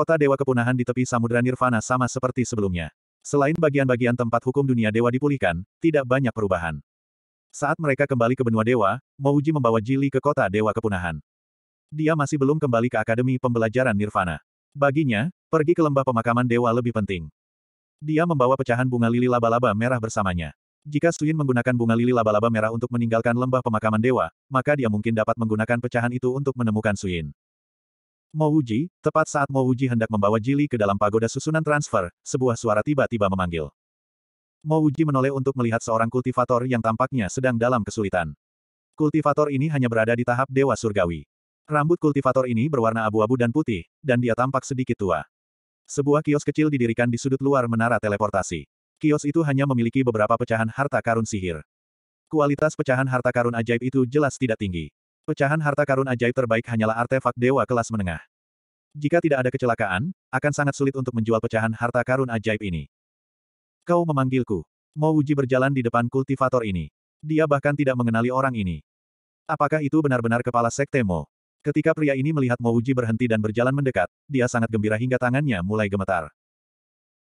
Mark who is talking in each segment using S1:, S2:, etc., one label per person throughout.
S1: Kota Dewa Kepunahan di tepi samudera Nirvana sama seperti sebelumnya. Selain bagian-bagian tempat hukum dunia dewa dipulihkan, tidak banyak perubahan. Saat mereka kembali ke benua dewa, Mouji membawa Jili ke kota dewa kepunahan. Dia masih belum kembali ke Akademi Pembelajaran Nirvana. Baginya, pergi ke lembah pemakaman dewa lebih penting. Dia membawa pecahan bunga lili laba-laba merah bersamanya. Jika Suin menggunakan bunga lili laba-laba merah untuk meninggalkan lembah pemakaman dewa, maka dia mungkin dapat menggunakan pecahan itu untuk menemukan Suin. Mouji, tepat saat Mouji hendak membawa Jili ke dalam pagoda susunan transfer, sebuah suara tiba-tiba memanggil. Mouji menoleh untuk melihat seorang kultivator yang tampaknya sedang dalam kesulitan. Kultivator ini hanya berada di tahap dewa surgawi. Rambut kultivator ini berwarna abu-abu dan putih, dan dia tampak sedikit tua. Sebuah kios kecil didirikan di sudut luar menara teleportasi. Kios itu hanya memiliki beberapa pecahan harta karun sihir. Kualitas pecahan harta karun ajaib itu jelas tidak tinggi. Pecahan harta karun ajaib terbaik hanyalah artefak dewa kelas menengah. Jika tidak ada kecelakaan, akan sangat sulit untuk menjual pecahan harta karun ajaib ini. Kau memanggilku. Mo Uji berjalan di depan kultivator ini. Dia bahkan tidak mengenali orang ini. Apakah itu benar-benar kepala sekte Mo? Ketika pria ini melihat Uji berhenti dan berjalan mendekat, dia sangat gembira hingga tangannya mulai gemetar.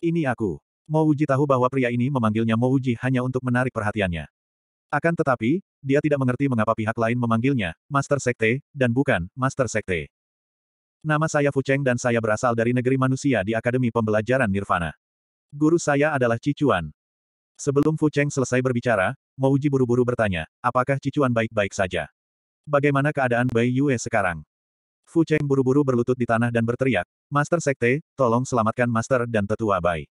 S1: Ini aku. Uji tahu bahwa pria ini memanggilnya Uji hanya untuk menarik perhatiannya. Akan tetapi, dia tidak mengerti mengapa pihak lain memanggilnya Master Sekte, dan bukan Master Sekte. Nama saya Fu Cheng dan saya berasal dari negeri manusia di Akademi Pembelajaran Nirvana. Guru saya adalah Cicuan. Sebelum Fu Cheng selesai berbicara, Mouji buru-buru bertanya, apakah Cicuan baik-baik saja? Bagaimana keadaan Bai Yue sekarang? Fu Cheng buru-buru berlutut di tanah dan berteriak, Master Sekte, tolong selamatkan Master dan Tetua Bai.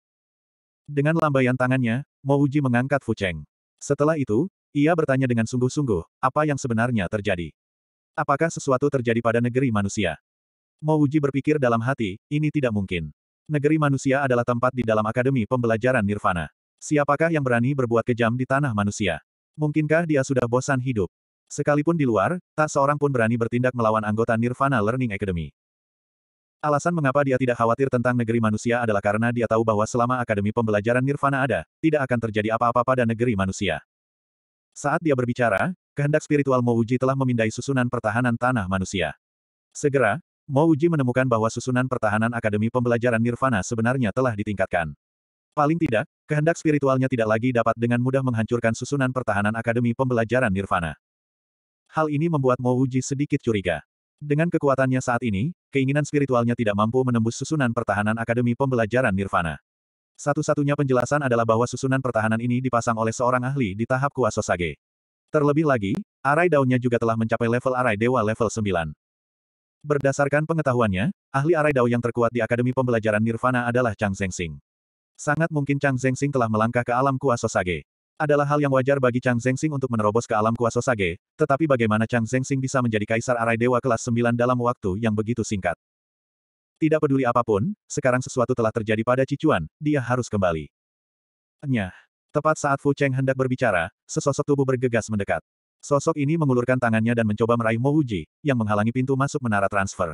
S1: Dengan lambaian tangannya, Mouji mengangkat Fu Cheng. Setelah itu, ia bertanya dengan sungguh-sungguh, apa yang sebenarnya terjadi? Apakah sesuatu terjadi pada negeri manusia? Mouji berpikir dalam hati, ini tidak mungkin. Negeri manusia adalah tempat di dalam Akademi Pembelajaran Nirvana. Siapakah yang berani berbuat kejam di tanah manusia? Mungkinkah dia sudah bosan hidup? Sekalipun di luar, tak seorang pun berani bertindak melawan anggota Nirvana Learning Academy. Alasan mengapa dia tidak khawatir tentang negeri manusia adalah karena dia tahu bahwa selama Akademi Pembelajaran Nirvana ada, tidak akan terjadi apa-apa pada negeri manusia. Saat dia berbicara, kehendak spiritual Mouji telah memindai susunan pertahanan tanah manusia. Segera, Mouji menemukan bahwa susunan pertahanan Akademi Pembelajaran Nirvana sebenarnya telah ditingkatkan. Paling tidak, kehendak spiritualnya tidak lagi dapat dengan mudah menghancurkan susunan pertahanan Akademi Pembelajaran Nirvana. Hal ini membuat Mouji sedikit curiga. Dengan kekuatannya saat ini, keinginan spiritualnya tidak mampu menembus susunan pertahanan Akademi Pembelajaran Nirvana. Satu-satunya penjelasan adalah bahwa susunan pertahanan ini dipasang oleh seorang ahli di tahap kuasa sage. Terlebih lagi, arai daunnya juga telah mencapai level arai dewa level 9. Berdasarkan pengetahuannya, ahli arai daun yang terkuat di Akademi Pembelajaran Nirvana adalah Chang Zhengxing. Sangat mungkin Chang Zhengxing telah melangkah ke alam kuasa sage. Adalah hal yang wajar bagi Chang Zhengxing untuk menerobos ke alam kuasa sage, tetapi bagaimana Chang Zhengxing bisa menjadi kaisar arai dewa kelas 9 dalam waktu yang begitu singkat? Tidak peduli apapun, sekarang sesuatu telah terjadi pada Cicuan, dia harus kembali. Nyah. Tepat saat Fu Cheng hendak berbicara, sesosok tubuh bergegas mendekat. Sosok ini mengulurkan tangannya dan mencoba meraih Mo Uji, yang menghalangi pintu masuk menara transfer.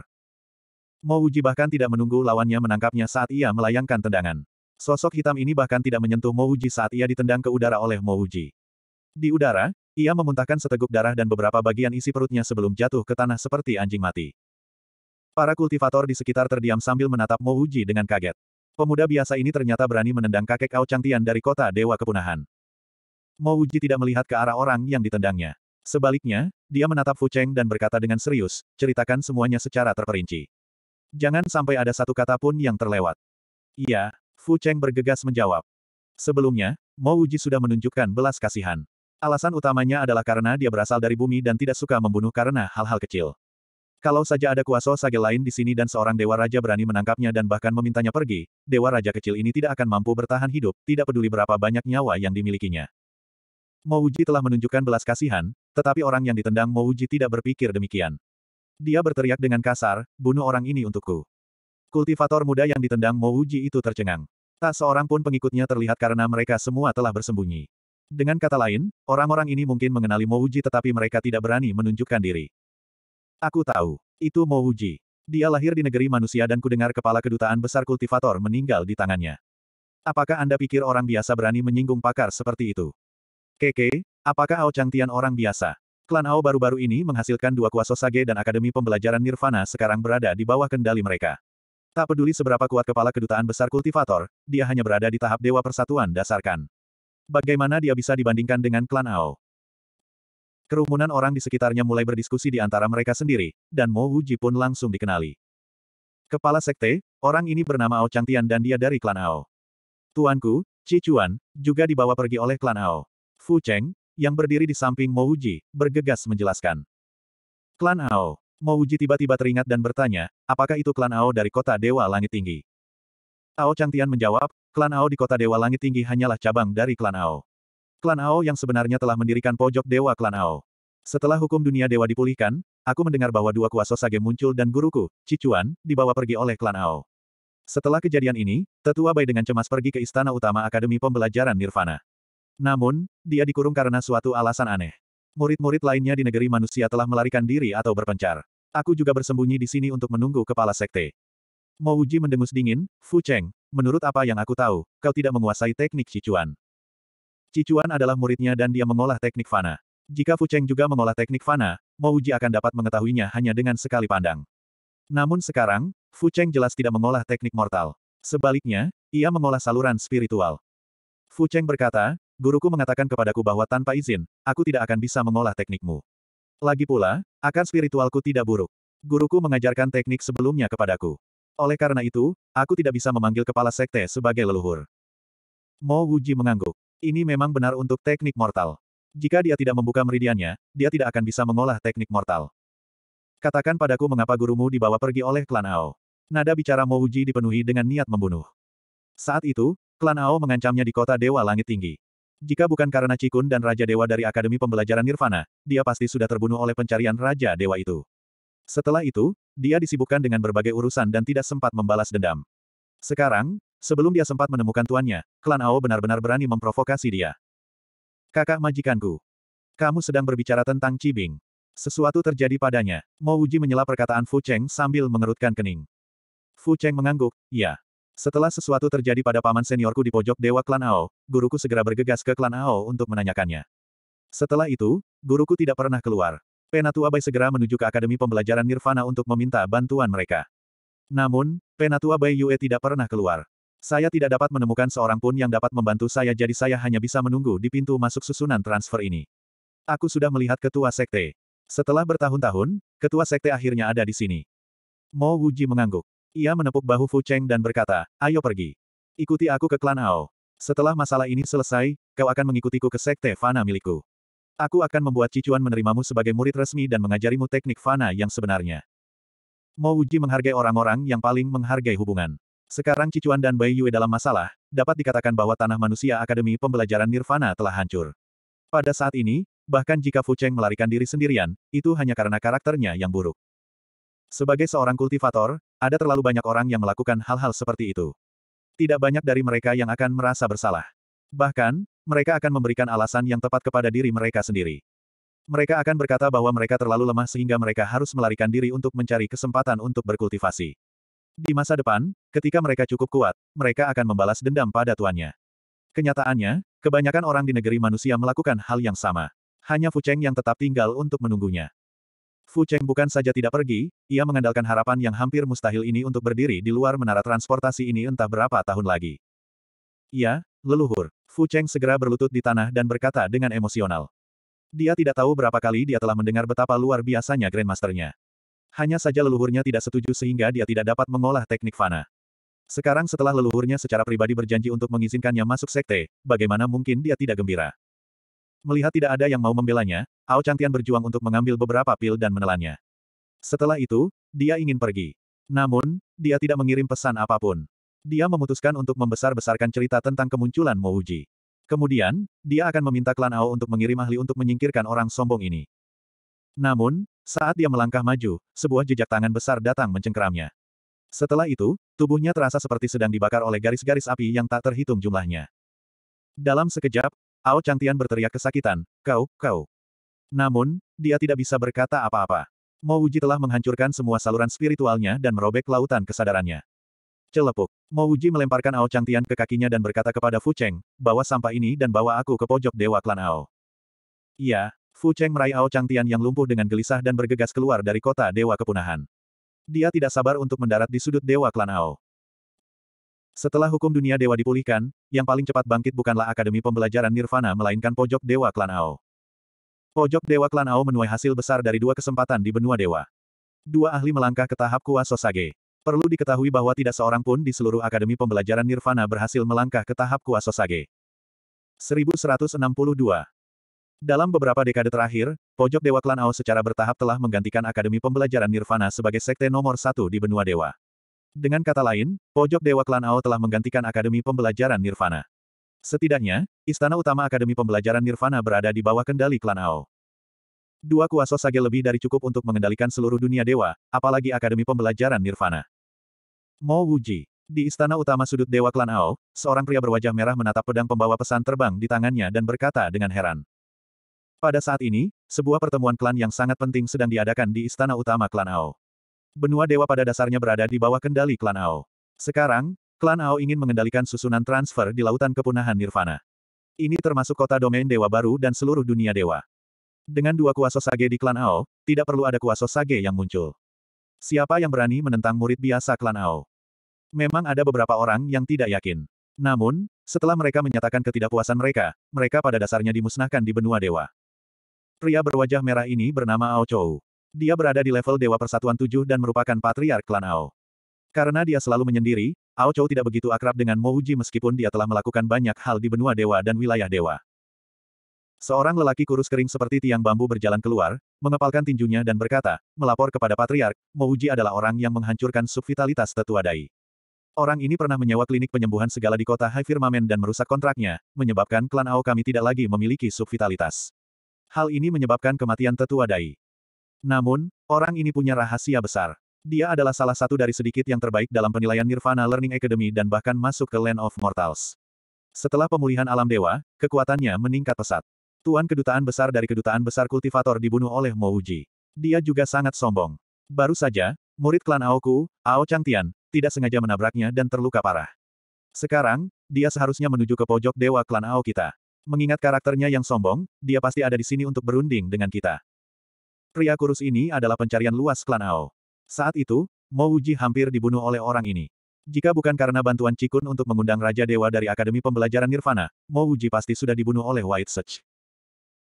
S1: Mo Uji bahkan tidak menunggu lawannya menangkapnya saat ia melayangkan tendangan. Sosok hitam ini bahkan tidak menyentuh Mo Uji saat ia ditendang ke udara oleh Mo Uji. Di udara, ia memuntahkan seteguk darah dan beberapa bagian isi perutnya sebelum jatuh ke tanah seperti anjing mati. Para kultivator di sekitar terdiam sambil menatap Mo Uji dengan kaget. Pemuda biasa ini ternyata berani menendang kakek Ao Changtian dari kota Dewa Kepunahan. Mo Uji tidak melihat ke arah orang yang ditendangnya. Sebaliknya, dia menatap Fu Cheng dan berkata dengan serius, ceritakan semuanya secara terperinci. Jangan sampai ada satu kata pun yang terlewat. Iya, Fu Cheng bergegas menjawab. Sebelumnya, Mo Uji sudah menunjukkan belas kasihan. Alasan utamanya adalah karena dia berasal dari bumi dan tidak suka membunuh karena hal-hal kecil. Kalau saja ada kuasa sage lain di sini dan seorang Dewa Raja berani menangkapnya dan bahkan memintanya pergi, Dewa Raja kecil ini tidak akan mampu bertahan hidup, tidak peduli berapa banyak nyawa yang dimilikinya. Mouji telah menunjukkan belas kasihan, tetapi orang yang ditendang Mouji tidak berpikir demikian. Dia berteriak dengan kasar, bunuh orang ini untukku. Kultivator muda yang ditendang Mouji itu tercengang. Tak seorang pun pengikutnya terlihat karena mereka semua telah bersembunyi. Dengan kata lain, orang-orang ini mungkin mengenali Mouji tetapi mereka tidak berani menunjukkan diri. Aku tahu. Itu Mo Wuji. Dia lahir di negeri manusia dan kudengar kepala kedutaan besar kultivator meninggal di tangannya. Apakah Anda pikir orang biasa berani menyinggung pakar seperti itu? Keke, apakah Ao Changtian orang biasa? Klan Ao baru-baru ini menghasilkan dua kuasa sage dan Akademi Pembelajaran Nirvana sekarang berada di bawah kendali mereka. Tak peduli seberapa kuat kepala kedutaan besar kultivator, dia hanya berada di tahap Dewa Persatuan dasarkan. Bagaimana dia bisa dibandingkan dengan klan Ao? Kerumunan orang di sekitarnya mulai berdiskusi di antara mereka sendiri, dan Mo Wuji pun langsung dikenali. Kepala Sekte, orang ini bernama Ao Changtian dan dia dari klan Ao. Tuanku, Ci Chuan, juga dibawa pergi oleh klan Ao. Fu Cheng, yang berdiri di samping Mo Wuji, bergegas menjelaskan. Klan Ao. Mo Wuji tiba-tiba teringat dan bertanya, apakah itu klan Ao dari kota Dewa Langit Tinggi? Ao Changtian menjawab, klan Ao di kota Dewa Langit Tinggi hanyalah cabang dari klan Ao. Klan Ao yang sebenarnya telah mendirikan pojok Dewa Klan Ao. Setelah hukum dunia dewa dipulihkan, aku mendengar bahwa dua kuasa sage muncul dan guruku, Cicuan, dibawa pergi oleh Klan Ao. Setelah kejadian ini, tetua Bai dengan cemas pergi ke istana utama Akademi Pembelajaran Nirvana. Namun, dia dikurung karena suatu alasan aneh. Murid-murid lainnya di negeri manusia telah melarikan diri atau berpencar. Aku juga bersembunyi di sini untuk menunggu kepala sekte. Mouji mendengus dingin, Fu Cheng, menurut apa yang aku tahu, kau tidak menguasai teknik Cicuan. Cicuan adalah muridnya dan dia mengolah teknik fana. Jika Fu Cheng juga mengolah teknik fana, Mo Uji akan dapat mengetahuinya hanya dengan sekali pandang. Namun sekarang, Fu Cheng jelas tidak mengolah teknik mortal. Sebaliknya, ia mengolah saluran spiritual. Fu Cheng berkata, guruku mengatakan kepadaku bahwa tanpa izin, aku tidak akan bisa mengolah teknikmu. Lagi pula, akan spiritualku tidak buruk. Guruku mengajarkan teknik sebelumnya kepadaku. Oleh karena itu, aku tidak bisa memanggil kepala sekte sebagai leluhur. Mo Wuji mengangguk. Ini memang benar untuk teknik mortal. Jika dia tidak membuka meridiannya, dia tidak akan bisa mengolah teknik mortal. Katakan padaku mengapa gurumu dibawa pergi oleh klan Ao. Nada bicara Mouji dipenuhi dengan niat membunuh. Saat itu, klan Ao mengancamnya di kota Dewa Langit Tinggi. Jika bukan karena Cikun dan Raja Dewa dari Akademi Pembelajaran Nirvana, dia pasti sudah terbunuh oleh pencarian Raja Dewa itu. Setelah itu, dia disibukkan dengan berbagai urusan dan tidak sempat membalas dendam. Sekarang, Sebelum dia sempat menemukan tuannya, klan Ao benar-benar berani memprovokasi dia. Kakak majikanku. Kamu sedang berbicara tentang Cibing. Sesuatu terjadi padanya. Mo Wuji menyela perkataan Fu Cheng sambil mengerutkan kening. Fu Cheng mengangguk, ya. Setelah sesuatu terjadi pada paman seniorku di pojok Dewa Klan Ao, guruku segera bergegas ke Klan Ao untuk menanyakannya. Setelah itu, guruku tidak pernah keluar. Penatua Bai segera menuju ke Akademi Pembelajaran Nirvana untuk meminta bantuan mereka. Namun, Penatua Bai Yue tidak pernah keluar. Saya tidak dapat menemukan seorang pun yang dapat membantu saya jadi saya hanya bisa menunggu di pintu masuk susunan transfer ini. Aku sudah melihat ketua sekte. Setelah bertahun-tahun, ketua sekte akhirnya ada di sini. Mo Wuji mengangguk. Ia menepuk bahu Fu Cheng dan berkata, ayo pergi. Ikuti aku ke klan Ao. Setelah masalah ini selesai, kau akan mengikutiku ke sekte Fana milikku. Aku akan membuat Cicuan menerimamu sebagai murid resmi dan mengajarimu teknik Fana yang sebenarnya. Mo Wuji menghargai orang-orang yang paling menghargai hubungan. Sekarang Cicuan dan Bai Yue dalam masalah, dapat dikatakan bahwa tanah manusia Akademi Pembelajaran Nirvana telah hancur. Pada saat ini, bahkan jika Fu Cheng melarikan diri sendirian, itu hanya karena karakternya yang buruk. Sebagai seorang kultivator, ada terlalu banyak orang yang melakukan hal-hal seperti itu. Tidak banyak dari mereka yang akan merasa bersalah. Bahkan, mereka akan memberikan alasan yang tepat kepada diri mereka sendiri. Mereka akan berkata bahwa mereka terlalu lemah sehingga mereka harus melarikan diri untuk mencari kesempatan untuk berkultivasi. Di masa depan, ketika mereka cukup kuat, mereka akan membalas dendam pada tuannya. Kenyataannya, kebanyakan orang di negeri manusia melakukan hal yang sama. Hanya Fu Cheng yang tetap tinggal untuk menunggunya. Fu Cheng bukan saja tidak pergi, ia mengandalkan harapan yang hampir mustahil ini untuk berdiri di luar menara transportasi ini entah berapa tahun lagi. Ia, leluhur. Fu Cheng segera berlutut di tanah dan berkata dengan emosional. Dia tidak tahu berapa kali dia telah mendengar betapa luar biasanya Grandmasternya. Hanya saja leluhurnya tidak setuju sehingga dia tidak dapat mengolah teknik fana. Sekarang setelah leluhurnya secara pribadi berjanji untuk mengizinkannya masuk sekte, bagaimana mungkin dia tidak gembira? Melihat tidak ada yang mau membelanya, Ao Changtian berjuang untuk mengambil beberapa pil dan menelannya. Setelah itu, dia ingin pergi. Namun, dia tidak mengirim pesan apapun. Dia memutuskan untuk membesar-besarkan cerita tentang kemunculan Mouji. Kemudian, dia akan meminta klan Ao untuk mengirim ahli untuk menyingkirkan orang sombong ini. Namun, saat dia melangkah maju, sebuah jejak tangan besar datang mencengkeramnya. Setelah itu, tubuhnya terasa seperti sedang dibakar oleh garis-garis api yang tak terhitung jumlahnya. Dalam sekejap, Ao Changtian berteriak kesakitan, kau, kau. Namun, dia tidak bisa berkata apa-apa. Mo Wuji telah menghancurkan semua saluran spiritualnya dan merobek lautan kesadarannya. Celepuk. Mo Wuji melemparkan Ao Changtian ke kakinya dan berkata kepada Fu Cheng, bawa sampah ini dan bawa aku ke pojok Dewa Klan Ao. Iya, Fu Cheng meraih Ao Changtian yang lumpuh dengan gelisah dan bergegas keluar dari kota Dewa Kepunahan. Dia tidak sabar untuk mendarat di sudut Dewa Klan Ao. Setelah hukum dunia Dewa dipulihkan, yang paling cepat bangkit bukanlah Akademi Pembelajaran Nirvana melainkan pojok Dewa Klan Ao. Pojok Dewa Klan Ao menuai hasil besar dari dua kesempatan di benua Dewa. Dua ahli melangkah ke tahap Kuasa Sosage. Perlu diketahui bahwa tidak seorang pun di seluruh Akademi Pembelajaran Nirvana berhasil melangkah ke tahap Kuasa Sosage. 1162 dalam beberapa dekade terakhir, pojok Dewa Klan Ao secara bertahap telah menggantikan Akademi Pembelajaran Nirvana sebagai sekte nomor satu di benua dewa. Dengan kata lain, pojok Dewa Klan Ao telah menggantikan Akademi Pembelajaran Nirvana. Setidaknya, istana utama Akademi Pembelajaran Nirvana berada di bawah kendali Klan Ao. Dua kuasa sage lebih dari cukup untuk mengendalikan seluruh dunia dewa, apalagi Akademi Pembelajaran Nirvana. Mo Wuji. Di istana utama sudut Dewa Klan Ao, seorang pria berwajah merah menatap pedang pembawa pesan terbang di tangannya dan berkata dengan heran. Pada saat ini, sebuah pertemuan klan yang sangat penting sedang diadakan di istana utama klan Ao. Benua dewa pada dasarnya berada di bawah kendali klan Ao. Sekarang, klan Ao ingin mengendalikan susunan transfer di lautan kepunahan Nirvana. Ini termasuk kota domain dewa baru dan seluruh dunia dewa. Dengan dua kuasa sage di klan Ao, tidak perlu ada kuasa sage yang muncul. Siapa yang berani menentang murid biasa klan Ao? Memang ada beberapa orang yang tidak yakin. Namun, setelah mereka menyatakan ketidakpuasan mereka, mereka pada dasarnya dimusnahkan di benua dewa. Pria berwajah merah ini bernama Ao Chou. Dia berada di level Dewa Persatuan Tujuh dan merupakan patriark klan Ao. Karena dia selalu menyendiri, Ao Chou tidak begitu akrab dengan Mo Uji meskipun dia telah melakukan banyak hal di benua dewa dan wilayah dewa. Seorang lelaki kurus kering seperti tiang bambu berjalan keluar, mengepalkan tinjunya dan berkata, melapor kepada patriark, Mo Uji adalah orang yang menghancurkan subvitalitas tetua dai. Orang ini pernah menyewa klinik penyembuhan segala di kota High Firmament dan merusak kontraknya, menyebabkan klan Ao kami tidak lagi memiliki subvitalitas. Hal ini menyebabkan kematian tetua Dai. Namun, orang ini punya rahasia besar. Dia adalah salah satu dari sedikit yang terbaik dalam penilaian Nirvana Learning Academy dan bahkan masuk ke Land of Mortals. Setelah pemulihan alam dewa, kekuatannya meningkat pesat. Tuan kedutaan besar dari kedutaan besar kultivator dibunuh oleh Mouji. Dia juga sangat sombong. Baru saja, murid klan Aoku, Ao Changtian, tidak sengaja menabraknya dan terluka parah. Sekarang, dia seharusnya menuju ke pojok dewa klan Ao kita. Mengingat karakternya yang sombong, dia pasti ada di sini untuk berunding dengan kita. Pria kurus ini adalah pencarian luas klan Ao. Saat itu, Mo Uji hampir dibunuh oleh orang ini. Jika bukan karena bantuan Cikun untuk mengundang Raja Dewa dari Akademi Pembelajaran Nirvana, Mo Uji pasti sudah dibunuh oleh White Search.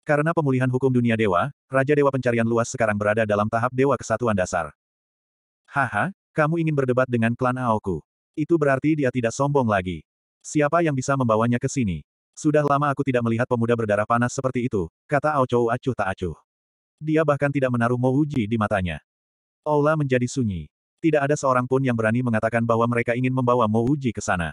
S1: Karena pemulihan hukum dunia dewa, Raja Dewa Pencarian Luas sekarang berada dalam tahap Dewa Kesatuan Dasar. Haha, kamu ingin berdebat dengan klan Aoku. Itu berarti dia tidak sombong lagi. Siapa yang bisa membawanya ke sini? Sudah lama aku tidak melihat pemuda berdarah panas seperti itu, kata Ao Chou acuh tak acuh. Dia bahkan tidak menaruh Mo Wuji di matanya. Aula menjadi sunyi. Tidak ada seorang pun yang berani mengatakan bahwa mereka ingin membawa Mo Wuji ke sana.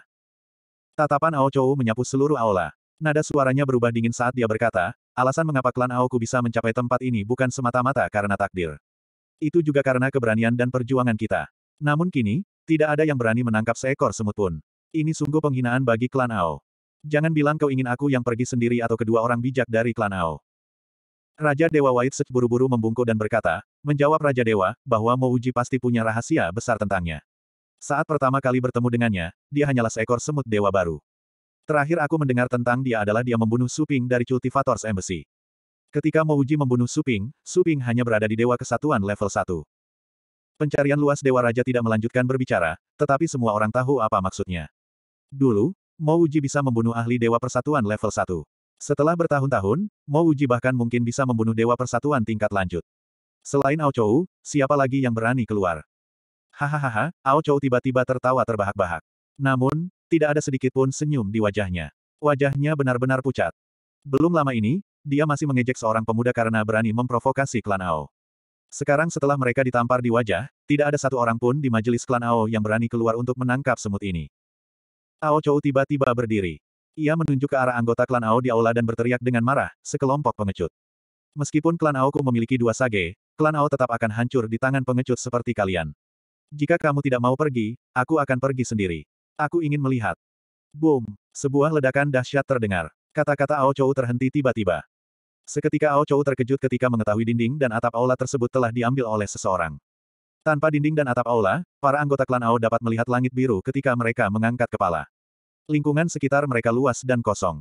S1: Tatapan Ao Chou menyapu seluruh aula. Nada suaranya berubah dingin saat dia berkata, alasan mengapa klan Aoku bisa mencapai tempat ini bukan semata-mata karena takdir. Itu juga karena keberanian dan perjuangan kita. Namun kini, tidak ada yang berani menangkap seekor semut pun. Ini sungguh penghinaan bagi klan Ao. Jangan bilang kau ingin aku yang pergi sendiri atau kedua orang bijak dari klan Ao. Raja Dewa White Sech buru-buru membungkuk dan berkata, menjawab Raja Dewa, bahwa Mouji pasti punya rahasia besar tentangnya. Saat pertama kali bertemu dengannya, dia hanyalah seekor semut dewa baru. Terakhir aku mendengar tentang dia adalah dia membunuh Suping dari Cultivators Embassy. Ketika Mouji membunuh Suping, Suping hanya berada di Dewa Kesatuan level 1. Pencarian luas Dewa Raja tidak melanjutkan berbicara, tetapi semua orang tahu apa maksudnya. Dulu, Mo Uji bisa membunuh ahli Dewa Persatuan level 1. Setelah bertahun-tahun, Mo Uji bahkan mungkin bisa membunuh Dewa Persatuan tingkat lanjut. Selain Ao Chou, siapa lagi yang berani keluar? Hahaha, Ao Chou tiba-tiba tertawa terbahak-bahak. Namun, tidak ada sedikit pun senyum di wajahnya. Wajahnya benar-benar pucat. Belum lama ini, dia masih mengejek seorang pemuda karena berani memprovokasi klan Ao. Sekarang setelah mereka ditampar di wajah, tidak ada satu orang pun di majelis klan Ao yang berani keluar untuk menangkap semut ini. Ao Chou tiba-tiba berdiri. Ia menunjuk ke arah anggota klan Ao di aula dan berteriak dengan marah, sekelompok pengecut. Meskipun klan Ao ku memiliki dua sage, klan Ao tetap akan hancur di tangan pengecut seperti kalian. Jika kamu tidak mau pergi, aku akan pergi sendiri. Aku ingin melihat. Boom! Sebuah ledakan dahsyat terdengar. Kata-kata Ao Chou terhenti tiba-tiba. Seketika Ao Chou terkejut ketika mengetahui dinding dan atap aula tersebut telah diambil oleh seseorang. Tanpa dinding dan atap aula, para anggota klan Ao dapat melihat langit biru ketika mereka mengangkat kepala. Lingkungan sekitar mereka luas dan kosong.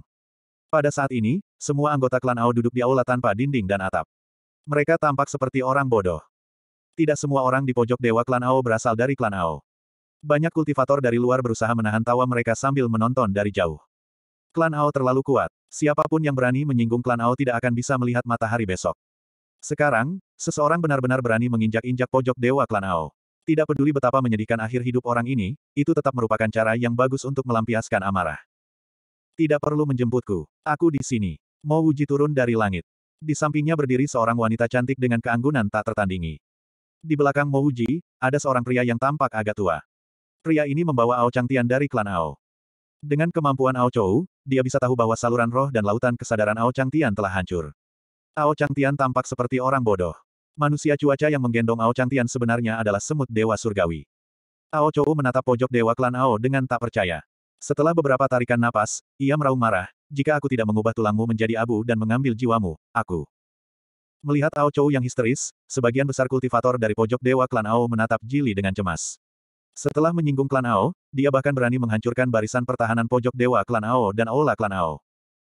S1: Pada saat ini, semua anggota klan Ao duduk di aula tanpa dinding dan atap. Mereka tampak seperti orang bodoh. Tidak semua orang di pojok dewa klan Ao berasal dari klan Ao. Banyak kultivator dari luar berusaha menahan tawa mereka sambil menonton dari jauh. Klan Ao terlalu kuat. Siapapun yang berani menyinggung klan Ao tidak akan bisa melihat matahari besok. Sekarang, seseorang benar-benar berani menginjak-injak pojok Dewa Klan Ao. Tidak peduli betapa menyedihkan akhir hidup orang ini, itu tetap merupakan cara yang bagus untuk melampiaskan amarah. Tidak perlu menjemputku. Aku di sini. Mau Wuji turun dari langit. Di sampingnya berdiri seorang wanita cantik dengan keanggunan tak tertandingi. Di belakang Mo Wuji, ada seorang pria yang tampak agak tua. Pria ini membawa Ao Changtian dari klan Ao. Dengan kemampuan Ao Chou, dia bisa tahu bahwa saluran roh dan lautan kesadaran Ao Changtian telah hancur. Ao Changtian tampak seperti orang bodoh. Manusia cuaca yang menggendong Ao Changtian sebenarnya adalah semut dewa surgawi. Ao Chou menatap pojok dewa klan Ao dengan tak percaya. Setelah beberapa tarikan napas, ia meraung marah, jika aku tidak mengubah tulangmu menjadi abu dan mengambil jiwamu, aku. Melihat Ao Chou yang histeris, sebagian besar kultivator dari pojok dewa klan Ao menatap Jili dengan cemas. Setelah menyinggung klan Ao, dia bahkan berani menghancurkan barisan pertahanan pojok dewa klan Ao dan aula klan Ao.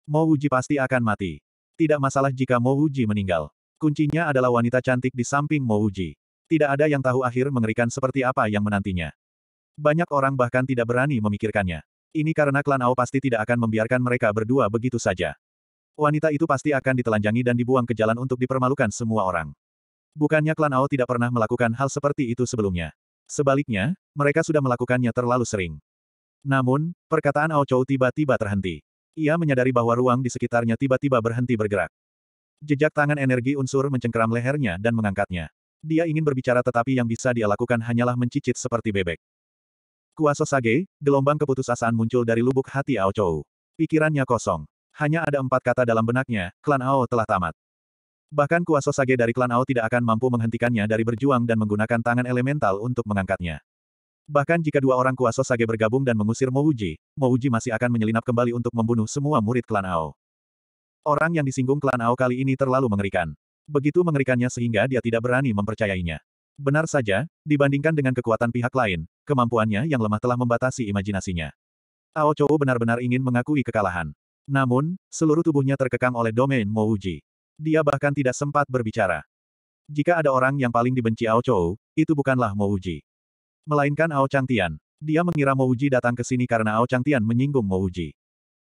S1: Mo Wuji pasti akan mati. Tidak masalah jika Mo Uji meninggal. Kuncinya adalah wanita cantik di samping Mo Uji. Tidak ada yang tahu akhir mengerikan seperti apa yang menantinya. Banyak orang bahkan tidak berani memikirkannya. Ini karena klan Ao pasti tidak akan membiarkan mereka berdua begitu saja. Wanita itu pasti akan ditelanjangi dan dibuang ke jalan untuk dipermalukan semua orang. Bukannya klan Ao tidak pernah melakukan hal seperti itu sebelumnya. Sebaliknya, mereka sudah melakukannya terlalu sering. Namun, perkataan Ao Chou tiba-tiba terhenti. Ia menyadari bahwa ruang di sekitarnya tiba-tiba berhenti bergerak. Jejak tangan energi unsur mencengkeram lehernya dan mengangkatnya. Dia ingin berbicara tetapi yang bisa dia lakukan hanyalah mencicit seperti bebek. Kuasa Sage, gelombang keputusasaan muncul dari lubuk hati Ao Chou. Pikirannya kosong. Hanya ada empat kata dalam benaknya, klan Ao telah tamat. Bahkan kuasa Sage dari klan Ao tidak akan mampu menghentikannya dari berjuang dan menggunakan tangan elemental untuk mengangkatnya. Bahkan jika dua orang kuasa Sage bergabung dan mengusir Mouji, Mouji masih akan menyelinap kembali untuk membunuh semua murid klan Ao. Orang yang disinggung klan Ao kali ini terlalu mengerikan. Begitu mengerikannya sehingga dia tidak berani mempercayainya. Benar saja, dibandingkan dengan kekuatan pihak lain, kemampuannya yang lemah telah membatasi imajinasinya. Ao Chou benar-benar ingin mengakui kekalahan. Namun, seluruh tubuhnya terkekang oleh domain Mouji. Dia bahkan tidak sempat berbicara. Jika ada orang yang paling dibenci Ao Chou, itu bukanlah Mouji. Melainkan Ao Changtian. Dia mengira Mo Uji datang ke sini karena Ao Changtian menyinggung Mo Uji.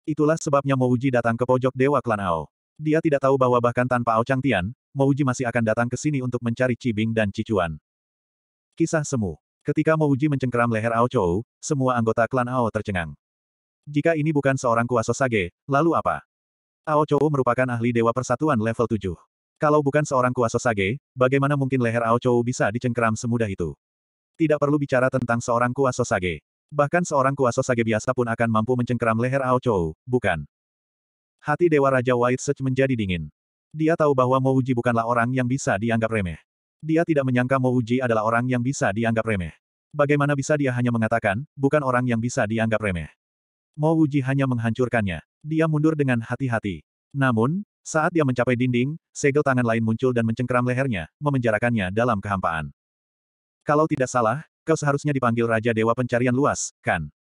S1: Itulah sebabnya Mo Uji datang ke pojok dewa klan Ao. Dia tidak tahu bahwa bahkan tanpa Ao Changtian, Uji masih akan datang ke sini untuk mencari Cibing dan Cicuan. Kisah semu. Ketika Mo Uji mencengkeram leher Ao Chou, semua anggota klan Ao tercengang. Jika ini bukan seorang kuasa sage, lalu apa? Ao Chou merupakan ahli Dewa Persatuan level 7. Kalau bukan seorang kuasa sage, bagaimana mungkin leher Ao Chou bisa dicengkeram semudah itu? Tidak perlu bicara tentang seorang kuasa sage. Bahkan seorang kuasa sage biasa pun akan mampu mencengkeram leher Ao Chou, bukan? Hati Dewa Raja White Search menjadi dingin. Dia tahu bahwa Mo Uji bukanlah orang yang bisa dianggap remeh. Dia tidak menyangka Mo Uji adalah orang yang bisa dianggap remeh. Bagaimana bisa dia hanya mengatakan, bukan orang yang bisa dianggap remeh. Mo Uji hanya menghancurkannya. Dia mundur dengan hati-hati. Namun, saat dia mencapai dinding, segel tangan lain muncul dan mencengkeram lehernya, memenjarakannya dalam kehampaan. Kalau tidak salah, kau seharusnya dipanggil Raja Dewa Pencarian Luas, kan?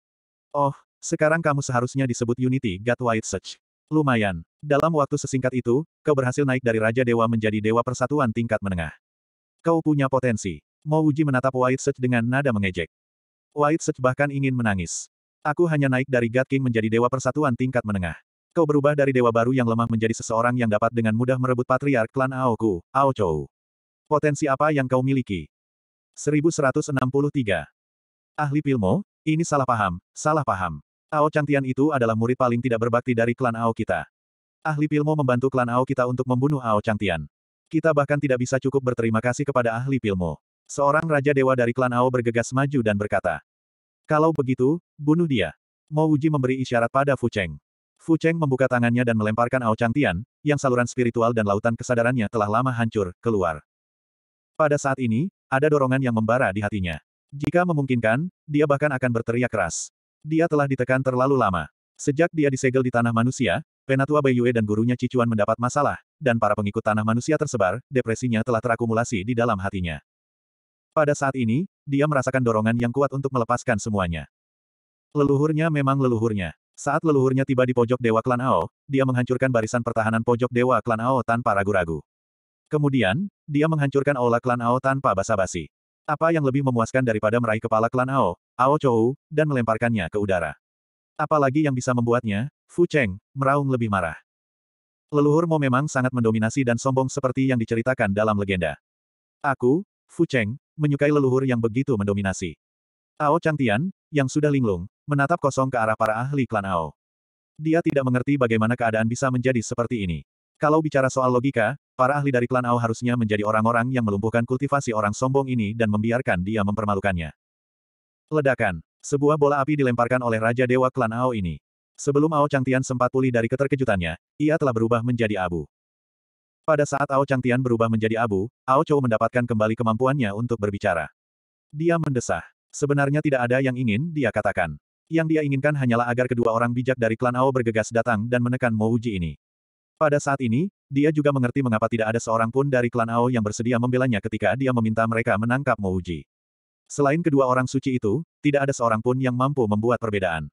S1: Oh, sekarang kamu seharusnya disebut Unity God White Search. Lumayan. Dalam waktu sesingkat itu, kau berhasil naik dari Raja Dewa menjadi Dewa Persatuan tingkat menengah. Kau punya potensi. Mau uji menatap White Search dengan nada mengejek. White Search bahkan ingin menangis. Aku hanya naik dari God King menjadi Dewa Persatuan tingkat menengah. Kau berubah dari dewa baru yang lemah menjadi seseorang yang dapat dengan mudah merebut patriark klan Aoku, Aochou. Potensi apa yang kau miliki? 1163. Ahli Pilmo, ini salah paham, salah paham. Ao Changtian itu adalah murid paling tidak berbakti dari klan Ao kita. Ahli Pilmo membantu klan Ao kita untuk membunuh Ao Changtian. Kita bahkan tidak bisa cukup berterima kasih kepada Ahli Pilmo. Seorang Raja Dewa dari klan Ao bergegas maju dan berkata, Kalau begitu, bunuh dia. Mo Uji memberi isyarat pada Fu Cheng. Fu Cheng membuka tangannya dan melemparkan Ao Changtian, yang saluran spiritual dan lautan kesadarannya telah lama hancur, keluar. Pada saat ini, ada dorongan yang membara di hatinya. Jika memungkinkan, dia bahkan akan berteriak keras. Dia telah ditekan terlalu lama. Sejak dia disegel di tanah manusia, Penatua Yue dan gurunya Cicuan mendapat masalah, dan para pengikut tanah manusia tersebar, depresinya telah terakumulasi di dalam hatinya. Pada saat ini, dia merasakan dorongan yang kuat untuk melepaskan semuanya. Leluhurnya memang leluhurnya. Saat leluhurnya tiba di pojok Dewa Klan Ao, dia menghancurkan barisan pertahanan pojok Dewa Klan Ao tanpa ragu-ragu. Kemudian, dia menghancurkan aula klan Ao tanpa basa-basi. Apa yang lebih memuaskan daripada meraih kepala klan Ao, Ao Chou, dan melemparkannya ke udara. Apalagi yang bisa membuatnya, Fu Cheng, meraung lebih marah. Leluhur Mo memang sangat mendominasi dan sombong seperti yang diceritakan dalam legenda. Aku, Fu Cheng, menyukai leluhur yang begitu mendominasi. Ao Changtian, yang sudah linglung, menatap kosong ke arah para ahli klan Ao. Dia tidak mengerti bagaimana keadaan bisa menjadi seperti ini. Kalau bicara soal logika, Para ahli dari klan Ao harusnya menjadi orang-orang yang melumpuhkan kultivasi orang sombong ini dan membiarkan dia mempermalukannya. Ledakan. Sebuah bola api dilemparkan oleh Raja Dewa klan Ao ini. Sebelum Ao Changtian sempat pulih dari keterkejutannya, ia telah berubah menjadi abu. Pada saat Ao Changtian berubah menjadi abu, Ao Chou mendapatkan kembali kemampuannya untuk berbicara. Dia mendesah. Sebenarnya tidak ada yang ingin dia katakan. Yang dia inginkan hanyalah agar kedua orang bijak dari klan Ao bergegas datang dan menekan Mo ini. Pada saat ini, dia juga mengerti mengapa tidak ada seorang pun dari klan Ao yang bersedia membelanya ketika dia meminta mereka menangkap Mouji. Selain kedua orang suci itu, tidak ada seorang pun yang mampu membuat perbedaan.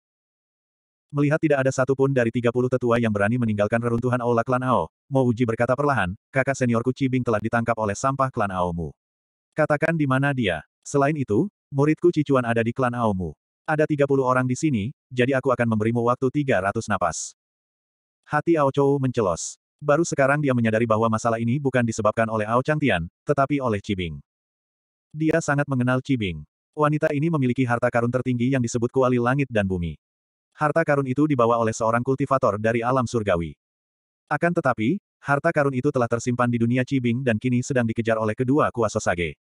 S1: Melihat tidak ada satu pun dari 30 tetua yang berani meninggalkan reruntuhan aula klan Ao, Mouji berkata perlahan, kakak seniorku Cibing telah ditangkap oleh sampah klan Aomu. Katakan di mana dia. Selain itu, muridku Cicuan ada di klan Aomu. Ada 30 orang di sini, jadi aku akan memberimu waktu 300 napas. Hati Ao Chou mencelos. Baru sekarang dia menyadari bahwa masalah ini bukan disebabkan oleh Ao Changtian, tetapi oleh Cibing. Dia sangat mengenal Cibing. Wanita ini memiliki harta karun tertinggi yang disebut kuali langit dan bumi. Harta karun itu dibawa oleh seorang kultivator dari alam surgawi. Akan tetapi, harta karun itu telah tersimpan di dunia Cibing dan kini sedang dikejar oleh kedua kuasa Sage.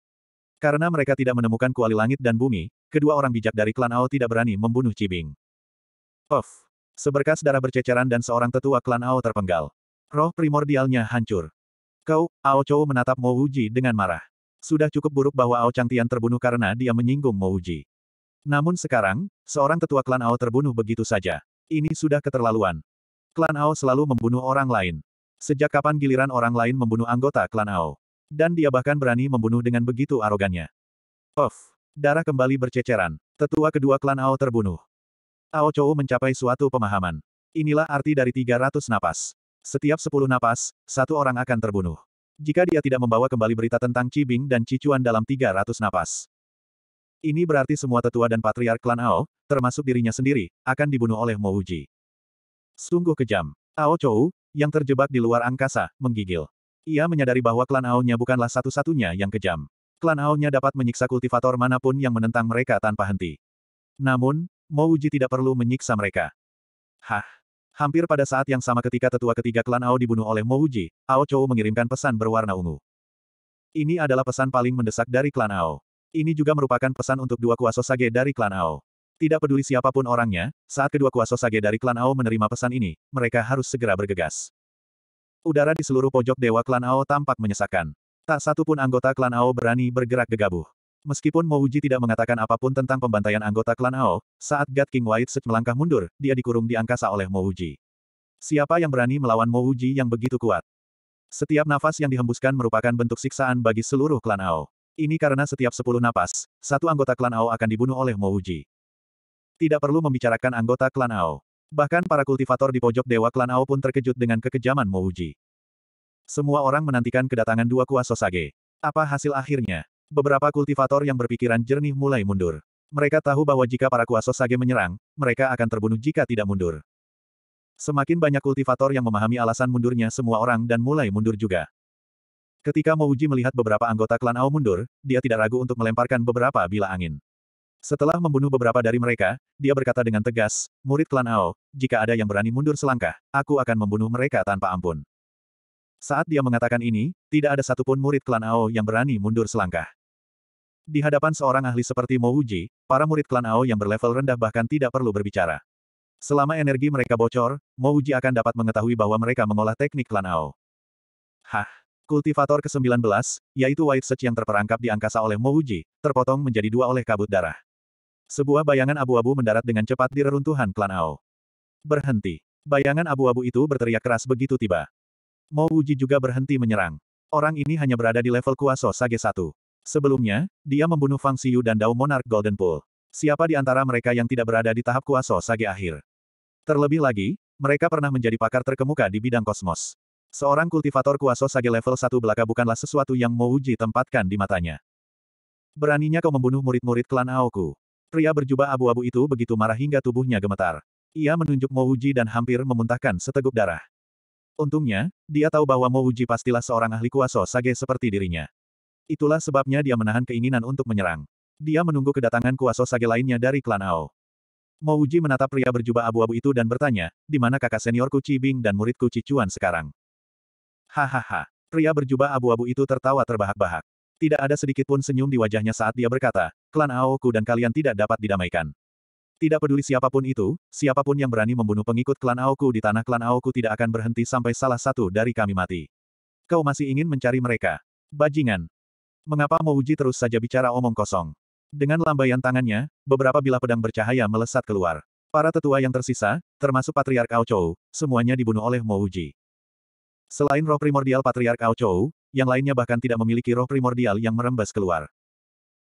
S1: Karena mereka tidak menemukan kuali langit dan bumi, kedua orang bijak dari klan Ao tidak berani membunuh Cibing. Of, Seberkas darah berceceran dan seorang tetua klan Ao terpenggal. Roh primordialnya hancur. Kau, Ao Chou menatap Mo Wuji dengan marah. Sudah cukup buruk bahwa Ao Changtian terbunuh karena dia menyinggung Mo Wuji. Namun sekarang, seorang tetua klan Ao terbunuh begitu saja. Ini sudah keterlaluan. Klan Ao selalu membunuh orang lain. Sejak kapan giliran orang lain membunuh anggota klan Ao? Dan dia bahkan berani membunuh dengan begitu arogannya. Of, Darah kembali berceceran. Tetua kedua klan Ao terbunuh. Ao Chou mencapai suatu pemahaman. Inilah arti dari 300 napas. Setiap sepuluh napas, satu orang akan terbunuh. Jika dia tidak membawa kembali berita tentang Cibing dan Cicuan dalam tiga ratus napas. Ini berarti semua tetua dan patriark klan Ao, termasuk dirinya sendiri, akan dibunuh oleh Mo Uji. Sungguh kejam. Ao Chou, yang terjebak di luar angkasa, menggigil. Ia menyadari bahwa klan Ao-nya bukanlah satu-satunya yang kejam. Klan Ao-nya dapat menyiksa kultivator manapun yang menentang mereka tanpa henti. Namun, Mo Uji tidak perlu menyiksa mereka. Hah? Hampir pada saat yang sama ketika tetua ketiga klan Ao dibunuh oleh Mo Uji, Ao Chou mengirimkan pesan berwarna ungu. Ini adalah pesan paling mendesak dari klan Ao. Ini juga merupakan pesan untuk dua kuasa sage dari klan Ao. Tidak peduli siapapun orangnya, saat kedua kuasa sage dari klan Ao menerima pesan ini, mereka harus segera bergegas. Udara di seluruh pojok dewa klan Ao tampak menyesakkan. Tak satu pun anggota klan Ao berani bergerak gegabah. Meskipun Mo Uji tidak mengatakan apapun tentang pembantaian anggota klan Ao, saat God King White Sech melangkah mundur, dia dikurung di angkasa oleh Mo Uji. Siapa yang berani melawan Mo Uji yang begitu kuat? Setiap nafas yang dihembuskan merupakan bentuk siksaan bagi seluruh klan Ao. Ini karena setiap sepuluh nafas, satu anggota klan Ao akan dibunuh oleh Mo Uji. Tidak perlu membicarakan anggota klan Ao. Bahkan para kultivator di pojok dewa klan Ao pun terkejut dengan kekejaman Mo Uji. Semua orang menantikan kedatangan dua kuasa Sosage. Apa hasil akhirnya? Beberapa kultivator yang berpikiran jernih mulai mundur. Mereka tahu bahwa jika para kuasa sage menyerang, mereka akan terbunuh jika tidak mundur. Semakin banyak kultivator yang memahami alasan mundurnya semua orang dan mulai mundur juga. Ketika Mouji melihat beberapa anggota klan Ao mundur, dia tidak ragu untuk melemparkan beberapa bila angin. Setelah membunuh beberapa dari mereka, dia berkata dengan tegas, murid klan Ao, jika ada yang berani mundur selangkah, aku akan membunuh mereka tanpa ampun. Saat dia mengatakan ini, tidak ada satupun murid klan Ao yang berani mundur selangkah. Di hadapan seorang ahli seperti Mo Uji, para murid klan Ao yang berlevel rendah bahkan tidak perlu berbicara. Selama energi mereka bocor, Mo Uji akan dapat mengetahui bahwa mereka mengolah teknik klan Ao. Hah? Kultivator ke-19, yaitu White Search yang terperangkap di angkasa oleh Mo Uji, terpotong menjadi dua oleh kabut darah. Sebuah bayangan abu-abu mendarat dengan cepat di reruntuhan klan Ao. Berhenti. Bayangan abu-abu itu berteriak keras begitu tiba. Mo Uji juga berhenti menyerang. Orang ini hanya berada di level kuasa Sage satu. Sebelumnya, dia membunuh Fang Xiu dan Dao Monarch Golden Pool. Siapa di antara mereka yang tidak berada di tahap kuasa sage akhir? Terlebih lagi, mereka pernah menjadi pakar terkemuka di bidang kosmos. Seorang kultivator kuasa sage level 1 belaka bukanlah sesuatu yang uji tempatkan di matanya. Beraninya kau membunuh murid-murid klan Aoku. Pria berjubah abu-abu itu begitu marah hingga tubuhnya gemetar. Ia menunjuk Mouji dan hampir memuntahkan seteguk darah. Untungnya, dia tahu bahwa Mouji pastilah seorang ahli kuasa sage seperti dirinya. Itulah sebabnya dia menahan keinginan untuk menyerang. Dia menunggu kedatangan kuasa sage lainnya dari klan Ao. Mouji menatap pria berjubah abu-abu itu dan bertanya, di mana kakak senior seniorku Cibing dan murid muridku Cicuan sekarang? Hahaha. Pria berjubah abu-abu itu tertawa terbahak-bahak. Tidak ada sedikit pun senyum di wajahnya saat dia berkata, klan Ao ku dan kalian tidak dapat didamaikan. Tidak peduli siapapun itu, siapapun yang berani membunuh pengikut klan Ao ku di tanah klan Ao ku tidak akan berhenti sampai salah satu dari kami mati. Kau masih ingin mencari mereka. Bajingan, Mengapa Mouji terus saja bicara omong kosong? Dengan lambaian tangannya, beberapa bilah pedang bercahaya melesat keluar. Para tetua yang tersisa, termasuk Patriark Ao Chou, semuanya dibunuh oleh Mouji. Selain roh primordial Patriark Ao Chou, yang lainnya bahkan tidak memiliki roh primordial yang merembes keluar.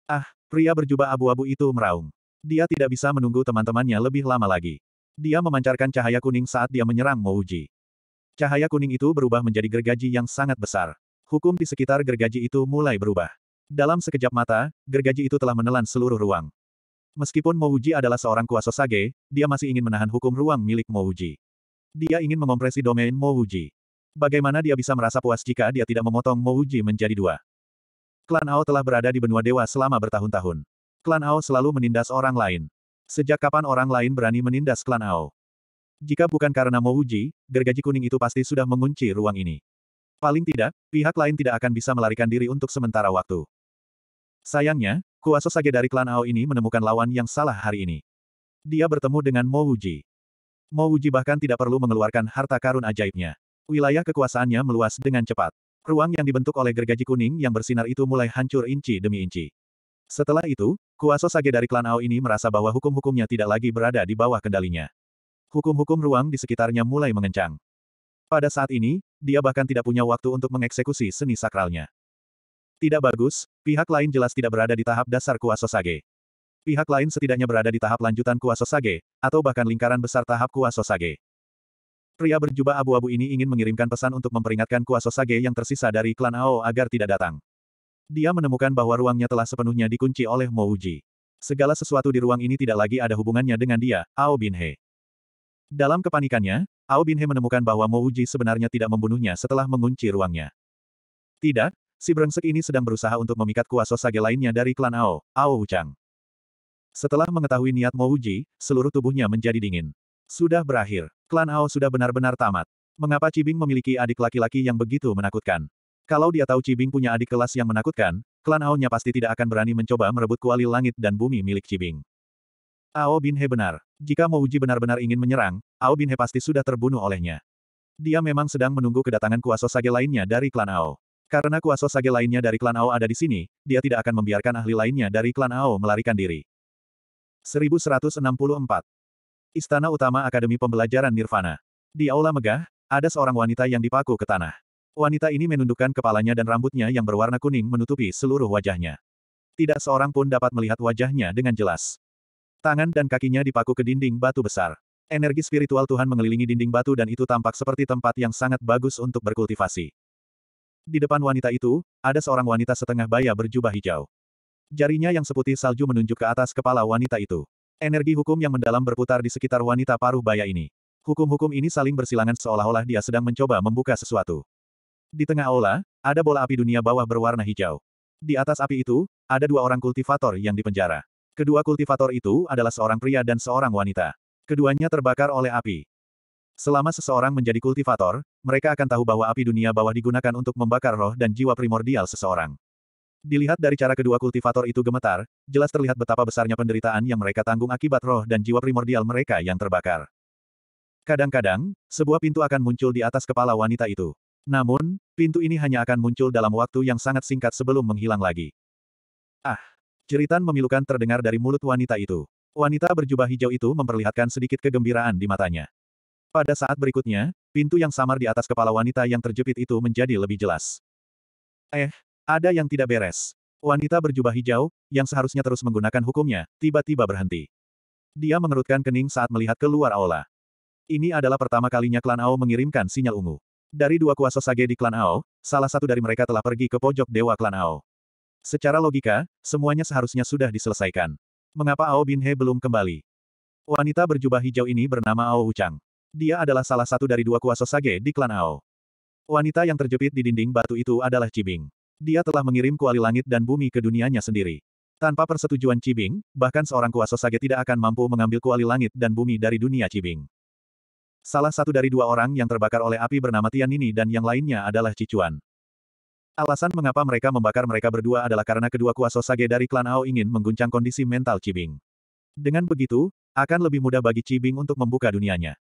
S1: Ah, pria berjubah abu-abu itu meraung. Dia tidak bisa menunggu teman-temannya lebih lama lagi. Dia memancarkan cahaya kuning saat dia menyerang Mouji. Cahaya kuning itu berubah menjadi gergaji yang sangat besar. Hukum di sekitar gergaji itu mulai berubah. Dalam sekejap mata, gergaji itu telah menelan seluruh ruang. Meskipun Mouji adalah seorang kuasa sage, dia masih ingin menahan hukum ruang milik Mouji. Dia ingin mengompresi domain Mouji. Bagaimana dia bisa merasa puas jika dia tidak memotong Mouji menjadi dua? Klan Ao telah berada di benua dewa selama bertahun-tahun. Klan Ao selalu menindas orang lain. Sejak kapan orang lain berani menindas klan Ao? Jika bukan karena Mouji, gergaji kuning itu pasti sudah mengunci ruang ini. Paling tidak, pihak lain tidak akan bisa melarikan diri untuk sementara waktu. Sayangnya, Kuasa Sage dari klan Ao ini menemukan lawan yang salah hari ini. Dia bertemu dengan Mo Wuji. Mo Wuji bahkan tidak perlu mengeluarkan harta karun ajaibnya. Wilayah kekuasaannya meluas dengan cepat. Ruang yang dibentuk oleh gergaji kuning yang bersinar itu mulai hancur inci demi inci. Setelah itu, Kuasa Sage dari klan Ao ini merasa bahwa hukum-hukumnya tidak lagi berada di bawah kendalinya. Hukum-hukum ruang di sekitarnya mulai mengencang. Pada saat ini, dia bahkan tidak punya waktu untuk mengeksekusi seni sakralnya. Tidak bagus, pihak lain jelas tidak berada di tahap dasar kuasa sage. Pihak lain setidaknya berada di tahap lanjutan kuasa sage, atau bahkan lingkaran besar tahap kuasa sage. Pria berjubah abu-abu ini ingin mengirimkan pesan untuk memperingatkan kuasa sage yang tersisa dari klan Ao agar tidak datang. Dia menemukan bahwa ruangnya telah sepenuhnya dikunci oleh Mouji. Segala sesuatu di ruang ini tidak lagi ada hubungannya dengan dia, Ao Bin He. Dalam kepanikannya, Ao Binhe menemukan bahwa Mo Uji sebenarnya tidak membunuhnya setelah mengunci ruangnya. Tidak, si brengsek ini sedang berusaha untuk memikat kuasa sage lainnya dari klan Ao, Ao Uchang. Setelah mengetahui niat Mo Uji, seluruh tubuhnya menjadi dingin. Sudah berakhir. Klan Ao sudah benar-benar tamat. Mengapa Cibing memiliki adik laki-laki yang begitu menakutkan? Kalau dia tahu Cibing punya adik kelas yang menakutkan, klan Ao-nya pasti tidak akan berani mencoba merebut kuali langit dan bumi milik Cibing. Ao Bin benar. Jika Mouji benar-benar ingin menyerang, Ao Bin He pasti sudah terbunuh olehnya. Dia memang sedang menunggu kedatangan kuasa Sage lainnya dari klan Ao. Karena kuasa Sage lainnya dari klan Ao ada di sini, dia tidak akan membiarkan ahli lainnya dari klan Ao melarikan diri. 1164. Istana Utama Akademi Pembelajaran Nirvana. Di aula megah, ada seorang wanita yang dipaku ke tanah. Wanita ini menundukkan kepalanya dan rambutnya yang berwarna kuning menutupi seluruh wajahnya. Tidak seorang pun dapat melihat wajahnya dengan jelas. Tangan dan kakinya dipaku ke dinding batu besar. Energi spiritual Tuhan mengelilingi dinding batu dan itu tampak seperti tempat yang sangat bagus untuk berkultivasi. Di depan wanita itu, ada seorang wanita setengah baya berjubah hijau. Jarinya yang seputih salju menunjuk ke atas kepala wanita itu. Energi hukum yang mendalam berputar di sekitar wanita paruh baya ini. Hukum-hukum ini saling bersilangan seolah-olah dia sedang mencoba membuka sesuatu. Di tengah aula, ada bola api dunia bawah berwarna hijau. Di atas api itu, ada dua orang kultivator yang dipenjara. Kedua kultivator itu adalah seorang pria dan seorang wanita. Keduanya terbakar oleh api. Selama seseorang menjadi kultivator, mereka akan tahu bahwa api dunia bawah digunakan untuk membakar roh dan jiwa primordial seseorang. Dilihat dari cara kedua kultivator itu gemetar, jelas terlihat betapa besarnya penderitaan yang mereka tanggung akibat roh dan jiwa primordial mereka yang terbakar. Kadang-kadang, sebuah pintu akan muncul di atas kepala wanita itu. Namun, pintu ini hanya akan muncul dalam waktu yang sangat singkat sebelum menghilang lagi. Ah! Ceritan memilukan terdengar dari mulut wanita itu. Wanita berjubah hijau itu memperlihatkan sedikit kegembiraan di matanya. Pada saat berikutnya, pintu yang samar di atas kepala wanita yang terjepit itu menjadi lebih jelas. Eh, ada yang tidak beres. Wanita berjubah hijau, yang seharusnya terus menggunakan hukumnya, tiba-tiba berhenti. Dia mengerutkan kening saat melihat keluar aula. Ini adalah pertama kalinya klan Ao mengirimkan sinyal ungu. Dari dua kuasa sage di klan Ao, salah satu dari mereka telah pergi ke pojok dewa klan Ao. Secara logika, semuanya seharusnya sudah diselesaikan. Mengapa Ao Bin He belum kembali? Wanita berjubah hijau ini bernama Ao Wuchang. Dia adalah salah satu dari dua kuasa sage di klan Ao. Wanita yang terjepit di dinding batu itu adalah Cibing. Dia telah mengirim kuali langit dan bumi ke dunianya sendiri. Tanpa persetujuan Cibing, bahkan seorang kuasa sage tidak akan mampu mengambil kuali langit dan bumi dari dunia Cibing. Salah satu dari dua orang yang terbakar oleh api bernama Tian ini dan yang lainnya adalah Cicuan. Alasan mengapa mereka membakar mereka berdua adalah karena kedua kuasa sage dari klan Ao ingin mengguncang kondisi mental Cibing. Dengan begitu, akan lebih mudah bagi Cibing untuk membuka dunianya.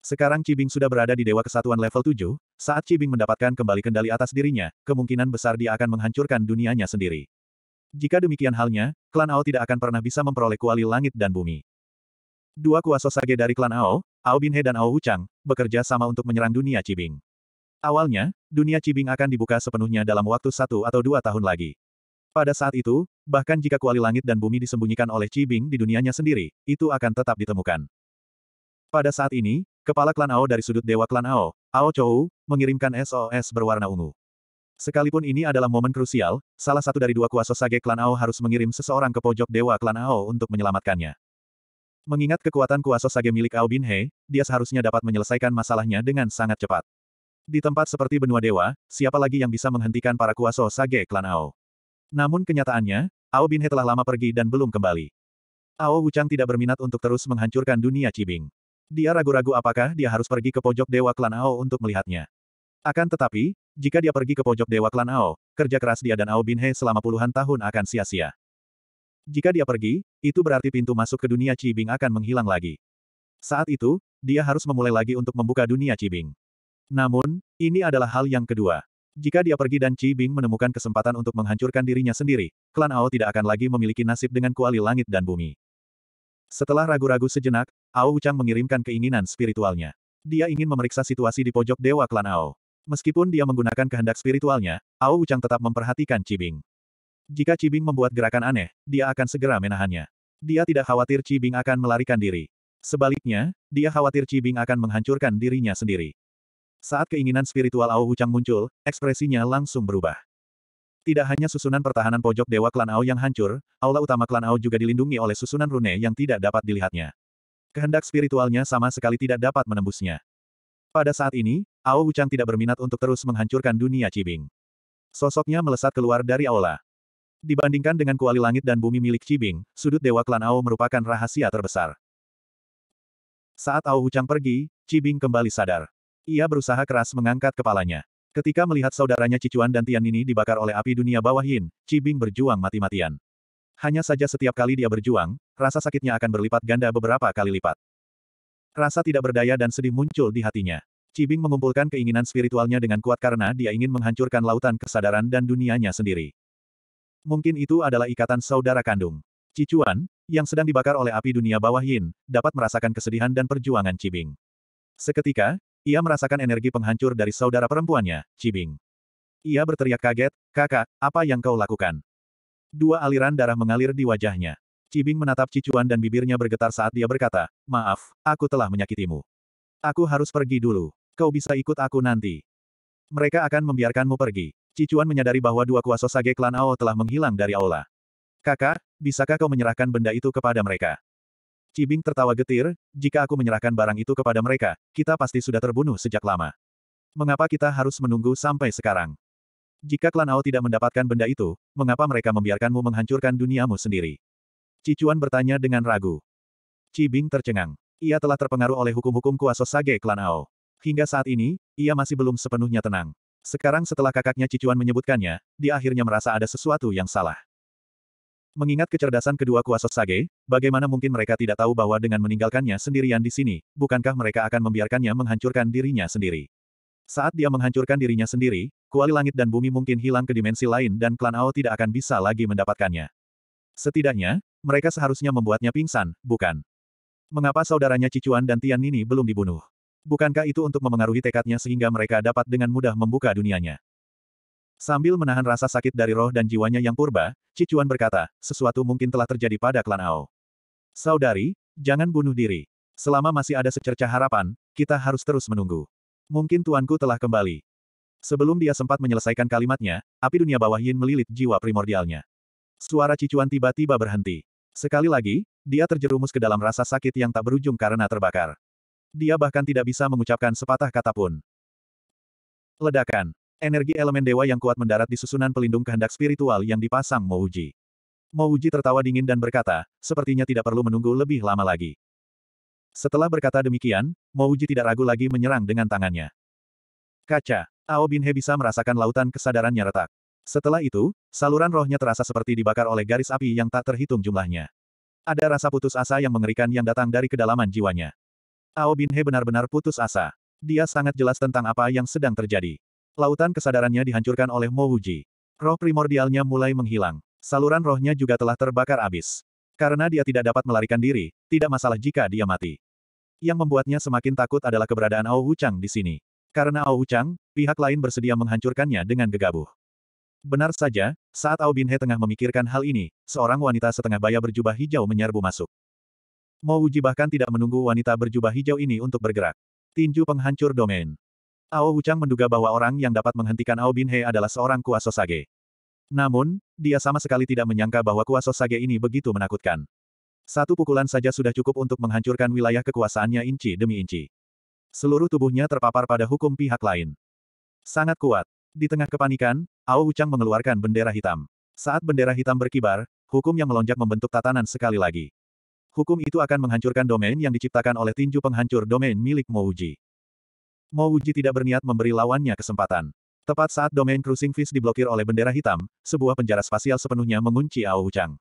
S1: Sekarang Cibing sudah berada di Dewa Kesatuan level 7, saat Cibing mendapatkan kembali kendali atas dirinya, kemungkinan besar dia akan menghancurkan dunianya sendiri. Jika demikian halnya, klan Ao tidak akan pernah bisa memperoleh kuali langit dan bumi. Dua kuasa sage dari klan Ao, Ao Binhe dan Ao Wuchang, bekerja sama untuk menyerang dunia Cibing. Awalnya, dunia Cibing akan dibuka sepenuhnya dalam waktu satu atau dua tahun lagi. Pada saat itu, bahkan jika kuali langit dan bumi disembunyikan oleh Cibing di dunianya sendiri, itu akan tetap ditemukan. Pada saat ini, kepala klan Ao dari sudut dewa klan Ao, Ao Chou, mengirimkan SOS berwarna ungu. Sekalipun ini adalah momen krusial, salah satu dari dua kuasa sage klan Ao harus mengirim seseorang ke pojok dewa klan Ao untuk menyelamatkannya. Mengingat kekuatan kuasa sage milik Ao Bin He, dia seharusnya dapat menyelesaikan masalahnya dengan sangat cepat. Di tempat seperti benua dewa, siapa lagi yang bisa menghentikan para kuasa Sage klan Ao? Namun kenyataannya, Ao Binhe telah lama pergi dan belum kembali. Ao Wuchang tidak berminat untuk terus menghancurkan dunia Cibing. Dia ragu-ragu apakah dia harus pergi ke pojok dewa klan Ao untuk melihatnya. Akan tetapi, jika dia pergi ke pojok dewa klan Ao, kerja keras dia dan Ao Binhe selama puluhan tahun akan sia-sia. Jika dia pergi, itu berarti pintu masuk ke dunia Cibing akan menghilang lagi. Saat itu, dia harus memulai lagi untuk membuka dunia Cibing. Namun, ini adalah hal yang kedua. Jika dia pergi dan Qi Bing menemukan kesempatan untuk menghancurkan dirinya sendiri, klan Ao tidak akan lagi memiliki nasib dengan kuali langit dan bumi. Setelah ragu-ragu sejenak, Ao Wuchang mengirimkan keinginan spiritualnya. Dia ingin memeriksa situasi di pojok dewa klan Ao. Meskipun dia menggunakan kehendak spiritualnya, Ao Wuchang tetap memperhatikan Qi Bing. Jika Qi Bing membuat gerakan aneh, dia akan segera menahannya. Dia tidak khawatir Qi Bing akan melarikan diri. Sebaliknya, dia khawatir Qi Bing akan menghancurkan dirinya sendiri. Saat keinginan spiritual Ao Huchang muncul, ekspresinya langsung berubah. Tidak hanya susunan pertahanan pojok Dewa Klan Ao yang hancur, aula utama Klan Ao juga dilindungi oleh susunan rune yang tidak dapat dilihatnya. Kehendak spiritualnya sama sekali tidak dapat menembusnya. Pada saat ini, Ao Huchang tidak berminat untuk terus menghancurkan dunia Cibing. Sosoknya melesat keluar dari aula. Dibandingkan dengan kuali langit dan bumi milik Cibing, sudut Dewa Klan Ao merupakan rahasia terbesar. Saat Ao Huchang pergi, Cibing kembali sadar. Ia berusaha keras mengangkat kepalanya. Ketika melihat saudaranya Cicuan dan Tian ini dibakar oleh api dunia bawah Yin, Cibing berjuang mati-matian. Hanya saja setiap kali dia berjuang, rasa sakitnya akan berlipat ganda beberapa kali lipat. Rasa tidak berdaya dan sedih muncul di hatinya. Cibing mengumpulkan keinginan spiritualnya dengan kuat karena dia ingin menghancurkan lautan kesadaran dan dunianya sendiri. Mungkin itu adalah ikatan saudara kandung. Cicuan, yang sedang dibakar oleh api dunia bawah Yin, dapat merasakan kesedihan dan perjuangan Cibing. Seketika, ia merasakan energi penghancur dari saudara perempuannya, Cibing. Ia berteriak kaget, kakak, apa yang kau lakukan? Dua aliran darah mengalir di wajahnya. Cibing menatap Cicuan dan bibirnya bergetar saat dia berkata, maaf, aku telah menyakitimu. Aku harus pergi dulu. Kau bisa ikut aku nanti. Mereka akan membiarkanmu pergi. Cicuan menyadari bahwa dua kuasa sage klan Ao telah menghilang dari aula. Kakak, bisakah kau menyerahkan benda itu kepada mereka? Cibing tertawa getir, jika aku menyerahkan barang itu kepada mereka, kita pasti sudah terbunuh sejak lama. Mengapa kita harus menunggu sampai sekarang? Jika klan Ao tidak mendapatkan benda itu, mengapa mereka membiarkanmu menghancurkan duniamu sendiri? Cicuan bertanya dengan ragu. Cibing tercengang. Ia telah terpengaruh oleh hukum-hukum kuasa Sage klan Ao. Hingga saat ini, ia masih belum sepenuhnya tenang. Sekarang setelah kakaknya Cicuan menyebutkannya, dia akhirnya merasa ada sesuatu yang salah. Mengingat kecerdasan kedua kuasa Sage, bagaimana mungkin mereka tidak tahu bahwa dengan meninggalkannya sendirian di sini, bukankah mereka akan membiarkannya menghancurkan dirinya sendiri? Saat dia menghancurkan dirinya sendiri, kuali langit dan bumi mungkin hilang ke dimensi lain dan klan Ao tidak akan bisa lagi mendapatkannya. Setidaknya, mereka seharusnya membuatnya pingsan, bukan? Mengapa saudaranya Cicuan dan Tian Nini belum dibunuh? Bukankah itu untuk memengaruhi tekadnya sehingga mereka dapat dengan mudah membuka dunianya? Sambil menahan rasa sakit dari roh dan jiwanya yang purba, Cicuan berkata, sesuatu mungkin telah terjadi pada klan Ao. Saudari, jangan bunuh diri. Selama masih ada secerca harapan, kita harus terus menunggu. Mungkin tuanku telah kembali. Sebelum dia sempat menyelesaikan kalimatnya, api dunia bawah Yin melilit jiwa primordialnya. Suara Cicuan tiba-tiba berhenti. Sekali lagi, dia terjerumus ke dalam rasa sakit yang tak berujung karena terbakar. Dia bahkan tidak bisa mengucapkan sepatah kata pun. Ledakan. Energi elemen dewa yang kuat mendarat di susunan pelindung kehendak spiritual yang dipasang Mouji. Mouji tertawa dingin dan berkata, sepertinya tidak perlu menunggu lebih lama lagi. Setelah berkata demikian, Mouji tidak ragu lagi menyerang dengan tangannya. Kaca, Ao Binhe bisa merasakan lautan kesadarannya retak. Setelah itu, saluran rohnya terasa seperti dibakar oleh garis api yang tak terhitung jumlahnya. Ada rasa putus asa yang mengerikan yang datang dari kedalaman jiwanya. Ao Binhe benar-benar putus asa. Dia sangat jelas tentang apa yang sedang terjadi. Lautan kesadarannya dihancurkan oleh Wuji. Roh primordialnya mulai menghilang. Saluran rohnya juga telah terbakar abis. Karena dia tidak dapat melarikan diri, tidak masalah jika dia mati. Yang membuatnya semakin takut adalah keberadaan Ao Wuchang di sini. Karena Ao Wuchang, pihak lain bersedia menghancurkannya dengan gegabah. Benar saja, saat Ao Binhe tengah memikirkan hal ini, seorang wanita setengah baya berjubah hijau menyerbu masuk. Mo Wuji bahkan tidak menunggu wanita berjubah hijau ini untuk bergerak. Tinju penghancur domain. Ao Wuchang menduga bahwa orang yang dapat menghentikan Ao Bin He adalah seorang kuasa sage. Namun, dia sama sekali tidak menyangka bahwa kuasa sage ini begitu menakutkan. Satu pukulan saja sudah cukup untuk menghancurkan wilayah kekuasaannya inci demi inci. Seluruh tubuhnya terpapar pada hukum pihak lain. Sangat kuat. Di tengah kepanikan, Ao Wuchang mengeluarkan bendera hitam. Saat bendera hitam berkibar, hukum yang melonjak membentuk tatanan sekali lagi. Hukum itu akan menghancurkan domain yang diciptakan oleh tinju penghancur domain milik Mouji. Mo Wuji tidak berniat memberi lawannya kesempatan. Tepat saat domain Cruising fish diblokir oleh bendera hitam, sebuah penjara spasial sepenuhnya mengunci Ao Wuchang.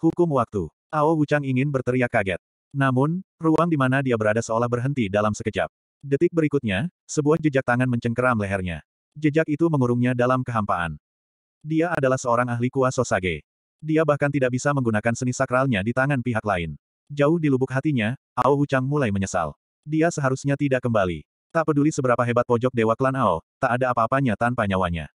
S1: Hukum waktu. Ao Wuchang ingin berteriak kaget. Namun, ruang di mana dia berada seolah berhenti dalam sekejap. Detik berikutnya, sebuah jejak tangan mencengkeram lehernya. Jejak itu mengurungnya dalam kehampaan. Dia adalah seorang ahli kuasa sage. Dia bahkan tidak bisa menggunakan seni sakralnya di tangan pihak lain. Jauh di lubuk hatinya, Ao Wuchang mulai menyesal. Dia seharusnya tidak kembali. Tak peduli seberapa hebat pojok Dewa Klan Ao, tak ada apa-apanya tanpa nyawanya.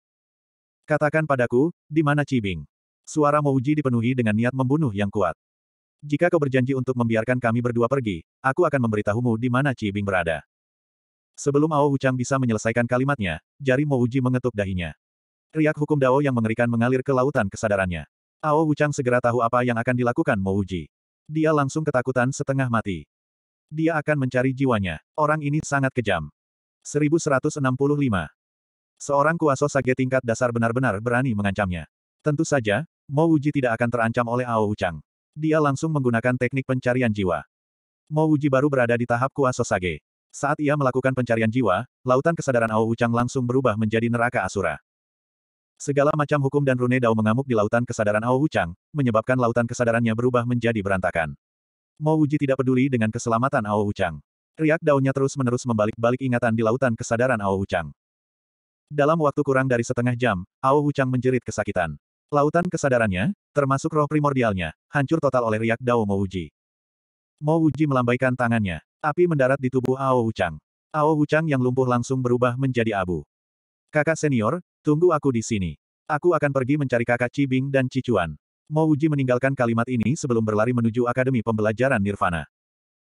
S1: Katakan padaku, di mana Cibing? Suara Mouji dipenuhi dengan niat membunuh yang kuat. Jika kau berjanji untuk membiarkan kami berdua pergi, aku akan memberitahumu di mana Cibing berada. Sebelum Ao Hucang bisa menyelesaikan kalimatnya, jari Mouji mengetuk dahinya. Riak hukum Dao yang mengerikan mengalir ke lautan kesadarannya. Ao Hucang segera tahu apa yang akan dilakukan Mouji. Dia langsung ketakutan setengah mati dia akan mencari jiwanya. Orang ini sangat kejam. 1165. Seorang kuasa sage tingkat dasar benar-benar berani mengancamnya. Tentu saja, Mo Wuji tidak akan terancam oleh Ao Wuchang. Dia langsung menggunakan teknik pencarian jiwa. Mo Wuji baru berada di tahap kuasa sage. Saat ia melakukan pencarian jiwa, lautan kesadaran Ao Wuchang langsung berubah menjadi neraka asura. Segala macam hukum dan rune dao mengamuk di lautan kesadaran Ao Wuchang, menyebabkan lautan kesadarannya berubah menjadi berantakan. Mo Wuji tidak peduli dengan keselamatan Ao Wuchang. Riak daunnya terus-menerus membalik-balik ingatan di lautan kesadaran Ao Wuchang. Dalam waktu kurang dari setengah jam, Ao Wuchang menjerit kesakitan. Lautan kesadarannya, termasuk roh primordialnya, hancur total oleh riak Dao Mo Wuji. Mo Wuji melambaikan tangannya. Api mendarat di tubuh Ao Wuchang. Ao Wuchang yang lumpuh langsung berubah menjadi abu. Kakak senior, tunggu aku di sini. Aku akan pergi mencari kakak Cibing dan Cicuan. Mo Uji meninggalkan kalimat ini sebelum berlari menuju Akademi Pembelajaran Nirvana.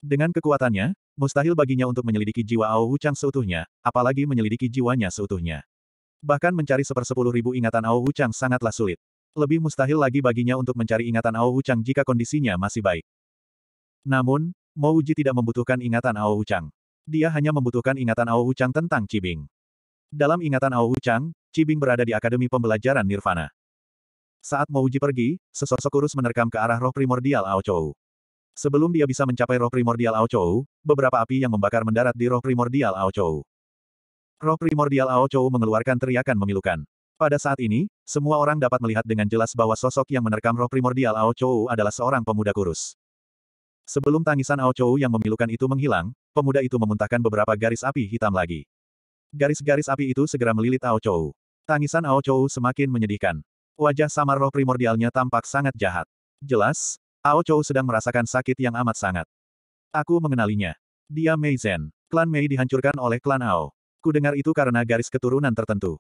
S1: Dengan kekuatannya, mustahil baginya untuk menyelidiki jiwa Ao Wuchang seutuhnya, apalagi menyelidiki jiwanya seutuhnya. Bahkan mencari sepersepuluh ribu ingatan Ao Wuchang sangatlah sulit. Lebih mustahil lagi baginya untuk mencari ingatan Ao Wuchang jika kondisinya masih baik. Namun, Mo Uji tidak membutuhkan ingatan Ao Wuchang. Dia hanya membutuhkan ingatan Ao Wuchang tentang Cibing. Dalam ingatan Ao Wuchang, Cibing berada di Akademi Pembelajaran Nirvana. Saat Mouji pergi, sesosok kurus menerkam ke arah roh primordial Ao Chou. Sebelum dia bisa mencapai roh primordial Ao Chou, beberapa api yang membakar mendarat di roh primordial Ao Chou. Roh primordial Ao Chou mengeluarkan teriakan memilukan. Pada saat ini, semua orang dapat melihat dengan jelas bahwa sosok yang menerkam roh primordial Ao Chou adalah seorang pemuda kurus. Sebelum tangisan Ao Chou yang memilukan itu menghilang, pemuda itu memuntahkan beberapa garis api hitam lagi. Garis-garis api itu segera melilit Ao Chou. Tangisan Ao Chou semakin menyedihkan. Wajah samar roh primordialnya tampak sangat jahat. Jelas, Ao Chou sedang merasakan sakit yang amat sangat. Aku mengenalinya. Dia Mei Zen. Klan Mei dihancurkan oleh klan Ao. Ku dengar itu karena garis keturunan tertentu.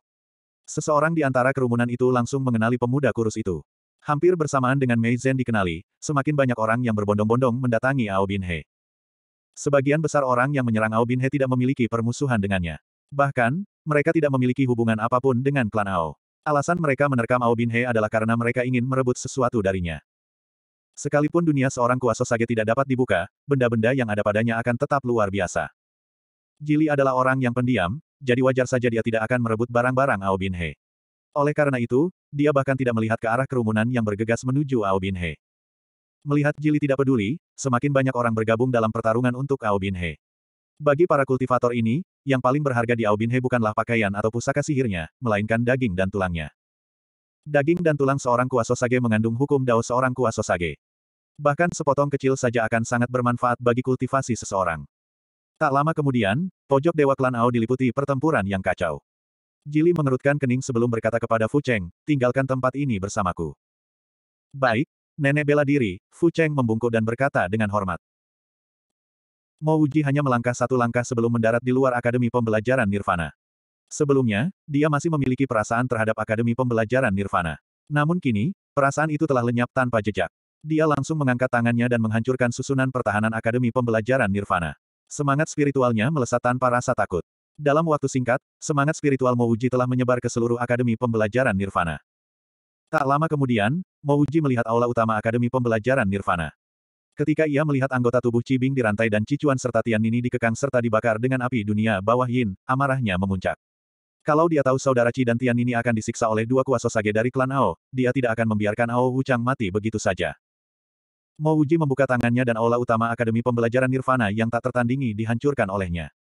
S1: Seseorang di antara kerumunan itu langsung mengenali pemuda kurus itu. Hampir bersamaan dengan Mei Zen dikenali, semakin banyak orang yang berbondong-bondong mendatangi Ao Bin He. Sebagian besar orang yang menyerang Ao Bin He tidak memiliki permusuhan dengannya. Bahkan, mereka tidak memiliki hubungan apapun dengan klan Ao. Alasan mereka menerkam Ao He adalah karena mereka ingin merebut sesuatu darinya. Sekalipun dunia seorang kuasa sage tidak dapat dibuka, benda-benda yang ada padanya akan tetap luar biasa. Jili adalah orang yang pendiam, jadi wajar saja dia tidak akan merebut barang-barang Ao He. Oleh karena itu, dia bahkan tidak melihat ke arah kerumunan yang bergegas menuju Ao He. Melihat Jili tidak peduli, semakin banyak orang bergabung dalam pertarungan untuk Ao He. Bagi para kultivator ini, yang paling berharga di Aubinhe bukanlah pakaian atau pusaka sihirnya, melainkan daging dan tulangnya. Daging dan tulang seorang kuasosage mengandung hukum dao seorang kuasosage. Bahkan sepotong kecil saja akan sangat bermanfaat bagi kultivasi seseorang. Tak lama kemudian, pojok Dewa Klan Ao diliputi pertempuran yang kacau. Jili mengerutkan kening sebelum berkata kepada Fu Cheng, tinggalkan tempat ini bersamaku. Baik, nenek bela diri, Fu Cheng membungkuk dan berkata dengan hormat. Mo Uji hanya melangkah satu langkah sebelum mendarat di luar Akademi Pembelajaran Nirvana. Sebelumnya, dia masih memiliki perasaan terhadap Akademi Pembelajaran Nirvana. Namun kini, perasaan itu telah lenyap tanpa jejak. Dia langsung mengangkat tangannya dan menghancurkan susunan pertahanan Akademi Pembelajaran Nirvana. Semangat spiritualnya melesat tanpa rasa takut. Dalam waktu singkat, semangat spiritual Mo Uji telah menyebar ke seluruh Akademi Pembelajaran Nirvana. Tak lama kemudian, Mo Uji melihat aula utama Akademi Pembelajaran Nirvana. Ketika ia melihat anggota tubuh Cibing dirantai dan Cicuan serta Tian Nini dikekang serta dibakar dengan api dunia bawah Yin, amarahnya memuncak. Kalau dia tahu saudara Ci dan Tian Nini akan disiksa oleh dua kuasa sage dari klan Ao, dia tidak akan membiarkan Ao Wuchang mati begitu saja. Mo Uji membuka tangannya dan aula utama Akademi Pembelajaran Nirvana yang tak tertandingi dihancurkan olehnya.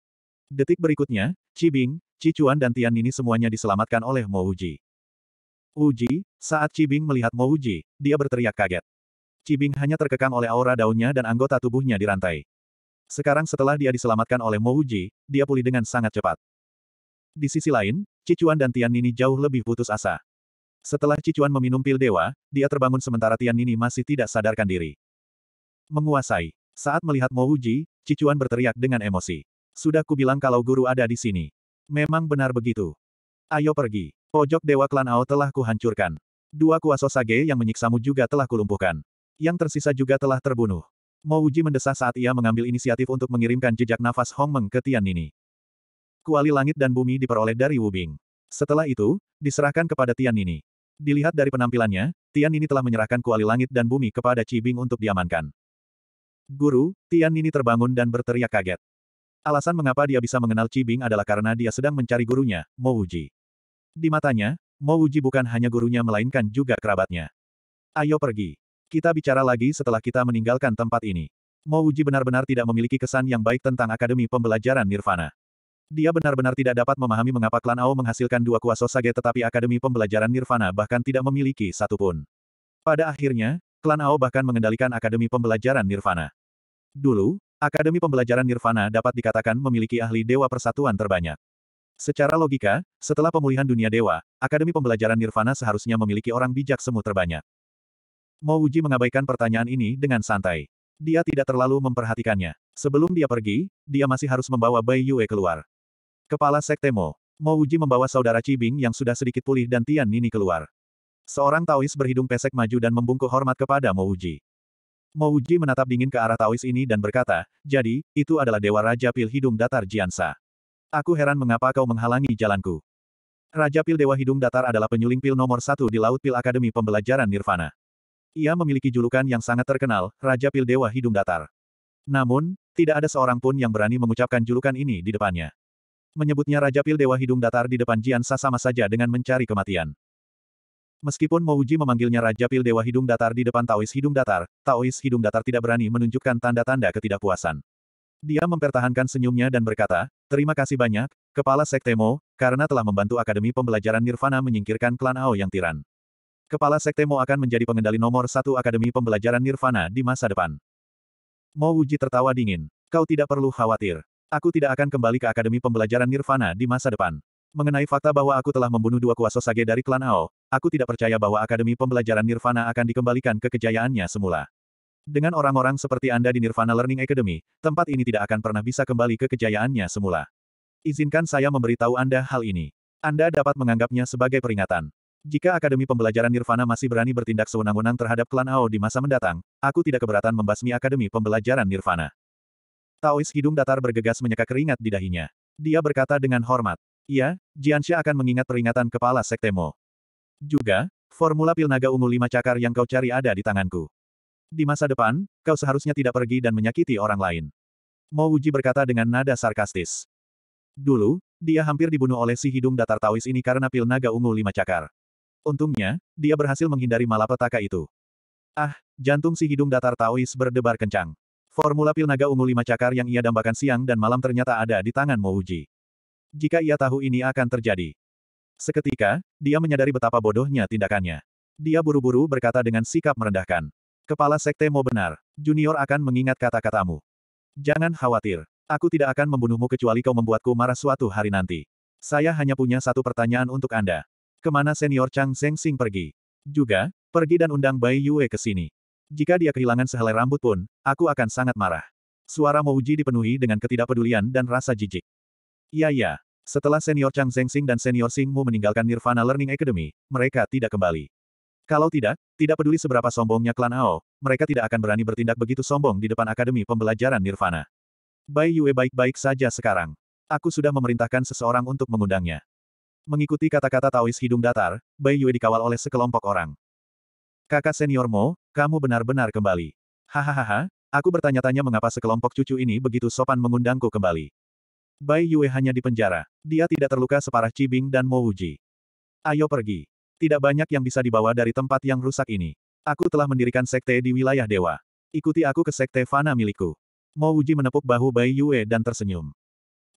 S1: Detik berikutnya, Cibing, Cicuan dan Tian Nini semuanya diselamatkan oleh Mo Uji. Uji, saat Cibing melihat Mo Uji, dia berteriak kaget. Cibing hanya terkekang oleh aura daunnya dan anggota tubuhnya dirantai. Sekarang setelah dia diselamatkan oleh Mo Uji, dia pulih dengan sangat cepat. Di sisi lain, Cicuan dan Tian Nini jauh lebih putus asa. Setelah Cicuan meminum pil dewa, dia terbangun sementara Tian Nini masih tidak sadarkan diri. Menguasai. Saat melihat Mo Uji, Cicuan berteriak dengan emosi. Sudah kubilang kalau guru ada di sini. Memang benar begitu. Ayo pergi. Pojok Dewa Klan Ao telah kuhancurkan. Dua kuasa sage yang menyiksamu juga telah kulumpuhkan. Yang tersisa juga telah terbunuh. Mo Uji mendesah saat ia mengambil inisiatif untuk mengirimkan jejak nafas Hong Meng ke Tian Nini. Kuali langit dan bumi diperoleh dari Wu Bing. Setelah itu, diserahkan kepada Tian Nini. Dilihat dari penampilannya, Tian Nini telah menyerahkan kuali langit dan bumi kepada Qi Bing untuk diamankan. Guru, Tian Nini terbangun dan berteriak kaget. Alasan mengapa dia bisa mengenal Qi Bing adalah karena dia sedang mencari gurunya, Mo Uji. Di matanya, Mo Uji bukan hanya gurunya melainkan juga kerabatnya. Ayo pergi. Kita bicara lagi setelah kita meninggalkan tempat ini. Mo Uji benar-benar tidak memiliki kesan yang baik tentang Akademi Pembelajaran Nirvana. Dia benar-benar tidak dapat memahami mengapa klan Ao menghasilkan dua kuasa sage tetapi Akademi Pembelajaran Nirvana bahkan tidak memiliki satu pun. Pada akhirnya, klan Ao bahkan mengendalikan Akademi Pembelajaran Nirvana. Dulu, Akademi Pembelajaran Nirvana dapat dikatakan memiliki ahli Dewa Persatuan terbanyak. Secara logika, setelah pemulihan dunia dewa, Akademi Pembelajaran Nirvana seharusnya memiliki orang bijak semu terbanyak. Mo Uji mengabaikan pertanyaan ini dengan santai. Dia tidak terlalu memperhatikannya. Sebelum dia pergi, dia masih harus membawa Bai Yue keluar. Kepala Sekte Mo. Mo Uji membawa saudara Cibing yang sudah sedikit pulih dan Tian Nini keluar. Seorang Taois berhidung pesek maju dan membungkuk hormat kepada Mo Uji. Mo Uji menatap dingin ke arah Taois ini dan berkata, jadi, itu adalah Dewa Raja Pil Hidung Datar Jiansa. Aku heran mengapa kau menghalangi jalanku. Raja Pil Dewa Hidung Datar adalah penyuling pil nomor satu di Laut Pil Akademi Pembelajaran Nirvana. Ia memiliki julukan yang sangat terkenal, Raja Pil Dewa Hidung Datar. Namun, tidak ada seorang pun yang berani mengucapkan julukan ini di depannya. Menyebutnya Raja Pil Dewa Hidung Datar di depan Jiansa sama saja dengan mencari kematian. Meskipun Mouji memanggilnya Raja Pil Dewa Hidung Datar di depan Taois Hidung Datar, Taois Hidung Datar tidak berani menunjukkan tanda-tanda ketidakpuasan. Dia mempertahankan senyumnya dan berkata, Terima kasih banyak, Kepala Sekte Mo, karena telah membantu Akademi Pembelajaran Nirvana menyingkirkan klan Ao yang tiran. Kepala Sekte Mo akan menjadi pengendali nomor satu Akademi Pembelajaran Nirvana di masa depan. Mo Wuji tertawa dingin. Kau tidak perlu khawatir. Aku tidak akan kembali ke Akademi Pembelajaran Nirvana di masa depan. Mengenai fakta bahwa aku telah membunuh dua kuasa sage dari klan Ao, aku tidak percaya bahwa Akademi Pembelajaran Nirvana akan dikembalikan ke kejayaannya semula. Dengan orang-orang seperti Anda di Nirvana Learning Academy, tempat ini tidak akan pernah bisa kembali ke kejayaannya semula. Izinkan saya memberitahu Anda hal ini. Anda dapat menganggapnya sebagai peringatan. Jika Akademi Pembelajaran Nirvana masih berani bertindak sewenang-wenang terhadap klan Ao di masa mendatang, aku tidak keberatan membasmi Akademi Pembelajaran Nirvana. Taois hidung datar bergegas menyeka keringat di dahinya. Dia berkata dengan hormat. "Ya, Jiansha akan mengingat peringatan kepala Sektemo. Juga, formula pil naga ungu lima cakar yang kau cari ada di tanganku. Di masa depan, kau seharusnya tidak pergi dan menyakiti orang lain. Mo Uji berkata dengan nada sarkastis. Dulu, dia hampir dibunuh oleh si hidung datar Taois ini karena pil naga ungu lima cakar. Untungnya, dia berhasil menghindari malapetaka itu. Ah, jantung si hidung datar Taois berdebar kencang. Formula pil naga ungu lima cakar yang ia dambakan siang dan malam ternyata ada di tangan Mouji. Jika ia tahu ini akan terjadi. Seketika, dia menyadari betapa bodohnya tindakannya. Dia buru-buru berkata dengan sikap merendahkan. Kepala Sekte mau benar, Junior akan mengingat kata-katamu. Jangan khawatir, aku tidak akan membunuhmu kecuali kau membuatku marah suatu hari nanti. Saya hanya punya satu pertanyaan untuk Anda. Kemana senior Chang Zeng Xing pergi? Juga, pergi dan undang Bai Yue ke sini. Jika dia kehilangan sehelai rambut pun, aku akan sangat marah. Suara Mouji dipenuhi dengan ketidakpedulian dan rasa jijik. Iya ya. Setelah senior Chang Zeng Xing dan senior Xing Mu meninggalkan Nirvana Learning Academy, mereka tidak kembali. Kalau tidak, tidak peduli seberapa sombongnya klan Ao, mereka tidak akan berani bertindak begitu sombong di depan Akademi Pembelajaran Nirvana. Bai Yue baik-baik saja sekarang. Aku sudah memerintahkan seseorang untuk mengundangnya. Mengikuti kata-kata Taois hidung datar, Bai Yue dikawal oleh sekelompok orang. Kakak senior Mo, kamu benar-benar kembali. Hahaha, aku bertanya-tanya mengapa sekelompok cucu ini begitu sopan mengundangku kembali. Bai Yue hanya di penjara. Dia tidak terluka separah Cibing dan Mo Wuji. Ayo pergi. Tidak banyak yang bisa dibawa dari tempat yang rusak ini. Aku telah mendirikan sekte di wilayah dewa. Ikuti aku ke sekte fana milikku. Mo Wuji menepuk bahu Bai Yue dan tersenyum.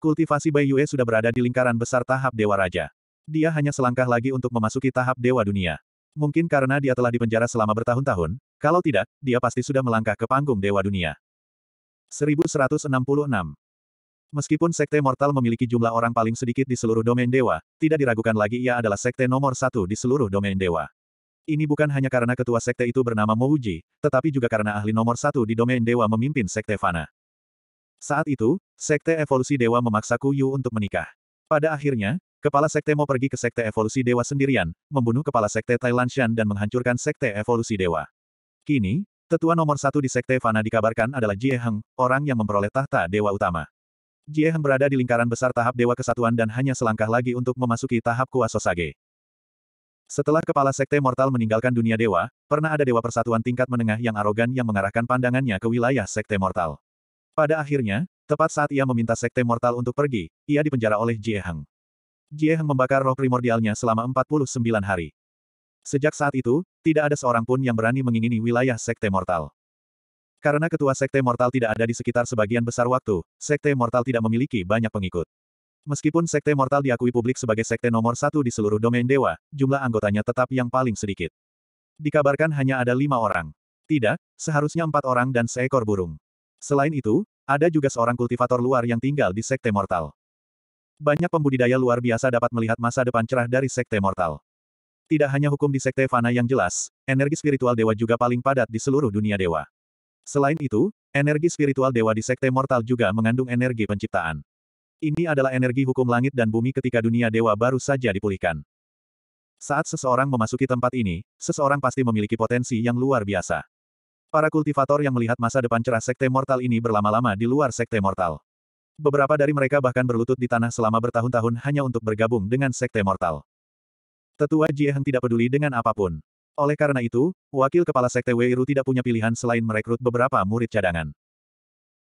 S1: Kultivasi Bai Yue sudah berada di lingkaran besar tahap Dewa Raja. Dia hanya selangkah lagi untuk memasuki tahap Dewa Dunia. Mungkin karena dia telah dipenjara selama bertahun-tahun, kalau tidak, dia pasti sudah melangkah ke panggung Dewa Dunia. 1166 Meskipun Sekte Mortal memiliki jumlah orang paling sedikit di seluruh domain dewa, tidak diragukan lagi ia adalah Sekte nomor satu di seluruh domain dewa. Ini bukan hanya karena ketua sekte itu bernama Mouji, tetapi juga karena ahli nomor satu di domain dewa memimpin sekte Fana. Saat itu, sekte evolusi dewa memaksa Kuyu untuk menikah. Pada akhirnya, Kepala Sekte Mo pergi ke Sekte Evolusi Dewa sendirian, membunuh Kepala Sekte Thailand Shan dan menghancurkan Sekte Evolusi Dewa. Kini, tetua nomor satu di Sekte Fana dikabarkan adalah Jie Heng, orang yang memperoleh tahta Dewa Utama. Jie Heng berada di lingkaran besar tahap Dewa Kesatuan dan hanya selangkah lagi untuk memasuki tahap Kuasa Sage. Setelah kepala sekte mortal meninggalkan dunia dewa, pernah ada dewa persatuan tingkat menengah yang arogan yang mengarahkan pandangannya ke wilayah sekte mortal. Pada akhirnya, tepat saat ia meminta sekte mortal untuk pergi, ia dipenjara oleh Jie Heng. Heng membakar roh primordialnya selama 49 hari. Sejak saat itu, tidak ada seorang pun yang berani mengingini wilayah Sekte Mortal. Karena ketua Sekte Mortal tidak ada di sekitar sebagian besar waktu, Sekte Mortal tidak memiliki banyak pengikut. Meskipun Sekte Mortal diakui publik sebagai Sekte nomor satu di seluruh domain dewa, jumlah anggotanya tetap yang paling sedikit. Dikabarkan hanya ada lima orang. Tidak, seharusnya empat orang dan seekor burung. Selain itu, ada juga seorang kultivator luar yang tinggal di Sekte Mortal. Banyak pembudidaya luar biasa dapat melihat masa depan cerah dari Sekte Mortal. Tidak hanya hukum di Sekte Fana yang jelas, energi spiritual dewa juga paling padat di seluruh dunia dewa. Selain itu, energi spiritual dewa di Sekte Mortal juga mengandung energi penciptaan. Ini adalah energi hukum langit dan bumi ketika dunia dewa baru saja dipulihkan. Saat seseorang memasuki tempat ini, seseorang pasti memiliki potensi yang luar biasa. Para kultivator yang melihat masa depan cerah Sekte Mortal ini berlama-lama di luar Sekte Mortal. Beberapa dari mereka bahkan berlutut di tanah selama bertahun-tahun hanya untuk bergabung dengan Sekte Mortal. Tetua Jieheng tidak peduli dengan apapun. Oleh karena itu, wakil kepala Sekte Weiru tidak punya pilihan selain merekrut beberapa murid cadangan.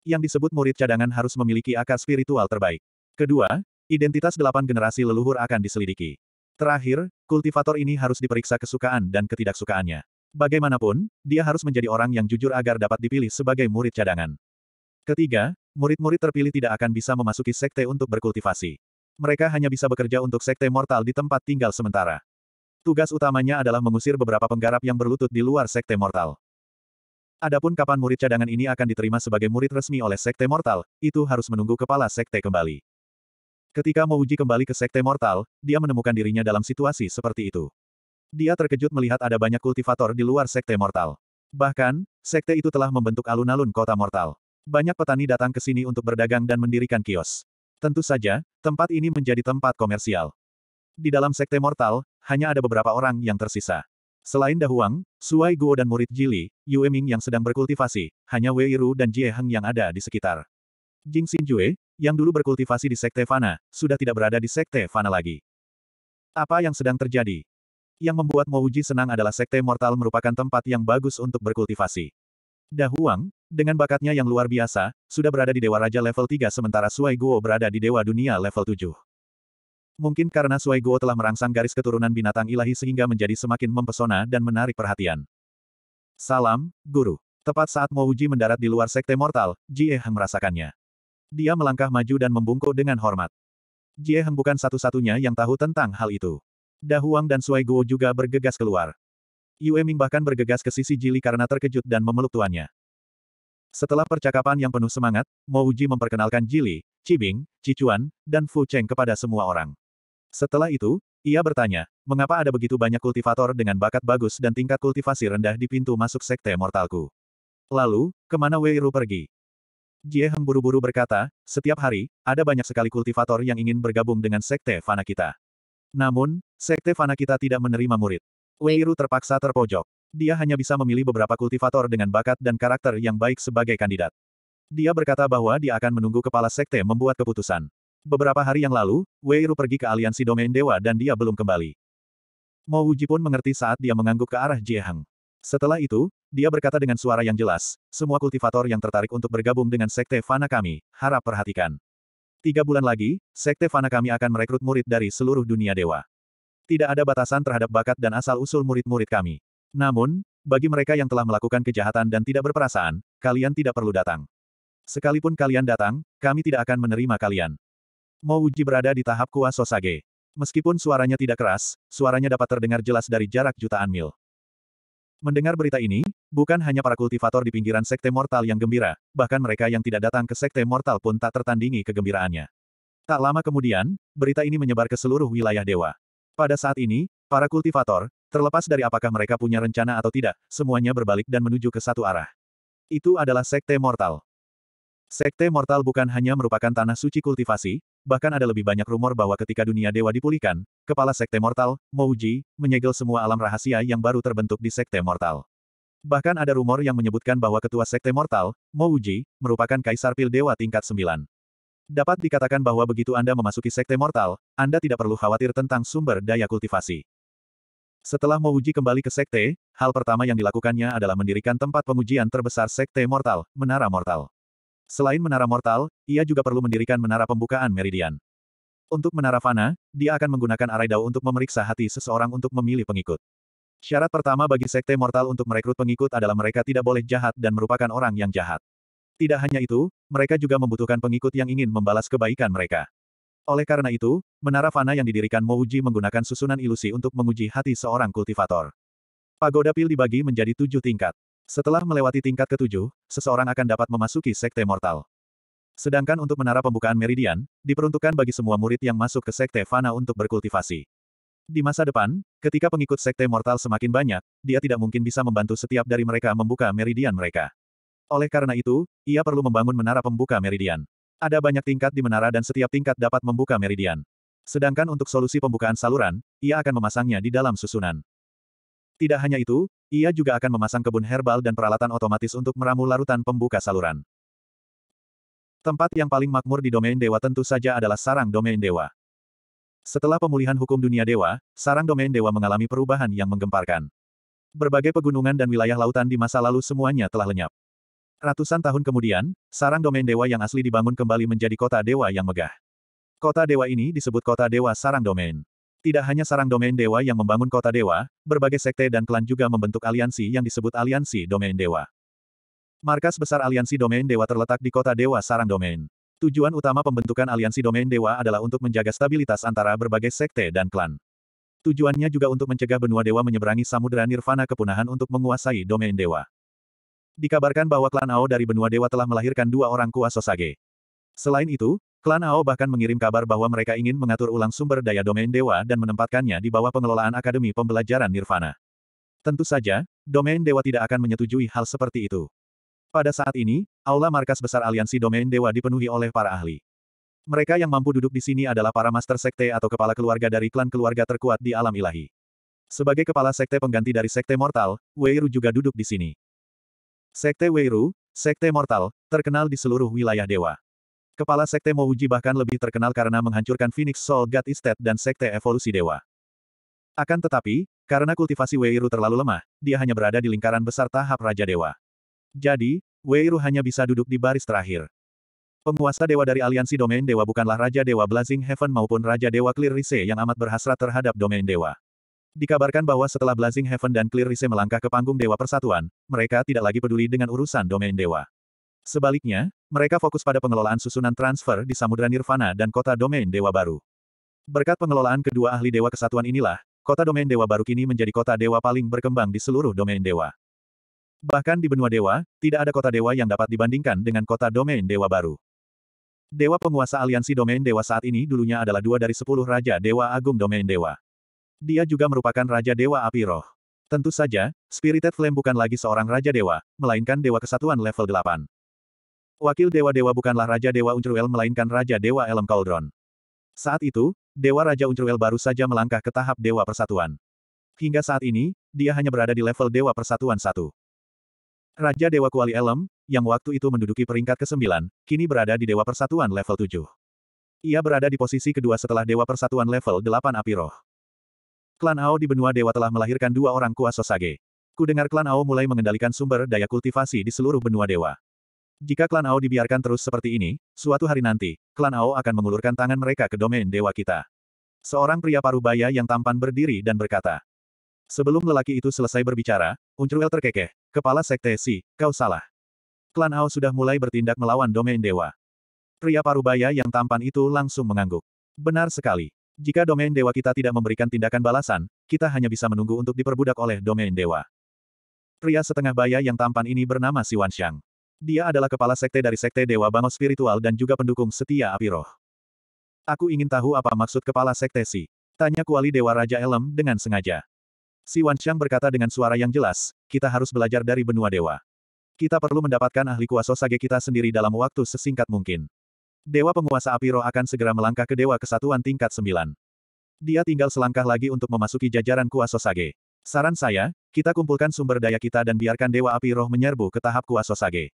S1: Yang disebut murid cadangan harus memiliki akar spiritual terbaik. Kedua, identitas delapan generasi leluhur akan diselidiki. Terakhir, kultivator ini harus diperiksa kesukaan dan ketidaksukaannya. Bagaimanapun, dia harus menjadi orang yang jujur agar dapat dipilih sebagai murid cadangan. Ketiga, murid-murid terpilih tidak akan bisa memasuki sekte untuk berkultivasi. Mereka hanya bisa bekerja untuk sekte mortal di tempat tinggal sementara. Tugas utamanya adalah mengusir beberapa penggarap yang berlutut di luar sekte mortal. Adapun kapan murid cadangan ini akan diterima sebagai murid resmi oleh sekte mortal, itu harus menunggu kepala sekte kembali. Ketika Mouji kembali ke sekte mortal, dia menemukan dirinya dalam situasi seperti itu. Dia terkejut melihat ada banyak kultivator di luar sekte mortal. Bahkan, sekte itu telah membentuk alun-alun kota mortal. Banyak petani datang ke sini untuk berdagang dan mendirikan kios. Tentu saja, tempat ini menjadi tempat komersial. Di dalam sekte mortal, hanya ada beberapa orang yang tersisa. Selain Dahuang, Suai Guo dan murid Jili, Yue Ming yang sedang berkultivasi, hanya Wei Ru dan Jie Heng yang ada di sekitar. Jing Xin Jue, yang dulu berkultivasi di sekte Fana, sudah tidak berada di sekte Fana lagi. Apa yang sedang terjadi? Yang membuat Mouji senang adalah sekte mortal merupakan tempat yang bagus untuk berkultivasi. Dahuang, dengan bakatnya yang luar biasa, sudah berada di Dewa Raja level 3 sementara Suai Guo berada di Dewa Dunia level 7. Mungkin karena Suai Guo telah merangsang garis keturunan binatang ilahi sehingga menjadi semakin mempesona dan menarik perhatian. Salam, Guru. Tepat saat Mo Uji mendarat di luar Sekte Mortal, Jie Heng merasakannya. Dia melangkah maju dan membungkuk dengan hormat. Jie Heng bukan satu-satunya yang tahu tentang hal itu. Dahuang dan Suai Guo juga bergegas keluar. Yue Ming bahkan bergegas ke sisi Jili karena terkejut dan memeluk tuannya. Setelah percakapan yang penuh semangat, Mo Uji memperkenalkan Jili, Cibing, Cicuan, dan Fu Cheng kepada semua orang. Setelah itu, ia bertanya, mengapa ada begitu banyak kultivator dengan bakat bagus dan tingkat kultivasi rendah di pintu masuk sekte mortalku? Lalu, kemana Wei Ru pergi? Jie Heng buru-buru berkata, setiap hari, ada banyak sekali kultivator yang ingin bergabung dengan Sekte Fana kita. Namun, Sekte Fana kita tidak menerima murid. Weiru terpaksa terpojok. Dia hanya bisa memilih beberapa kultivator dengan bakat dan karakter yang baik sebagai kandidat. Dia berkata bahwa dia akan menunggu kepala sekte membuat keputusan. Beberapa hari yang lalu, Weiru pergi ke aliansi domain dewa dan dia belum kembali. Mo Wuji pun mengerti saat dia mengangguk ke arah Jiehang. Setelah itu, dia berkata dengan suara yang jelas, semua kultivator yang tertarik untuk bergabung dengan Sekte Fana kami, harap perhatikan. Tiga bulan lagi, Sekte Fana kami akan merekrut murid dari seluruh dunia dewa. Tidak ada batasan terhadap bakat dan asal-usul murid-murid kami. Namun, bagi mereka yang telah melakukan kejahatan dan tidak berperasaan, kalian tidak perlu datang. Sekalipun kalian datang, kami tidak akan menerima kalian. Wuji berada di tahap kuah Sosage. Meskipun suaranya tidak keras, suaranya dapat terdengar jelas dari jarak jutaan mil. Mendengar berita ini, bukan hanya para kultivator di pinggiran Sekte Mortal yang gembira, bahkan mereka yang tidak datang ke Sekte Mortal pun tak tertandingi kegembiraannya. Tak lama kemudian, berita ini menyebar ke seluruh wilayah dewa. Pada saat ini, para kultivator, terlepas dari apakah mereka punya rencana atau tidak, semuanya berbalik dan menuju ke satu arah. Itu adalah Sekte Mortal. Sekte Mortal bukan hanya merupakan tanah suci kultivasi, bahkan ada lebih banyak rumor bahwa ketika dunia dewa dipulihkan, kepala Sekte Mortal, Mouji, menyegel semua alam rahasia yang baru terbentuk di Sekte Mortal. Bahkan ada rumor yang menyebutkan bahwa ketua Sekte Mortal, Mouji, merupakan Kaisar Pil Dewa tingkat 9. Dapat dikatakan bahwa begitu Anda memasuki sekte mortal, Anda tidak perlu khawatir tentang sumber daya kultivasi. Setelah Mouji kembali ke sekte, hal pertama yang dilakukannya adalah mendirikan tempat pengujian terbesar sekte mortal, Menara Mortal. Selain Menara Mortal, ia juga perlu mendirikan Menara Pembukaan Meridian. Untuk Menara Fana, dia akan menggunakan arai dao untuk memeriksa hati seseorang untuk memilih pengikut. Syarat pertama bagi sekte mortal untuk merekrut pengikut adalah mereka tidak boleh jahat dan merupakan orang yang jahat. Tidak hanya itu, mereka juga membutuhkan pengikut yang ingin membalas kebaikan mereka. Oleh karena itu, menara fana yang didirikan Mouji menggunakan susunan ilusi untuk menguji hati seorang kultivator. Pagoda pil dibagi menjadi tujuh tingkat. Setelah melewati tingkat ketujuh, seseorang akan dapat memasuki sekte mortal. Sedangkan untuk menara pembukaan meridian, diperuntukkan bagi semua murid yang masuk ke sekte fana untuk berkultivasi. Di masa depan, ketika pengikut sekte mortal semakin banyak, dia tidak mungkin bisa membantu setiap dari mereka membuka meridian mereka. Oleh karena itu, ia perlu membangun menara pembuka meridian. Ada banyak tingkat di menara dan setiap tingkat dapat membuka meridian. Sedangkan untuk solusi pembukaan saluran, ia akan memasangnya di dalam susunan. Tidak hanya itu, ia juga akan memasang kebun herbal dan peralatan otomatis untuk meramu larutan pembuka saluran. Tempat yang paling makmur di domain dewa tentu saja adalah sarang domain dewa. Setelah pemulihan hukum dunia dewa, sarang domain dewa mengalami perubahan yang menggemparkan. Berbagai pegunungan dan wilayah lautan di masa lalu semuanya telah lenyap. Ratusan tahun kemudian, sarang domain dewa yang asli dibangun kembali menjadi kota dewa yang megah. Kota dewa ini disebut kota dewa sarang domain. Tidak hanya sarang domain dewa yang membangun kota dewa, berbagai sekte dan klan juga membentuk aliansi yang disebut aliansi domain dewa. Markas besar aliansi domain dewa terletak di kota dewa sarang domain. Tujuan utama pembentukan aliansi domain dewa adalah untuk menjaga stabilitas antara berbagai sekte dan klan. Tujuannya juga untuk mencegah benua dewa menyeberangi samudera nirvana kepunahan untuk menguasai domain dewa. Dikabarkan bahwa klan Ao dari benua dewa telah melahirkan dua orang kuasa Sosage. Selain itu, klan Ao bahkan mengirim kabar bahwa mereka ingin mengatur ulang sumber daya domain dewa dan menempatkannya di bawah pengelolaan Akademi Pembelajaran Nirvana. Tentu saja, domain dewa tidak akan menyetujui hal seperti itu. Pada saat ini, aula markas besar aliansi domain dewa dipenuhi oleh para ahli. Mereka yang mampu duduk di sini adalah para master sekte atau kepala keluarga dari klan keluarga terkuat di alam ilahi. Sebagai kepala sekte pengganti dari sekte mortal, Wei Ru juga duduk di sini. Sekte Weiru, Sekte Mortal, terkenal di seluruh wilayah dewa. Kepala Sekte Mouji bahkan lebih terkenal karena menghancurkan Phoenix Soul God Estate dan Sekte Evolusi Dewa. Akan tetapi, karena kultivasi Weiru terlalu lemah, dia hanya berada di lingkaran besar tahap Raja Dewa. Jadi, Weiru hanya bisa duduk di baris terakhir. Penguasa dewa dari aliansi domain dewa bukanlah Raja Dewa Blazing Heaven maupun Raja Dewa Clear Rise yang amat berhasrat terhadap domain dewa. Dikabarkan bahwa setelah Blazing Heaven dan Clear Rise melangkah ke panggung Dewa Persatuan, mereka tidak lagi peduli dengan urusan domain dewa. Sebaliknya, mereka fokus pada pengelolaan susunan transfer di Samudra Nirvana dan kota domain dewa baru. Berkat pengelolaan kedua ahli dewa kesatuan inilah, kota domain dewa baru kini menjadi kota dewa paling berkembang di seluruh domain dewa. Bahkan di benua dewa, tidak ada kota dewa yang dapat dibandingkan dengan kota domain dewa baru. Dewa penguasa aliansi domain dewa saat ini dulunya adalah dua dari sepuluh raja dewa agung domain dewa. Dia juga merupakan Raja Dewa Api Roh. Tentu saja, Spirited Flame bukan lagi seorang Raja Dewa, melainkan Dewa Kesatuan level 8. Wakil Dewa-Dewa bukanlah Raja Dewa Uncruel melainkan Raja Dewa Elem Cauldron. Saat itu, Dewa Raja Uncruel baru saja melangkah ke tahap Dewa Persatuan. Hingga saat ini, dia hanya berada di level Dewa Persatuan 1. Raja Dewa Kuali Elem, yang waktu itu menduduki peringkat ke-9, kini berada di Dewa Persatuan level 7. Ia berada di posisi kedua setelah Dewa Persatuan level 8 Api Roh. Klan Ao di benua dewa telah melahirkan dua orang kuasa sage. Ku dengar klan Ao mulai mengendalikan sumber daya kultivasi di seluruh benua dewa. Jika klan Ao dibiarkan terus seperti ini, suatu hari nanti, klan Ao akan mengulurkan tangan mereka ke domain dewa kita. Seorang pria parubaya yang tampan berdiri dan berkata. Sebelum lelaki itu selesai berbicara, Uncruel terkekeh, kepala sekte si, kau salah. Klan Ao sudah mulai bertindak melawan domain dewa. Pria parubaya yang tampan itu langsung mengangguk. Benar sekali. Jika domain dewa kita tidak memberikan tindakan balasan, kita hanya bisa menunggu untuk diperbudak oleh domain dewa. Pria setengah baya yang tampan ini bernama Siwan Shang. Dia adalah kepala sekte dari sekte Dewa Bangos Spiritual dan juga pendukung setia api roh. Aku ingin tahu apa maksud kepala sekte si. Tanya kuali Dewa Raja Elem dengan sengaja. Siwan Shang berkata dengan suara yang jelas, kita harus belajar dari benua dewa. Kita perlu mendapatkan ahli kuasa sage kita sendiri dalam waktu sesingkat mungkin. Dewa penguasa api roh akan segera melangkah ke Dewa Kesatuan tingkat sembilan. Dia tinggal selangkah lagi untuk memasuki jajaran kuasa sage. Saran saya, kita kumpulkan sumber daya kita dan biarkan Dewa Api Roh menyerbu ke tahap kuasa sage.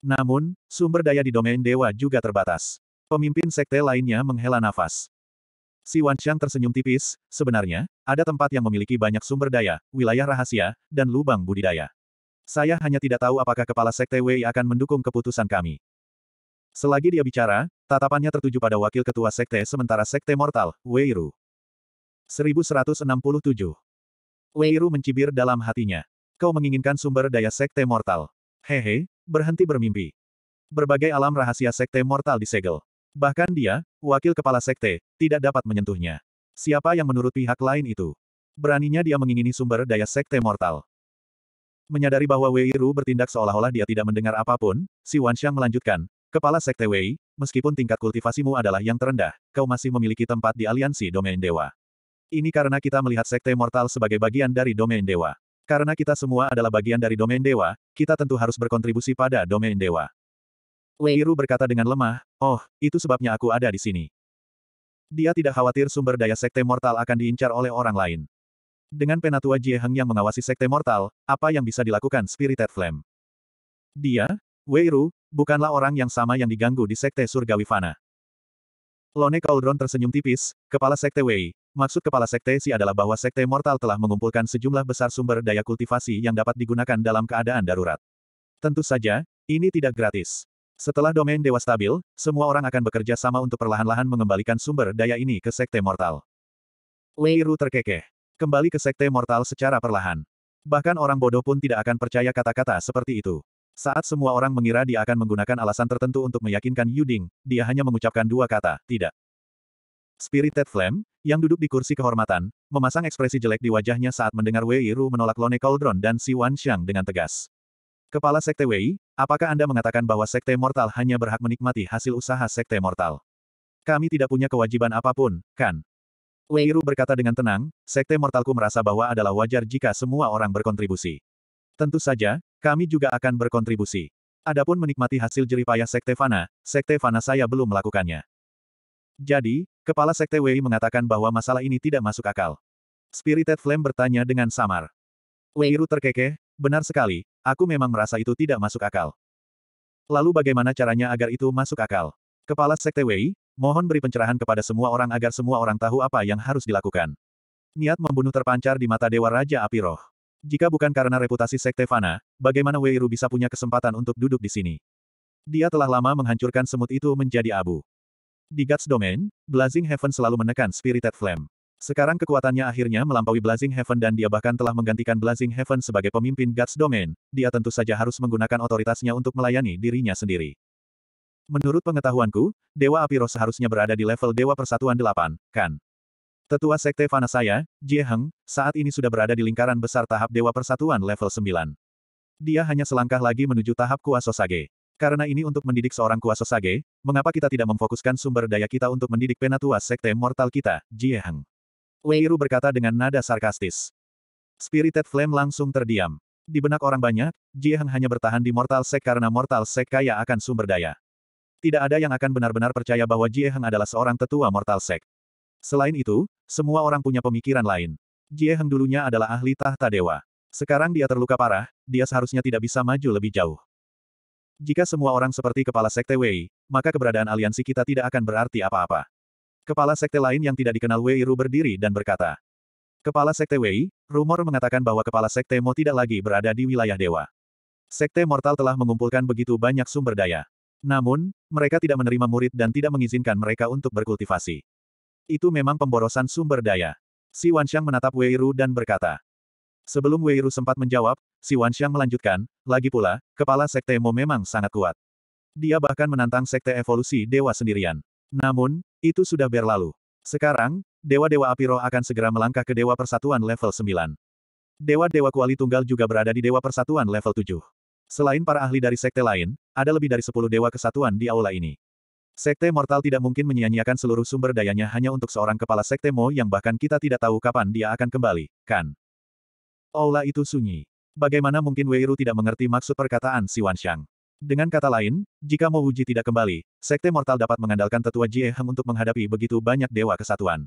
S1: Namun, sumber daya di domain Dewa juga terbatas. Pemimpin sekte lainnya menghela nafas. Si wan Wanxiang tersenyum tipis, sebenarnya, ada tempat yang memiliki banyak sumber daya, wilayah rahasia, dan lubang budidaya. Saya hanya tidak tahu apakah kepala sekte Wei akan mendukung keputusan kami. Selagi dia bicara, tatapannya tertuju pada wakil ketua sekte sementara sekte mortal, Weiru. 1167. Weiru mencibir dalam hatinya. Kau menginginkan sumber daya sekte mortal. Hehe, berhenti bermimpi. Berbagai alam rahasia sekte mortal disegel. Bahkan dia, wakil kepala sekte, tidak dapat menyentuhnya. Siapa yang menurut pihak lain itu? Beraninya dia mengingini sumber daya sekte mortal. Menyadari bahwa Wei Ru bertindak seolah-olah dia tidak mendengar apapun, si Wanxiang melanjutkan, Kepala Sekte Wei, meskipun tingkat kultivasimu adalah yang terendah, kau masih memiliki tempat di aliansi domain dewa. Ini karena kita melihat Sekte Mortal sebagai bagian dari domain dewa. Karena kita semua adalah bagian dari domain dewa, kita tentu harus berkontribusi pada domain dewa. Wei Ru berkata dengan lemah, oh, itu sebabnya aku ada di sini. Dia tidak khawatir sumber daya Sekte Mortal akan diincar oleh orang lain. Dengan penatua Jieheng yang mengawasi Sekte Mortal, apa yang bisa dilakukan Spirited Flame? Dia, Weiru, bukanlah orang yang sama yang diganggu di Sekte Surgawi Fana. Lone Cauldron tersenyum tipis, kepala Sekte Wei. Maksud kepala Sekte Si adalah bahwa Sekte Mortal telah mengumpulkan sejumlah besar sumber daya kultivasi yang dapat digunakan dalam keadaan darurat. Tentu saja, ini tidak gratis. Setelah domain dewa stabil, semua orang akan bekerja sama untuk perlahan-lahan mengembalikan sumber daya ini ke Sekte Mortal. Wei Ru terkekeh. Kembali ke Sekte Mortal secara perlahan. Bahkan orang bodoh pun tidak akan percaya kata-kata seperti itu. Saat semua orang mengira dia akan menggunakan alasan tertentu untuk meyakinkan Yuding, dia hanya mengucapkan dua kata, tidak. Spirited Flame, yang duduk di kursi kehormatan, memasang ekspresi jelek di wajahnya saat mendengar Wei Ru menolak Lone Cauldron dan Si Wan Xiang dengan tegas. Kepala Sekte Wei, apakah Anda mengatakan bahwa Sekte Mortal hanya berhak menikmati hasil usaha Sekte Mortal? Kami tidak punya kewajiban apapun, kan? Wei Ru berkata dengan tenang, Sekte Mortalku merasa bahwa adalah wajar jika semua orang berkontribusi. Tentu saja, kami juga akan berkontribusi. Adapun menikmati hasil jeripayah Sekte Fana, Sekte Fana saya belum melakukannya. Jadi, Kepala Sekte Wei mengatakan bahwa masalah ini tidak masuk akal. Spirited Flame bertanya dengan samar. Wei Ru terkekeh, benar sekali, aku memang merasa itu tidak masuk akal. Lalu bagaimana caranya agar itu masuk akal? Kepala Sekte Wei, mohon beri pencerahan kepada semua orang agar semua orang tahu apa yang harus dilakukan. Niat membunuh terpancar di mata Dewa Raja Api Roh. Jika bukan karena reputasi Sekte Fana, bagaimana Wei Ru bisa punya kesempatan untuk duduk di sini? Dia telah lama menghancurkan semut itu menjadi abu. Di Gods Domain, Blazing Heaven selalu menekan Spirited Flame. Sekarang kekuatannya akhirnya melampaui Blazing Heaven dan dia bahkan telah menggantikan Blazing Heaven sebagai pemimpin Gods Domain, dia tentu saja harus menggunakan otoritasnya untuk melayani dirinya sendiri. Menurut pengetahuanku, Dewa Api Roh seharusnya berada di level Dewa Persatuan 8, kan? Tetua Sekte Fana saya, Jie Heng, saat ini sudah berada di lingkaran besar tahap Dewa Persatuan level 9. Dia hanya selangkah lagi menuju tahap Kuasa Kuasosage. Karena ini untuk mendidik seorang Kuasa Kuasosage, mengapa kita tidak memfokuskan sumber daya kita untuk mendidik penatua Sekte Mortal kita, Jie Heng? Wei Ru berkata dengan nada sarkastis. Spirited Flame langsung terdiam. Di benak orang banyak, Jie Heng hanya bertahan di Mortal Sek karena Mortal Sek kaya akan sumber daya. Tidak ada yang akan benar-benar percaya bahwa Jie Heng adalah seorang tetua Mortal Sek. Selain itu, semua orang punya pemikiran lain. Jie Heng dulunya adalah ahli tahta dewa. Sekarang dia terluka parah, dia seharusnya tidak bisa maju lebih jauh. Jika semua orang seperti kepala sekte Wei, maka keberadaan aliansi kita tidak akan berarti apa-apa. Kepala sekte lain yang tidak dikenal Wei Ru berdiri dan berkata, Kepala Sekte Wei, rumor mengatakan bahwa Kepala Sekte Mo tidak lagi berada di wilayah dewa. Sekte Mortal telah mengumpulkan begitu banyak sumber daya. Namun, mereka tidak menerima murid dan tidak mengizinkan mereka untuk berkultivasi. Itu memang pemborosan sumber daya. Si Wanxiang menatap Wei Ru dan berkata. Sebelum Wei Ru sempat menjawab, si Wanxiang melanjutkan, lagi pula, kepala Sekte Mo memang sangat kuat. Dia bahkan menantang Sekte Evolusi Dewa sendirian. Namun, itu sudah berlalu. Sekarang, Dewa-Dewa Api Roh akan segera melangkah ke Dewa Persatuan level 9. Dewa-Dewa Kuali Tunggal juga berada di Dewa Persatuan level 7. Selain para ahli dari sekte lain, ada lebih dari 10 dewa kesatuan di aula ini. Sekte Mortal tidak mungkin menyia-nyiakan seluruh sumber dayanya hanya untuk seorang kepala Sekte Mo yang bahkan kita tidak tahu kapan dia akan kembali, kan? Aula itu sunyi. Bagaimana mungkin Wei Weiru tidak mengerti maksud perkataan Si Wan Shang? Dengan kata lain, jika Mo Uji tidak kembali, Sekte Mortal dapat mengandalkan tetua Jie Heng untuk menghadapi begitu banyak dewa kesatuan.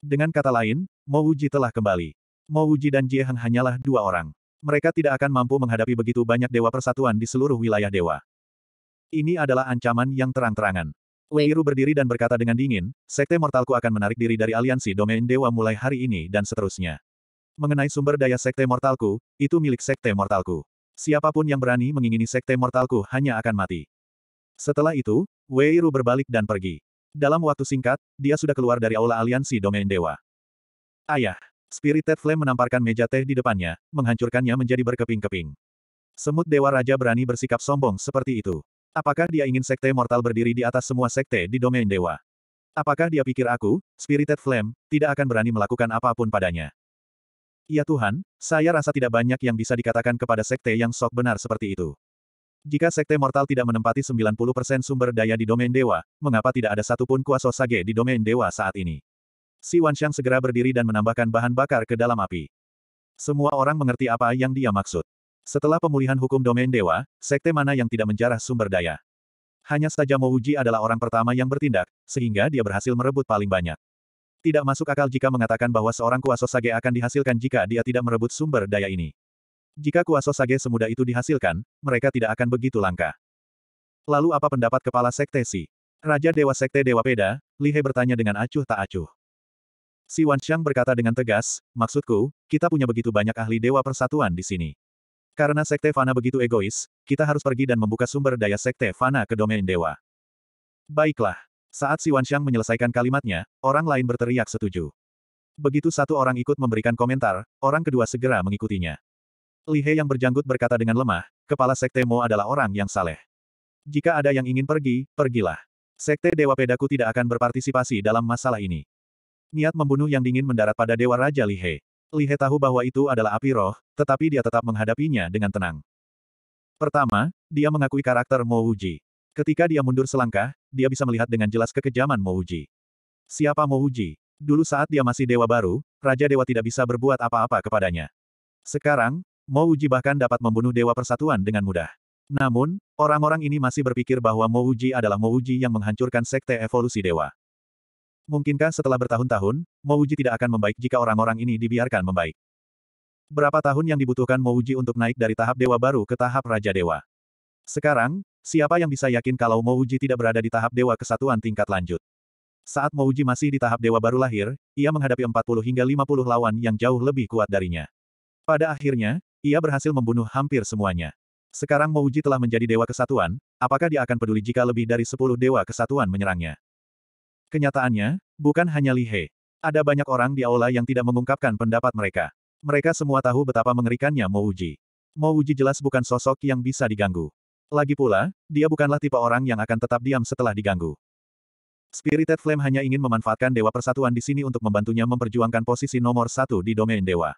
S1: Dengan kata lain, Mo Uji telah kembali. Mo Uji dan Jie Heng hanyalah dua orang. Mereka tidak akan mampu menghadapi begitu banyak dewa persatuan di seluruh wilayah dewa. Ini adalah ancaman yang terang-terangan. Weiru berdiri dan berkata dengan dingin, Sekte Mortalku akan menarik diri dari aliansi domain dewa mulai hari ini dan seterusnya. Mengenai sumber daya Sekte Mortalku, itu milik Sekte Mortalku. Siapapun yang berani mengingini Sekte Mortalku hanya akan mati. Setelah itu, Weiru berbalik dan pergi. Dalam waktu singkat, dia sudah keluar dari aula aliansi domain dewa. Ayah, Spirited Flame menamparkan meja teh di depannya, menghancurkannya menjadi berkeping-keping. Semut Dewa Raja berani bersikap sombong seperti itu. Apakah dia ingin sekte mortal berdiri di atas semua sekte di domain dewa? Apakah dia pikir aku, Spirited Flame, tidak akan berani melakukan apapun padanya? Ya Tuhan, saya rasa tidak banyak yang bisa dikatakan kepada sekte yang sok benar seperti itu. Jika sekte mortal tidak menempati 90% sumber daya di domain dewa, mengapa tidak ada satupun kuasa sage di domain dewa saat ini? Si Wan Shang segera berdiri dan menambahkan bahan bakar ke dalam api. Semua orang mengerti apa yang dia maksud. Setelah pemulihan hukum domain dewa, sekte mana yang tidak menjarah sumber daya? Hanya saja Mouji adalah orang pertama yang bertindak, sehingga dia berhasil merebut paling banyak. Tidak masuk akal jika mengatakan bahwa seorang kuasa sage akan dihasilkan jika dia tidak merebut sumber daya ini. Jika kuasa sage semudah itu dihasilkan, mereka tidak akan begitu langka. Lalu apa pendapat kepala sekte Si? Raja Dewa Sekte Dewa Peda, Lihe bertanya dengan acuh tak acuh. Si Wan Xiang berkata dengan tegas, maksudku, kita punya begitu banyak ahli Dewa Persatuan di sini. Karena sekte Fana begitu egois, kita harus pergi dan membuka sumber daya sekte Fana ke domain dewa. Baiklah. Saat Si Wanxiang menyelesaikan kalimatnya, orang lain berteriak setuju. Begitu satu orang ikut memberikan komentar, orang kedua segera mengikutinya. Li He yang berjanggut berkata dengan lemah, kepala sekte Mo adalah orang yang saleh. Jika ada yang ingin pergi, pergilah. Sekte Dewa Pedaku tidak akan berpartisipasi dalam masalah ini. Niat membunuh yang dingin mendarat pada Dewa Raja Li He. Li He tahu bahwa itu adalah api roh, tetapi dia tetap menghadapinya dengan tenang. Pertama, dia mengakui karakter Mo Uji. Ketika dia mundur selangkah, dia bisa melihat dengan jelas kekejaman Mo Uji. Siapa Mo Uji? Dulu saat dia masih dewa baru, Raja Dewa tidak bisa berbuat apa-apa kepadanya. Sekarang, Mo Uji bahkan dapat membunuh Dewa Persatuan dengan mudah. Namun, orang-orang ini masih berpikir bahwa Mo Uji adalah Mo Uji yang menghancurkan Sekte Evolusi Dewa. Mungkinkah setelah bertahun-tahun, Mouji tidak akan membaik jika orang-orang ini dibiarkan membaik? Berapa tahun yang dibutuhkan Mouji untuk naik dari tahap dewa baru ke tahap raja dewa? Sekarang, siapa yang bisa yakin kalau Mouji tidak berada di tahap dewa kesatuan tingkat lanjut? Saat Mouji masih di tahap dewa baru lahir, ia menghadapi 40 hingga 50 lawan yang jauh lebih kuat darinya. Pada akhirnya, ia berhasil membunuh hampir semuanya. Sekarang Mouji telah menjadi dewa kesatuan, apakah dia akan peduli jika lebih dari 10 dewa kesatuan menyerangnya? Kenyataannya, bukan hanya Li He. Ada banyak orang di aula yang tidak mengungkapkan pendapat mereka. Mereka semua tahu betapa mengerikannya Mo Uji. Mo Uji jelas bukan sosok yang bisa diganggu. Lagi pula, dia bukanlah tipe orang yang akan tetap diam setelah diganggu. Spirited Flame hanya ingin memanfaatkan Dewa Persatuan di sini untuk membantunya memperjuangkan posisi nomor satu di domain Dewa.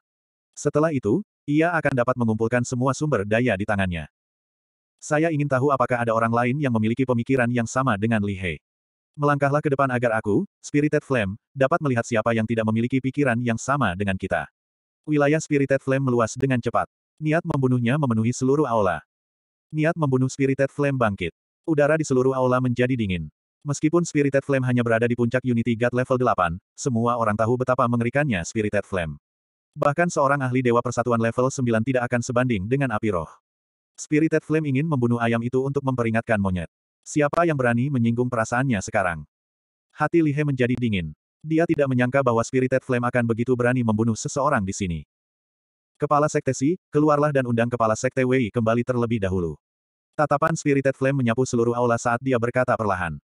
S1: Setelah itu, ia akan dapat mengumpulkan semua sumber daya di tangannya. Saya ingin tahu apakah ada orang lain yang memiliki pemikiran yang sama dengan Li He. Melangkahlah ke depan agar aku, Spirited Flame, dapat melihat siapa yang tidak memiliki pikiran yang sama dengan kita. Wilayah Spirited Flame meluas dengan cepat. Niat membunuhnya memenuhi seluruh aula. Niat membunuh Spirited Flame bangkit. Udara di seluruh aula menjadi dingin. Meskipun Spirited Flame hanya berada di puncak Unity God level 8, semua orang tahu betapa mengerikannya Spirited Flame. Bahkan seorang ahli Dewa Persatuan level 9 tidak akan sebanding dengan api roh. Spirited Flame ingin membunuh ayam itu untuk memperingatkan monyet. Siapa yang berani menyinggung perasaannya sekarang? Hati Lihe menjadi dingin. Dia tidak menyangka bahwa Spirited Flame akan begitu berani membunuh seseorang di sini. Kepala Sekte Si, keluarlah dan undang Kepala Sekte Wei kembali terlebih dahulu. Tatapan Spirited Flame menyapu seluruh aula saat dia berkata perlahan.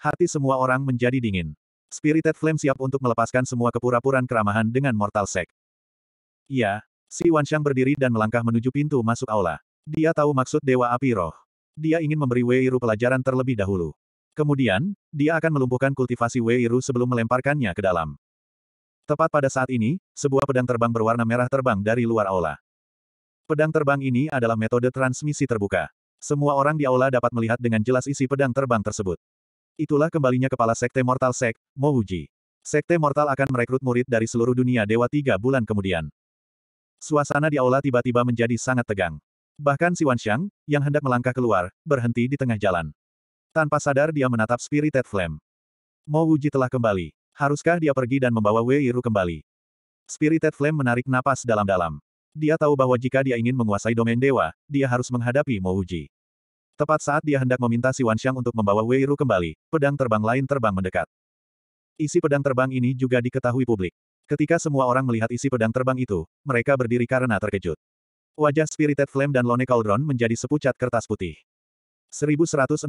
S1: Hati semua orang menjadi dingin. Spirited Flame siap untuk melepaskan semua kepura-puraan keramahan dengan Mortal Sect. Iya, Si Wanshang berdiri dan melangkah menuju pintu masuk aula. Dia tahu maksud Dewa Api Roh dia ingin memberi Wei Weiru pelajaran terlebih dahulu. Kemudian, dia akan melumpuhkan kultivasi Wei Weiru sebelum melemparkannya ke dalam. Tepat pada saat ini, sebuah pedang terbang berwarna merah terbang dari luar aula. Pedang terbang ini adalah metode transmisi terbuka. Semua orang di aula dapat melihat dengan jelas isi pedang terbang tersebut. Itulah kembalinya kepala Sekte Mortal Sek, Mouji. Sekte Mortal akan merekrut murid dari seluruh dunia Dewa tiga bulan kemudian. Suasana di aula tiba-tiba menjadi sangat tegang. Bahkan si Wanxiang, yang hendak melangkah keluar, berhenti di tengah jalan. Tanpa sadar dia menatap Spirited Flame. Mo Wuji telah kembali. Haruskah dia pergi dan membawa Wei Ru kembali? Spirited Flame menarik napas dalam-dalam. Dia tahu bahwa jika dia ingin menguasai domain dewa, dia harus menghadapi Mo Wuji. Tepat saat dia hendak meminta si Wanxiang untuk membawa Wei Ru kembali, pedang terbang lain terbang mendekat. Isi pedang terbang ini juga diketahui publik. Ketika semua orang melihat isi pedang terbang itu, mereka berdiri karena terkejut. Wajah Spirited Flame dan Lone Cauldron menjadi sepucat kertas putih. 1168.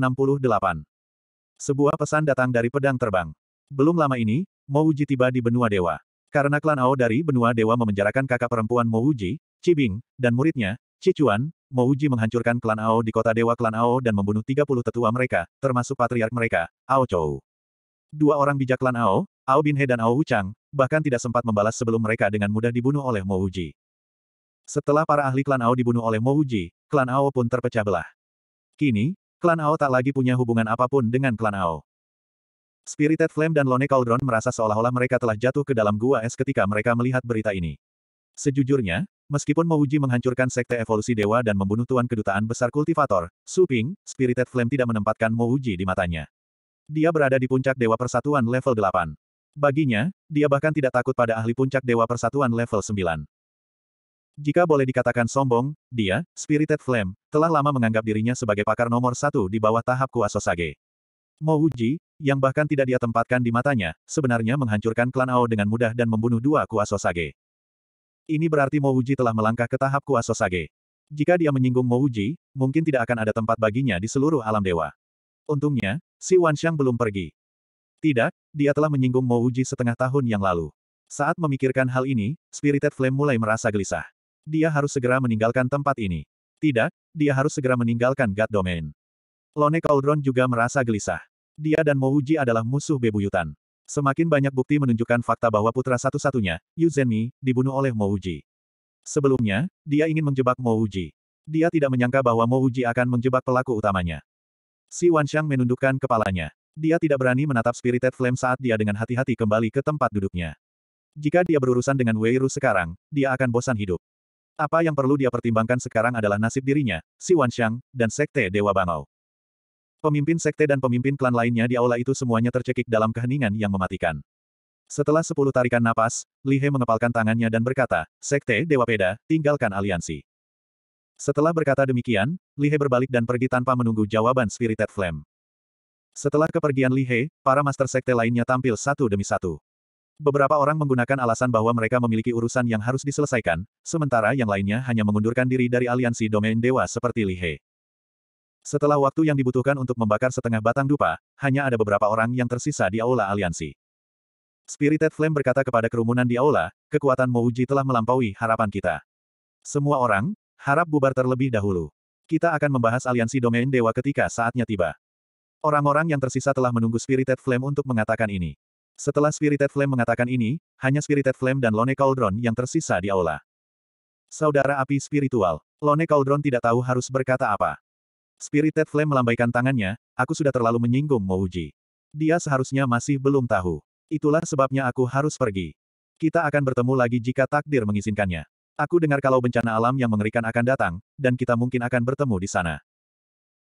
S1: Sebuah pesan datang dari pedang terbang. Belum lama ini, Mouji tiba di benua dewa. Karena klan Ao dari benua dewa memenjarakan kakak perempuan Mouji, Cibing, dan muridnya, Cicuan, Mouji menghancurkan klan Ao di kota dewa klan Ao dan membunuh 30 tetua mereka, termasuk patriark mereka, Ao Chou. Dua orang bijak klan Ao, Ao Binhe dan Ao Wuchang, bahkan tidak sempat membalas sebelum mereka dengan mudah dibunuh oleh Mouji. Setelah para ahli klan Ao dibunuh oleh Uji, klan Ao pun terpecah belah. Kini, klan Ao tak lagi punya hubungan apapun dengan klan Ao. Spirited Flame dan Lone Cauldron merasa seolah-olah mereka telah jatuh ke dalam gua es ketika mereka melihat berita ini. Sejujurnya, meskipun Uji menghancurkan Sekte Evolusi Dewa dan membunuh Tuan Kedutaan Besar Kultivator, Su Ping, Spirited Flame tidak menempatkan Uji di matanya. Dia berada di puncak Dewa Persatuan level 8. Baginya, dia bahkan tidak takut pada ahli puncak Dewa Persatuan level 9. Jika boleh dikatakan sombong, dia, Spirited Flame, telah lama menganggap dirinya sebagai pakar nomor satu di bawah tahap Kuasosage. Uji, yang bahkan tidak dia tempatkan di matanya, sebenarnya menghancurkan klan Ao dengan mudah dan membunuh dua Kuasosage. Ini berarti Uji telah melangkah ke tahap Kuasosage. Jika dia menyinggung Uji, mungkin tidak akan ada tempat baginya di seluruh alam dewa. Untungnya, si Wanxiang belum pergi. Tidak, dia telah menyinggung Uji setengah tahun yang lalu. Saat memikirkan hal ini, Spirited Flame mulai merasa gelisah. Dia harus segera meninggalkan tempat ini. Tidak, dia harus segera meninggalkan God Domain. Lone Cauldron juga merasa gelisah. Dia dan Mouji adalah musuh bebuyutan. Semakin banyak bukti menunjukkan fakta bahwa putra satu-satunya, Yu Zhenmi, dibunuh oleh Mouji. Sebelumnya, dia ingin menjebak Mouji. Dia tidak menyangka bahwa Mouji akan menjebak pelaku utamanya. Si Wan Shang menundukkan kepalanya. Dia tidak berani menatap Spirited Flame saat dia dengan hati-hati kembali ke tempat duduknya. Jika dia berurusan dengan Wei Ru sekarang, dia akan bosan hidup. Apa yang perlu dia pertimbangkan sekarang adalah nasib dirinya, si Wanshang, dan Sekte Dewa Bangau. Pemimpin Sekte dan pemimpin klan lainnya di aula itu semuanya tercekik dalam keheningan yang mematikan. Setelah sepuluh tarikan napas, Li He mengepalkan tangannya dan berkata, Sekte Dewa Peda, tinggalkan aliansi. Setelah berkata demikian, Li He berbalik dan pergi tanpa menunggu jawaban Spirited Flame. Setelah kepergian Li He, para master sekte lainnya tampil satu demi satu. Beberapa orang menggunakan alasan bahwa mereka memiliki urusan yang harus diselesaikan, sementara yang lainnya hanya mengundurkan diri dari aliansi domain dewa seperti Li Setelah waktu yang dibutuhkan untuk membakar setengah batang dupa, hanya ada beberapa orang yang tersisa di aula aliansi. Spirited Flame berkata kepada kerumunan di aula, kekuatan Mouji telah melampaui harapan kita. Semua orang, harap bubar terlebih dahulu. Kita akan membahas aliansi domain dewa ketika saatnya tiba. Orang-orang yang tersisa telah menunggu Spirited Flame untuk mengatakan ini. Setelah Spirited Flame mengatakan ini, hanya Spirited Flame dan Lone Cauldron yang tersisa di aula. Saudara api spiritual, Lone Cauldron tidak tahu harus berkata apa. Spirited Flame melambaikan tangannya, aku sudah terlalu menyinggung Mouji. Dia seharusnya masih belum tahu. Itulah sebabnya aku harus pergi. Kita akan bertemu lagi jika takdir mengizinkannya. Aku dengar kalau bencana alam yang mengerikan akan datang, dan kita mungkin akan bertemu di sana.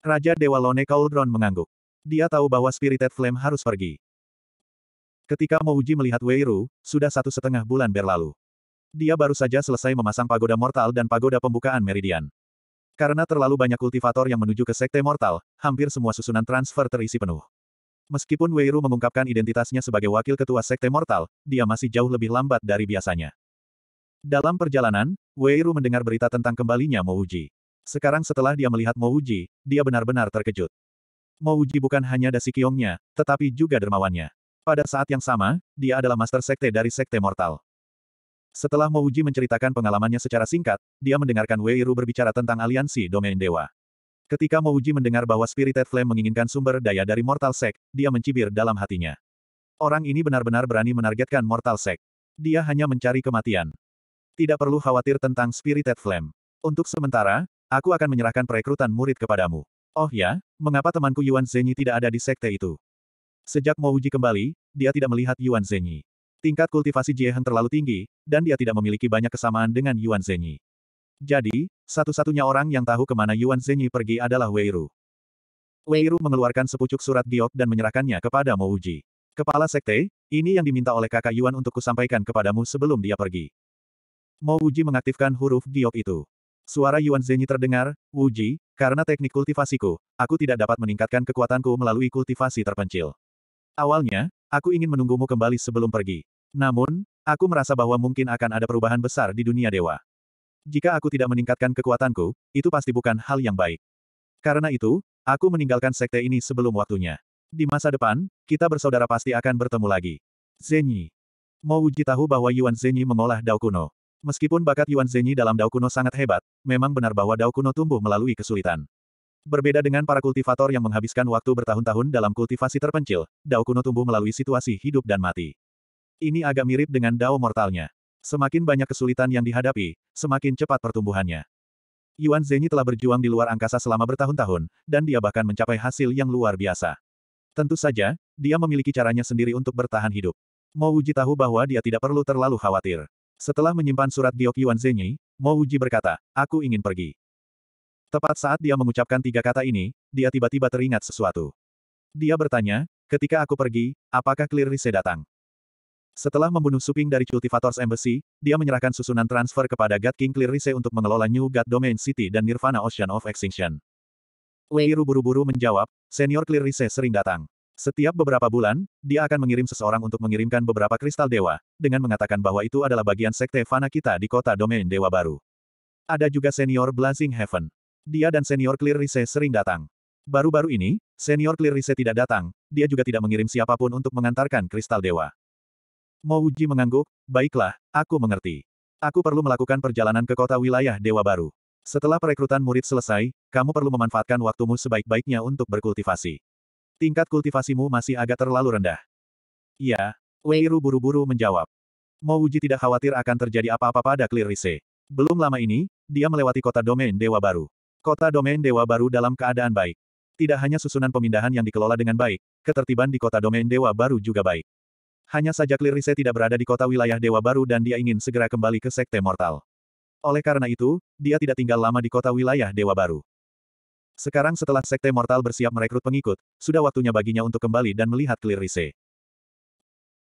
S1: Raja Dewa Lone Cauldron mengangguk. Dia tahu bahwa Spirited Flame harus pergi. Ketika Mouji melihat Wei Weiru, sudah satu setengah bulan berlalu. Dia baru saja selesai memasang pagoda mortal dan pagoda pembukaan meridian. Karena terlalu banyak kultivator yang menuju ke sekte mortal, hampir semua susunan transfer terisi penuh. Meskipun Wei Weiru mengungkapkan identitasnya sebagai wakil ketua sekte mortal, dia masih jauh lebih lambat dari biasanya. Dalam perjalanan, Wei Weiru mendengar berita tentang kembalinya Mouji. Sekarang setelah dia melihat Mouji, dia benar-benar terkejut. Mouji bukan hanya dasi kiongnya, tetapi juga dermawannya. Pada saat yang sama, dia adalah master sekte dari sekte mortal. Setelah Mouji menceritakan pengalamannya secara singkat, dia mendengarkan Wei Ru berbicara tentang aliansi domain dewa. Ketika Mouji mendengar bahwa Spirited Flame menginginkan sumber daya dari Mortal Sect, dia mencibir dalam hatinya. Orang ini benar-benar berani menargetkan Mortal Sect. Dia hanya mencari kematian. Tidak perlu khawatir tentang Spirited Flame. Untuk sementara, aku akan menyerahkan perekrutan murid kepadamu. Oh ya, mengapa temanku Yuan Zenyi tidak ada di sekte itu? Sejak Mo Uji kembali, dia tidak melihat Yuan Zhenyi. Tingkat kultivasi Jiehen terlalu tinggi, dan dia tidak memiliki banyak kesamaan dengan Yuan Zhenyi. Jadi, satu-satunya orang yang tahu kemana Yuan Zhenyi pergi adalah Wei Ru. Wei Ru mengeluarkan sepucuk surat giok dan menyerahkannya kepada Mo Uji. Kepala Sekte, ini yang diminta oleh kakak Yuan untuk kusampaikan kepadamu sebelum dia pergi. Mo Uji mengaktifkan huruf giok itu. Suara Yuan Zhenyi terdengar, Wuji, karena teknik kultivasiku, aku tidak dapat meningkatkan kekuatanku melalui kultivasi terpencil. Awalnya, aku ingin menunggumu kembali sebelum pergi. Namun, aku merasa bahwa mungkin akan ada perubahan besar di dunia dewa. Jika aku tidak meningkatkan kekuatanku, itu pasti bukan hal yang baik. Karena itu, aku meninggalkan sekte ini sebelum waktunya. Di masa depan, kita bersaudara pasti akan bertemu lagi. Zenyi. mau uji tahu bahwa Yuan Zenyi mengolah Dao Kuno. Meskipun bakat Yuan Zenyi dalam Dao Kuno sangat hebat, memang benar bahwa Dao Kuno tumbuh melalui kesulitan. Berbeda dengan para kultivator yang menghabiskan waktu bertahun-tahun dalam kultivasi terpencil, Dao kuno tumbuh melalui situasi hidup dan mati. Ini agak mirip dengan Dao mortalnya. Semakin banyak kesulitan yang dihadapi, semakin cepat pertumbuhannya. Yuan Zhenyi telah berjuang di luar angkasa selama bertahun-tahun, dan dia bahkan mencapai hasil yang luar biasa. Tentu saja, dia memiliki caranya sendiri untuk bertahan hidup. Mo Wuji tahu bahwa dia tidak perlu terlalu khawatir. Setelah menyimpan surat giok Yuan Zhenyi, Mo Wuji berkata, aku ingin pergi. Tepat saat dia mengucapkan tiga kata ini, dia tiba-tiba teringat sesuatu. Dia bertanya, ketika aku pergi, apakah Clear Rise datang? Setelah membunuh Suping dari Cultivators Embassy, dia menyerahkan susunan transfer kepada God King Clear Rise untuk mengelola New God Domain City dan Nirvana Ocean of Extinction. Weiru buru-buru menjawab, senior Clear Rise sering datang. Setiap beberapa bulan, dia akan mengirim seseorang untuk mengirimkan beberapa kristal dewa, dengan mengatakan bahwa itu adalah bagian sekte fana kita di kota domain dewa baru. Ada juga senior Blazing Heaven. Dia dan senior Clear Rise sering datang. Baru-baru ini, senior Clear Rise tidak datang, dia juga tidak mengirim siapapun untuk mengantarkan kristal dewa. Mouji mengangguk, baiklah, aku mengerti. Aku perlu melakukan perjalanan ke kota wilayah dewa baru. Setelah perekrutan murid selesai, kamu perlu memanfaatkan waktumu sebaik-baiknya untuk berkultivasi. Tingkat kultivasimu masih agak terlalu rendah. Iya, Weiru buru-buru menjawab. Mouji tidak khawatir akan terjadi apa-apa pada Clear Rise. Belum lama ini, dia melewati kota domain Dewa Baru. Kota domain dewa baru dalam keadaan baik. Tidak hanya susunan pemindahan yang dikelola dengan baik, ketertiban di kota domain dewa baru juga baik. Hanya saja Klirise tidak berada di kota wilayah dewa baru dan dia ingin segera kembali ke sekte mortal. Oleh karena itu, dia tidak tinggal lama di kota wilayah dewa baru. Sekarang setelah sekte mortal bersiap merekrut pengikut, sudah waktunya baginya untuk kembali dan melihat Klirise.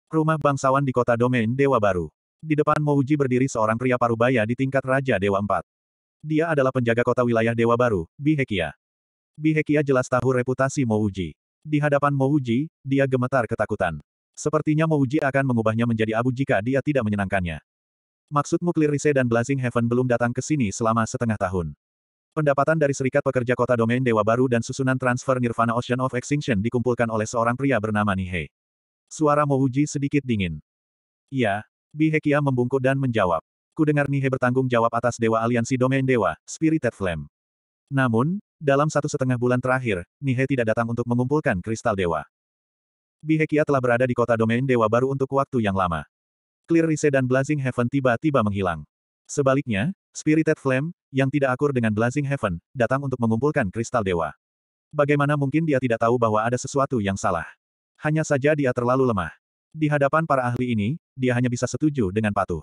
S1: Rumah bangsawan di kota domain dewa baru. Di depan Mouji berdiri seorang pria parubaya di tingkat Raja Dewa 4. Dia adalah penjaga kota wilayah Dewa Baru, Bihekia. Bihekia jelas tahu reputasi Mouji. Di hadapan Mouji, dia gemetar ketakutan. Sepertinya Mouji akan mengubahnya menjadi abu jika dia tidak menyenangkannya. Maksudmu Clear Rise dan Blazing Heaven belum datang ke sini selama setengah tahun. Pendapatan dari Serikat Pekerja Kota Domain Dewa Baru dan susunan transfer Nirvana Ocean of Extinction dikumpulkan oleh seorang pria bernama Nihei. Suara Mouji sedikit dingin. Ya, Bihekia membungkuk dan menjawab. Ku dengar Nihe bertanggung jawab atas Dewa Aliansi Domain Dewa, Spirited Flame. Namun, dalam satu setengah bulan terakhir, Nihe tidak datang untuk mengumpulkan kristal dewa. Bihekia telah berada di kota Domain Dewa baru untuk waktu yang lama. Clear Rise dan Blazing Heaven tiba-tiba menghilang. Sebaliknya, Spirited Flame, yang tidak akur dengan Blazing Heaven, datang untuk mengumpulkan kristal dewa. Bagaimana mungkin dia tidak tahu bahwa ada sesuatu yang salah? Hanya saja dia terlalu lemah. Di hadapan para ahli ini, dia hanya bisa setuju dengan patuh.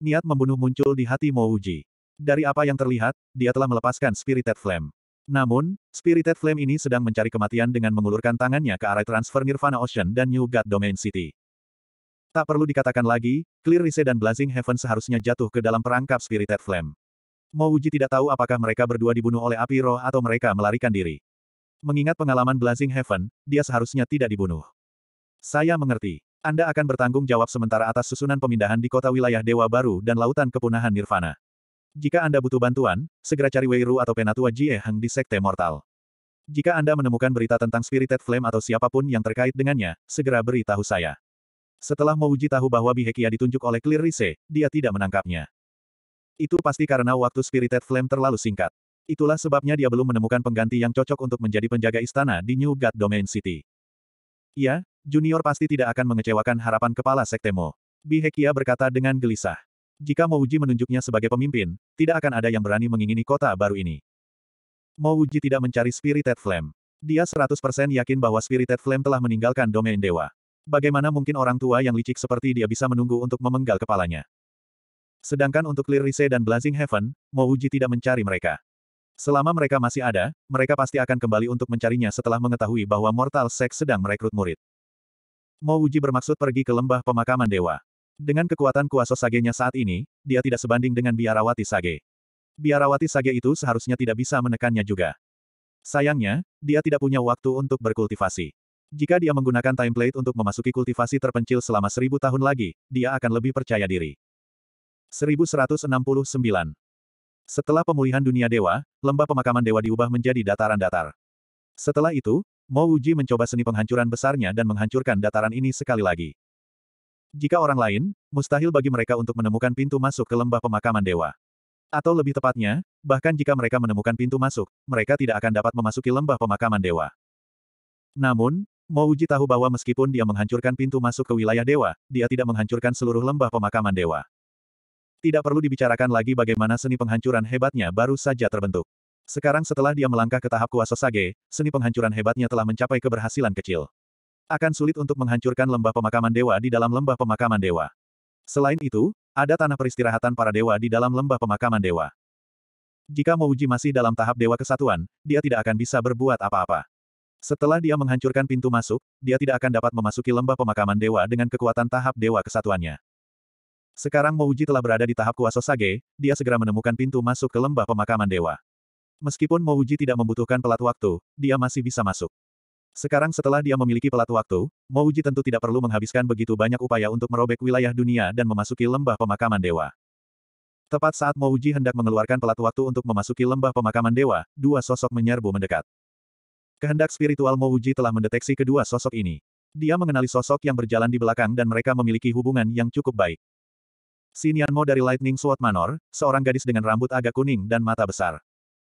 S1: Niat membunuh muncul di hati Mouji. Dari apa yang terlihat, dia telah melepaskan Spirited Flame. Namun, Spirited Flame ini sedang mencari kematian dengan mengulurkan tangannya ke arah transfer Nirvana Ocean dan New God Domain City. Tak perlu dikatakan lagi, Clear Rise dan Blazing Heaven seharusnya jatuh ke dalam perangkap Spirited Flame. Mouji tidak tahu apakah mereka berdua dibunuh oleh api roh atau mereka melarikan diri. Mengingat pengalaman Blazing Heaven, dia seharusnya tidak dibunuh. Saya mengerti. Anda akan bertanggung jawab sementara atas susunan pemindahan di kota wilayah Dewa Baru dan Lautan Kepunahan Nirvana. Jika Anda butuh bantuan, segera cari Weiru atau Penatua Jie Heng di Sekte Mortal. Jika Anda menemukan berita tentang Spirited Flame atau siapapun yang terkait dengannya, segera beritahu saya. Setelah Mouji tahu bahwa Bihekia ditunjuk oleh Clear Rise, dia tidak menangkapnya. Itu pasti karena waktu Spirited Flame terlalu singkat. Itulah sebabnya dia belum menemukan pengganti yang cocok untuk menjadi penjaga istana di New God Domain City. Iya, Junior pasti tidak akan mengecewakan harapan kepala Sektemo. Bihekia berkata dengan gelisah. Jika Mouji menunjuknya sebagai pemimpin, tidak akan ada yang berani mengingini kota baru ini. Mouji tidak mencari Spirited Flame. Dia 100% yakin bahwa Spirited Flame telah meninggalkan domain dewa. Bagaimana mungkin orang tua yang licik seperti dia bisa menunggu untuk memenggal kepalanya? Sedangkan untuk Lirise dan Blazing Heaven, Mouji tidak mencari mereka. Selama mereka masih ada, mereka pasti akan kembali untuk mencarinya setelah mengetahui bahwa Mortal Sex sedang merekrut murid. Mo Wuji bermaksud pergi ke lembah pemakaman dewa. Dengan kekuatan kuasa sagenya saat ini, dia tidak sebanding dengan biarawati sage. Biarawati sage itu seharusnya tidak bisa menekannya juga. Sayangnya, dia tidak punya waktu untuk berkultivasi. Jika dia menggunakan template untuk memasuki kultivasi terpencil selama seribu tahun lagi, dia akan lebih percaya diri. 1169 Setelah pemulihan dunia dewa, lembah pemakaman dewa diubah menjadi dataran datar. Setelah itu, Mo Wuji mencoba seni penghancuran besarnya dan menghancurkan dataran ini sekali lagi. Jika orang lain, mustahil bagi mereka untuk menemukan pintu masuk ke lembah pemakaman dewa. Atau lebih tepatnya, bahkan jika mereka menemukan pintu masuk, mereka tidak akan dapat memasuki lembah pemakaman dewa. Namun, Mouji tahu bahwa meskipun dia menghancurkan pintu masuk ke wilayah dewa, dia tidak menghancurkan seluruh lembah pemakaman dewa. Tidak perlu dibicarakan lagi bagaimana seni penghancuran hebatnya baru saja terbentuk. Sekarang setelah dia melangkah ke tahap kuasa sage, seni penghancuran hebatnya telah mencapai keberhasilan kecil. Akan sulit untuk menghancurkan lembah pemakaman dewa di dalam lembah pemakaman dewa. Selain itu, ada tanah peristirahatan para dewa di dalam lembah pemakaman dewa. Jika Mouji masih dalam tahap dewa kesatuan, dia tidak akan bisa berbuat apa-apa. Setelah dia menghancurkan pintu masuk, dia tidak akan dapat memasuki lembah pemakaman dewa dengan kekuatan tahap dewa kesatuannya. Sekarang Mouji telah berada di tahap kuasa sage, dia segera menemukan pintu masuk ke lembah pemakaman dewa. Meskipun Mouji tidak membutuhkan pelat waktu, dia masih bisa masuk. Sekarang setelah dia memiliki pelat waktu, Mouji tentu tidak perlu menghabiskan begitu banyak upaya untuk merobek wilayah dunia dan memasuki lembah pemakaman dewa. Tepat saat Mouji hendak mengeluarkan pelat waktu untuk memasuki lembah pemakaman dewa, dua sosok menyerbu mendekat. Kehendak spiritual Mouji telah mendeteksi kedua sosok ini. Dia mengenali sosok yang berjalan di belakang dan mereka memiliki hubungan yang cukup baik. Sinianmo dari Lightning Sword Manor, seorang gadis dengan rambut agak kuning dan mata besar.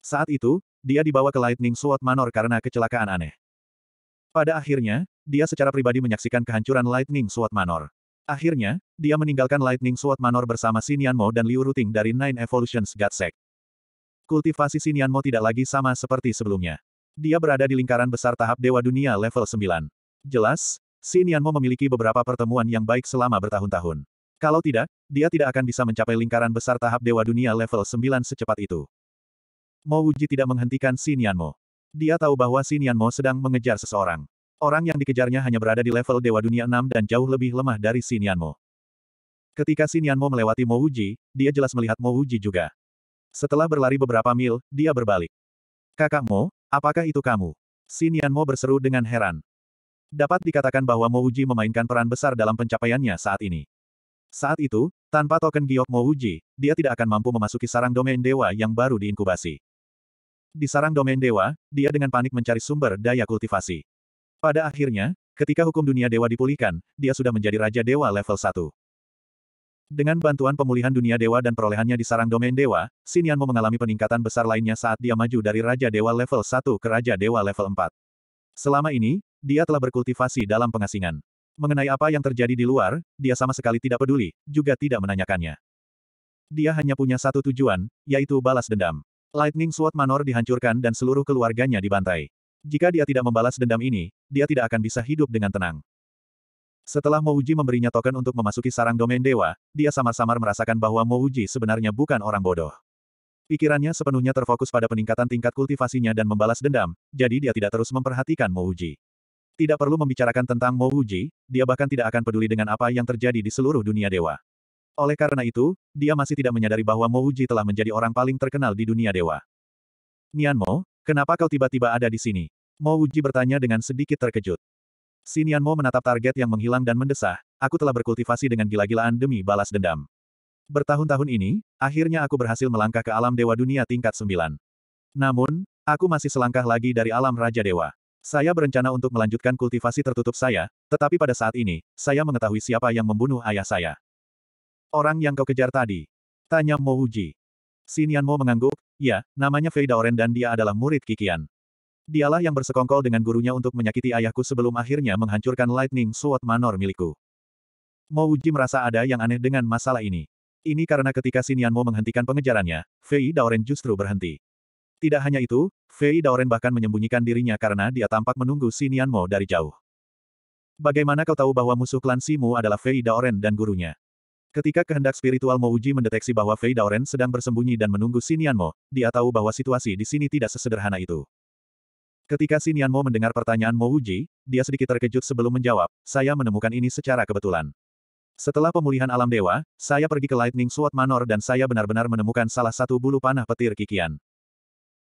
S1: Saat itu, dia dibawa ke Lightning Sword Manor karena kecelakaan aneh. Pada akhirnya, dia secara pribadi menyaksikan kehancuran Lightning Sword Manor. Akhirnya, dia meninggalkan Lightning Sword Manor bersama Sinian Mo dan Liu Ruting dari Nine Evolutions Sect. Kultivasi Sinian Mo tidak lagi sama seperti sebelumnya. Dia berada di lingkaran besar tahap Dewa Dunia level 9. Jelas, Sinian Mo memiliki beberapa pertemuan yang baik selama bertahun-tahun. Kalau tidak, dia tidak akan bisa mencapai lingkaran besar tahap Dewa Dunia level 9 secepat itu. Mo Wuji tidak menghentikan Mo. Dia tahu bahwa Mo sedang mengejar seseorang. Orang yang dikejarnya hanya berada di level Dewa Dunia 6 dan jauh lebih lemah dari Mo. Ketika Mo melewati Mo Wuji, dia jelas melihat Mo Wuji juga. Setelah berlari beberapa mil, dia berbalik. Kakak Mo, apakah itu kamu? Mo berseru dengan heran. Dapat dikatakan bahwa Mo Wuji memainkan peran besar dalam pencapaiannya saat ini. Saat itu, tanpa token giok Mo Wuji, dia tidak akan mampu memasuki sarang domain dewa yang baru diinkubasi. Di sarang domain dewa, dia dengan panik mencari sumber daya kultivasi. Pada akhirnya, ketika hukum dunia dewa dipulihkan, dia sudah menjadi raja dewa level 1. Dengan bantuan pemulihan dunia dewa dan perolehannya di sarang domain dewa, Sinianmu mengalami peningkatan besar lainnya saat dia maju dari raja dewa level 1 ke raja dewa level 4. Selama ini, dia telah berkultivasi dalam pengasingan. Mengenai apa yang terjadi di luar, dia sama sekali tidak peduli, juga tidak menanyakannya. Dia hanya punya satu tujuan, yaitu balas dendam. Lightning Sword Manor dihancurkan dan seluruh keluarganya dibantai. Jika dia tidak membalas dendam ini, dia tidak akan bisa hidup dengan tenang. Setelah Mouji memberinya token untuk memasuki sarang domain dewa, dia samar-samar merasakan bahwa Mouji sebenarnya bukan orang bodoh. Pikirannya sepenuhnya terfokus pada peningkatan tingkat kultivasinya dan membalas dendam, jadi dia tidak terus memperhatikan Mouji. Tidak perlu membicarakan tentang Mouji, dia bahkan tidak akan peduli dengan apa yang terjadi di seluruh dunia dewa. Oleh karena itu, dia masih tidak menyadari bahwa Mo Uji telah menjadi orang paling terkenal di dunia dewa. Nian Mo, kenapa kau tiba-tiba ada di sini? Mo Uji bertanya dengan sedikit terkejut. Si Mo menatap target yang menghilang dan mendesah, aku telah berkultivasi dengan gila-gilaan demi balas dendam. Bertahun-tahun ini, akhirnya aku berhasil melangkah ke alam dewa dunia tingkat sembilan. Namun, aku masih selangkah lagi dari alam Raja Dewa. Saya berencana untuk melanjutkan kultivasi tertutup saya, tetapi pada saat ini, saya mengetahui siapa yang membunuh ayah saya. Orang yang kau kejar tadi? Tanya Mo Uji. Sinian Mo mengangguk, ya, namanya Fei Daoren dan dia adalah murid Kikian. Dialah yang bersekongkol dengan gurunya untuk menyakiti ayahku sebelum akhirnya menghancurkan Lightning Sword Manor milikku. Mo Uji merasa ada yang aneh dengan masalah ini. Ini karena ketika Sinian Mo menghentikan pengejarannya, Fei Daoren justru berhenti. Tidak hanya itu, Fei Daoren bahkan menyembunyikan dirinya karena dia tampak menunggu Sinian Mo dari jauh. Bagaimana kau tahu bahwa musuh klan Simu adalah Fei Daoren dan gurunya? Ketika kehendak spiritual Mouji mendeteksi bahwa Fei Daoren sedang bersembunyi dan menunggu Sinian Mo, dia tahu bahwa situasi di sini tidak sesederhana itu. Ketika Sinian Mo mendengar pertanyaan Mouji, dia sedikit terkejut sebelum menjawab, saya menemukan ini secara kebetulan. Setelah pemulihan alam dewa, saya pergi ke Lightning Sword Manor dan saya benar-benar menemukan salah satu bulu panah petir kikian.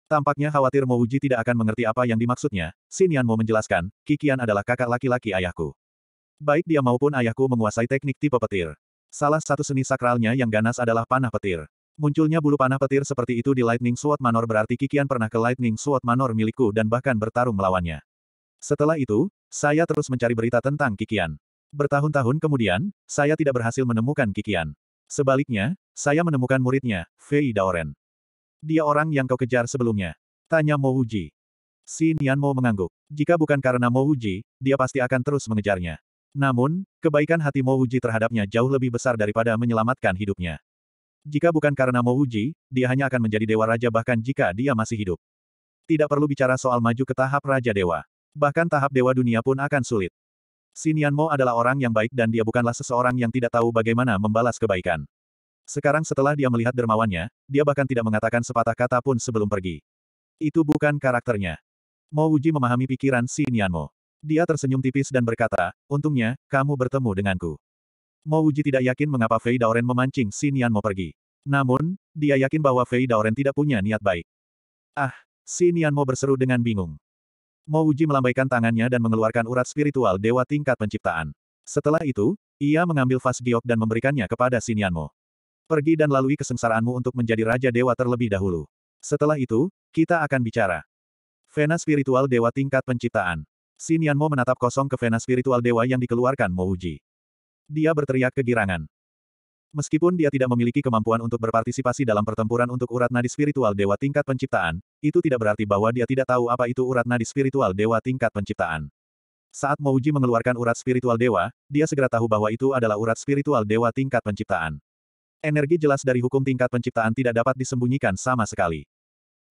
S1: Tampaknya khawatir Mouji tidak akan mengerti apa yang dimaksudnya, Sinian Mo menjelaskan, Kikian adalah kakak laki-laki ayahku. Baik dia maupun ayahku menguasai teknik tipe petir. Salah satu seni sakralnya yang ganas adalah panah petir. Munculnya bulu panah petir seperti itu di Lightning Sword Manor berarti Kikian pernah ke Lightning Sword Manor milikku dan bahkan bertarung melawannya. Setelah itu, saya terus mencari berita tentang Kikian. Bertahun-tahun kemudian, saya tidak berhasil menemukan Kikian. Sebaliknya, saya menemukan muridnya, Fei Daoren. Dia orang yang kau kejar sebelumnya. Tanya Mo Uji. Si Nian Mo mengangguk. Jika bukan karena Mo Uji, dia pasti akan terus mengejarnya. Namun, kebaikan hati Mo Uji terhadapnya jauh lebih besar daripada menyelamatkan hidupnya. Jika bukan karena Mo Uji, dia hanya akan menjadi dewa raja bahkan jika dia masih hidup. Tidak perlu bicara soal maju ke tahap raja dewa. Bahkan tahap dewa dunia pun akan sulit. Mo adalah orang yang baik dan dia bukanlah seseorang yang tidak tahu bagaimana membalas kebaikan. Sekarang setelah dia melihat dermawannya, dia bahkan tidak mengatakan sepatah kata pun sebelum pergi. Itu bukan karakternya. Mo Uji memahami pikiran Mo. Dia tersenyum tipis dan berkata, untungnya, kamu bertemu denganku. Mo Wuji tidak yakin mengapa Fei Daoren memancing Xin Yan mau pergi. Namun, dia yakin bahwa Fei Daoren tidak punya niat baik. Ah, Xin Yan mau berseru dengan bingung. Mo Wuji melambaikan tangannya dan mengeluarkan urat spiritual dewa tingkat penciptaan. Setelah itu, ia mengambil vas giok dan memberikannya kepada Xin Yan Mo. Pergi dan lalui kesengsaraanmu untuk menjadi raja dewa terlebih dahulu. Setelah itu, kita akan bicara. Vena spiritual dewa tingkat penciptaan. Xin Mo menatap kosong ke vena spiritual dewa yang dikeluarkan Mo Uji. Dia berteriak kegirangan. Meskipun dia tidak memiliki kemampuan untuk berpartisipasi dalam pertempuran untuk urat nadi spiritual dewa tingkat penciptaan, itu tidak berarti bahwa dia tidak tahu apa itu urat nadi spiritual dewa tingkat penciptaan. Saat Mo Uji mengeluarkan urat spiritual dewa, dia segera tahu bahwa itu adalah urat spiritual dewa tingkat penciptaan. Energi jelas dari hukum tingkat penciptaan tidak dapat disembunyikan sama sekali.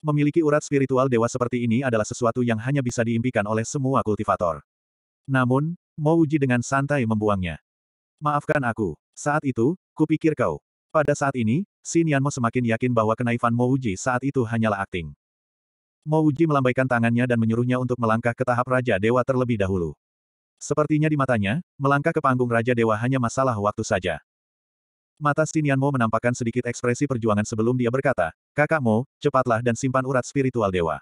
S1: Memiliki urat spiritual dewa seperti ini adalah sesuatu yang hanya bisa diimpikan oleh semua kultivator. Namun, Uji dengan santai membuangnya. Maafkan aku. Saat itu, kupikir kau. Pada saat ini, Xin Yanmo semakin yakin bahwa kenaifan Mouji saat itu hanyalah akting. Mouji melambaikan tangannya dan menyuruhnya untuk melangkah ke tahap Raja Dewa terlebih dahulu. Sepertinya di matanya, melangkah ke panggung Raja Dewa hanya masalah waktu saja. Mata Mo menampakkan sedikit ekspresi perjuangan sebelum dia berkata, Kakakmu, cepatlah dan simpan urat spiritual dewa.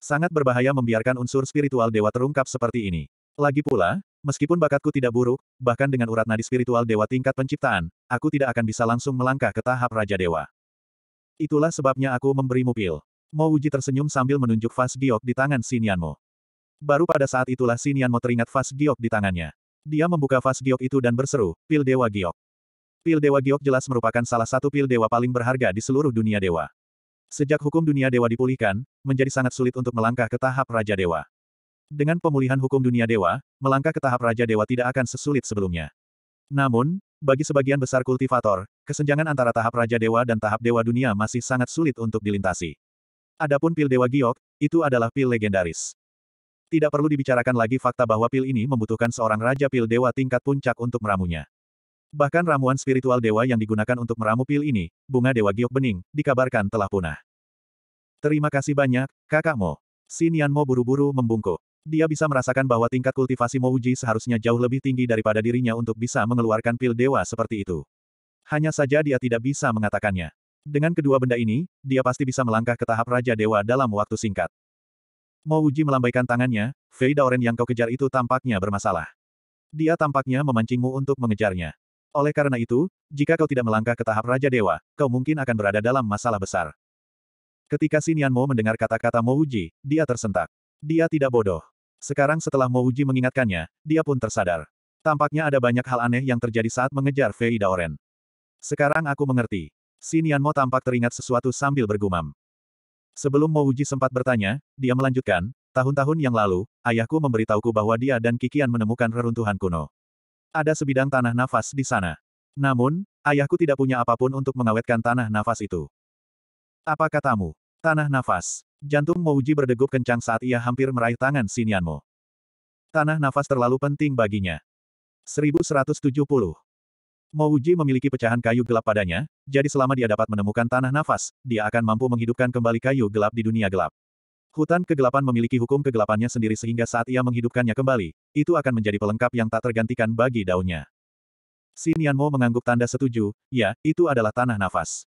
S1: Sangat berbahaya membiarkan unsur spiritual dewa terungkap seperti ini. Lagi pula, meskipun bakatku tidak buruk, bahkan dengan urat nadi spiritual dewa tingkat penciptaan, aku tidak akan bisa langsung melangkah ke tahap Raja Dewa. Itulah sebabnya aku memberimu pil. Mo Wuji tersenyum sambil menunjuk Fas Giok di tangan Sinianmo. Baru pada saat itulah Sinianmo teringat Fas Giok di tangannya. Dia membuka Fas Giok itu dan berseru, pil Dewa Giok. Pil Dewa Giok jelas merupakan salah satu pil dewa paling berharga di seluruh dunia dewa. Sejak hukum dunia dewa dipulihkan, menjadi sangat sulit untuk melangkah ke tahap Raja Dewa. Dengan pemulihan hukum dunia dewa, melangkah ke tahap Raja Dewa tidak akan sesulit sebelumnya. Namun, bagi sebagian besar kultivator, kesenjangan antara tahap Raja Dewa dan tahap Dewa Dunia masih sangat sulit untuk dilintasi. Adapun pil Dewa Giok, itu adalah pil legendaris. Tidak perlu dibicarakan lagi fakta bahwa pil ini membutuhkan seorang Raja Pil Dewa tingkat puncak untuk meramunya. Bahkan ramuan spiritual dewa yang digunakan untuk meramu pil ini, bunga dewa giok bening, dikabarkan telah punah. Terima kasih banyak, kakakmu. Xin Mo buru-buru membungkuk. Dia bisa merasakan bahwa tingkat kultivasi Mouji seharusnya jauh lebih tinggi daripada dirinya untuk bisa mengeluarkan pil dewa seperti itu. Hanya saja dia tidak bisa mengatakannya. Dengan kedua benda ini, dia pasti bisa melangkah ke tahap Raja Dewa dalam waktu singkat. Mouji melambaikan tangannya, Fei Daoren yang kau kejar itu tampaknya bermasalah. Dia tampaknya memancingmu untuk mengejarnya. Oleh karena itu, jika kau tidak melangkah ke tahap Raja Dewa, kau mungkin akan berada dalam masalah besar. Ketika Sinian Mo mendengar kata-kata Mo Uji, dia tersentak. Dia tidak bodoh. Sekarang setelah Mo Uji mengingatkannya, dia pun tersadar. Tampaknya ada banyak hal aneh yang terjadi saat mengejar Fei Daoren. Sekarang aku mengerti. Sinian Mo tampak teringat sesuatu sambil bergumam. Sebelum Mo Uji sempat bertanya, dia melanjutkan, tahun-tahun yang lalu, ayahku memberitahuku bahwa dia dan Kikian menemukan reruntuhan kuno. Ada sebidang tanah nafas di sana. Namun, ayahku tidak punya apapun untuk mengawetkan tanah nafas itu. Apa katamu? Tanah nafas. Jantung Mouji berdegup kencang saat ia hampir meraih tangan Sinianmo. Tanah nafas terlalu penting baginya. 1170. Mouji memiliki pecahan kayu gelap padanya, jadi selama dia dapat menemukan tanah nafas, dia akan mampu menghidupkan kembali kayu gelap di dunia gelap. Hutan kegelapan memiliki hukum kegelapannya sendiri sehingga saat ia menghidupkannya kembali, itu akan menjadi pelengkap yang tak tergantikan bagi daunnya. Xin Nianmo mengangguk tanda setuju, ya, itu adalah tanah nafas.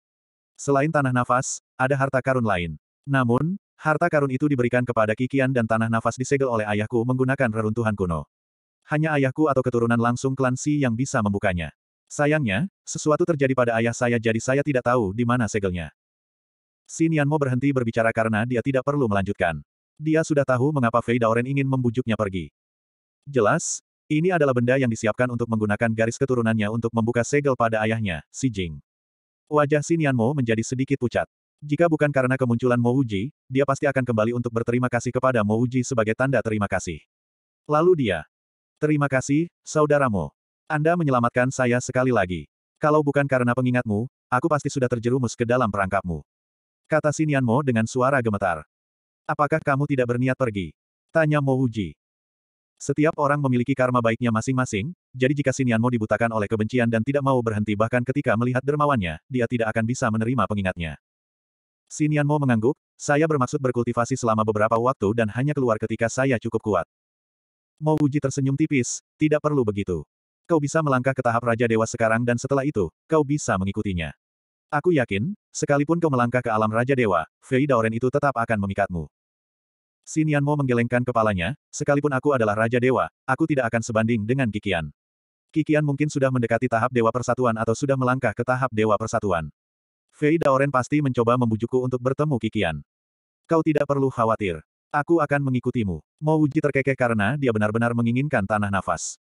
S1: Selain tanah nafas, ada harta karun lain. Namun, harta karun itu diberikan kepada Kikian dan tanah nafas disegel oleh ayahku menggunakan reruntuhan kuno. Hanya ayahku atau keturunan langsung klan Si yang bisa membukanya. Sayangnya, sesuatu terjadi pada ayah saya jadi saya tidak tahu di mana segelnya. Xin Yanmo berhenti berbicara karena dia tidak perlu melanjutkan. Dia sudah tahu mengapa Fei Daoren ingin membujuknya pergi. Jelas, ini adalah benda yang disiapkan untuk menggunakan garis keturunannya untuk membuka segel pada ayahnya, Si Jing. Wajah Xin Yanmo menjadi sedikit pucat. Jika bukan karena kemunculan Mo Uji, dia pasti akan kembali untuk berterima kasih kepada Mo Uji sebagai tanda terima kasih. Lalu dia, Terima kasih, saudaramu. Anda menyelamatkan saya sekali lagi. Kalau bukan karena pengingatmu, aku pasti sudah terjerumus ke dalam perangkapmu. Kata Sinian Mo dengan suara gemetar. Apakah kamu tidak berniat pergi? Tanya Mo Uji. Setiap orang memiliki karma baiknya masing-masing, jadi jika Sinian Mo dibutakan oleh kebencian dan tidak mau berhenti bahkan ketika melihat dermawannya, dia tidak akan bisa menerima pengingatnya. Sinian Mo mengangguk, saya bermaksud berkultivasi selama beberapa waktu dan hanya keluar ketika saya cukup kuat. Mo Uji tersenyum tipis, tidak perlu begitu. Kau bisa melangkah ke tahap Raja Dewa sekarang dan setelah itu, kau bisa mengikutinya. Aku yakin, sekalipun kau melangkah ke alam Raja Dewa, Fei Daoren itu tetap akan memikatmu. Mo menggelengkan kepalanya, sekalipun aku adalah Raja Dewa, aku tidak akan sebanding dengan Kikian. Kikian mungkin sudah mendekati tahap Dewa Persatuan atau sudah melangkah ke tahap Dewa Persatuan. Fei Daoren pasti mencoba membujukku untuk bertemu Kikian. Kau tidak perlu khawatir. Aku akan mengikutimu. Mo Wuji terkekeh karena dia benar-benar menginginkan tanah nafas.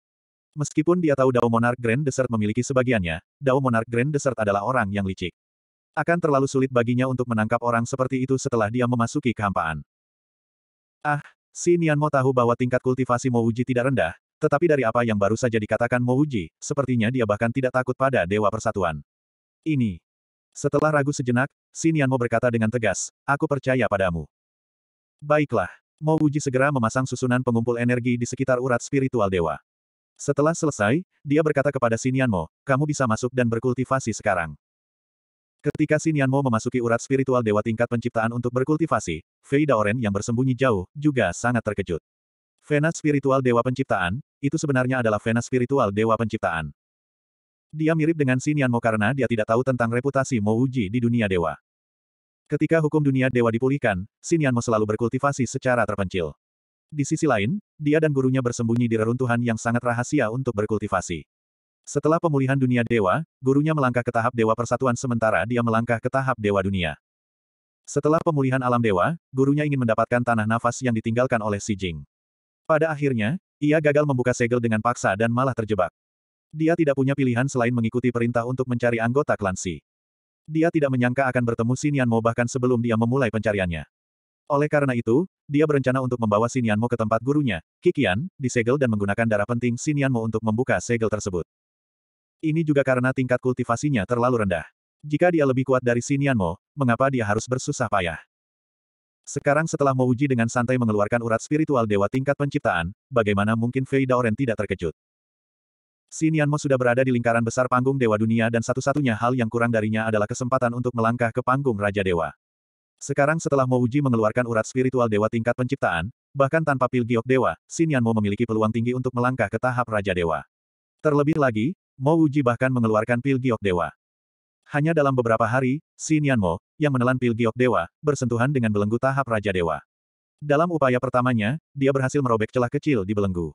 S1: Meskipun dia tahu Dao Monarch Grand Desert memiliki sebagiannya, Dao Monarch Grand Desert adalah orang yang licik. Akan terlalu sulit baginya untuk menangkap orang seperti itu setelah dia memasuki kehampaan. Ah, si Nianmo tahu bahwa tingkat kultivasi Mo Uji tidak rendah, tetapi dari apa yang baru saja dikatakan Mo Uji, sepertinya dia bahkan tidak takut pada Dewa Persatuan. Ini. Setelah ragu sejenak, si Nianmo berkata dengan tegas, aku percaya padamu. Baiklah. Mo Uji segera memasang susunan pengumpul energi di sekitar urat spiritual dewa. Setelah selesai, dia berkata kepada Sinianmo, kamu bisa masuk dan berkultivasi sekarang. Ketika Sinianmo memasuki urat spiritual dewa tingkat penciptaan untuk berkultivasi, Fei Daoren yang bersembunyi jauh, juga sangat terkejut. Vena spiritual dewa penciptaan, itu sebenarnya adalah vena spiritual dewa penciptaan. Dia mirip dengan Sinianmo karena dia tidak tahu tentang reputasi Mouji di dunia dewa. Ketika hukum dunia dewa dipulihkan, Sinianmo selalu berkultivasi secara terpencil. Di sisi lain, dia dan gurunya bersembunyi di reruntuhan yang sangat rahasia untuk berkultivasi. Setelah pemulihan dunia dewa, gurunya melangkah ke tahap dewa persatuan sementara dia melangkah ke tahap dewa dunia. Setelah pemulihan alam dewa, gurunya ingin mendapatkan tanah nafas yang ditinggalkan oleh Xi Jing. Pada akhirnya, ia gagal membuka segel dengan paksa dan malah terjebak. Dia tidak punya pilihan selain mengikuti perintah untuk mencari anggota klan Xi. Dia tidak menyangka akan bertemu Nian Mo bahkan sebelum dia memulai pencariannya. Oleh karena itu, dia berencana untuk membawa Sinianmo ke tempat gurunya, Kikian, disegel dan menggunakan darah penting Sinianmo untuk membuka segel tersebut. Ini juga karena tingkat kultivasinya terlalu rendah. Jika dia lebih kuat dari Sinianmo, mengapa dia harus bersusah payah? Sekarang setelah Mouji dengan santai mengeluarkan urat spiritual dewa tingkat penciptaan, bagaimana mungkin Fei Daoren tidak terkejut? Sinianmo sudah berada di lingkaran besar panggung Dewa Dunia dan satu-satunya hal yang kurang darinya adalah kesempatan untuk melangkah ke panggung Raja Dewa. Sekarang setelah Mo Uji mengeluarkan urat spiritual dewa tingkat penciptaan, bahkan tanpa pil giok dewa, Xin Yan Mo memiliki peluang tinggi untuk melangkah ke tahap Raja Dewa. Terlebih lagi, Mo Uji bahkan mengeluarkan pil giok dewa. Hanya dalam beberapa hari, Xin Yan Mo yang menelan pil giok dewa, bersentuhan dengan belenggu tahap Raja Dewa. Dalam upaya pertamanya, dia berhasil merobek celah kecil di belenggu.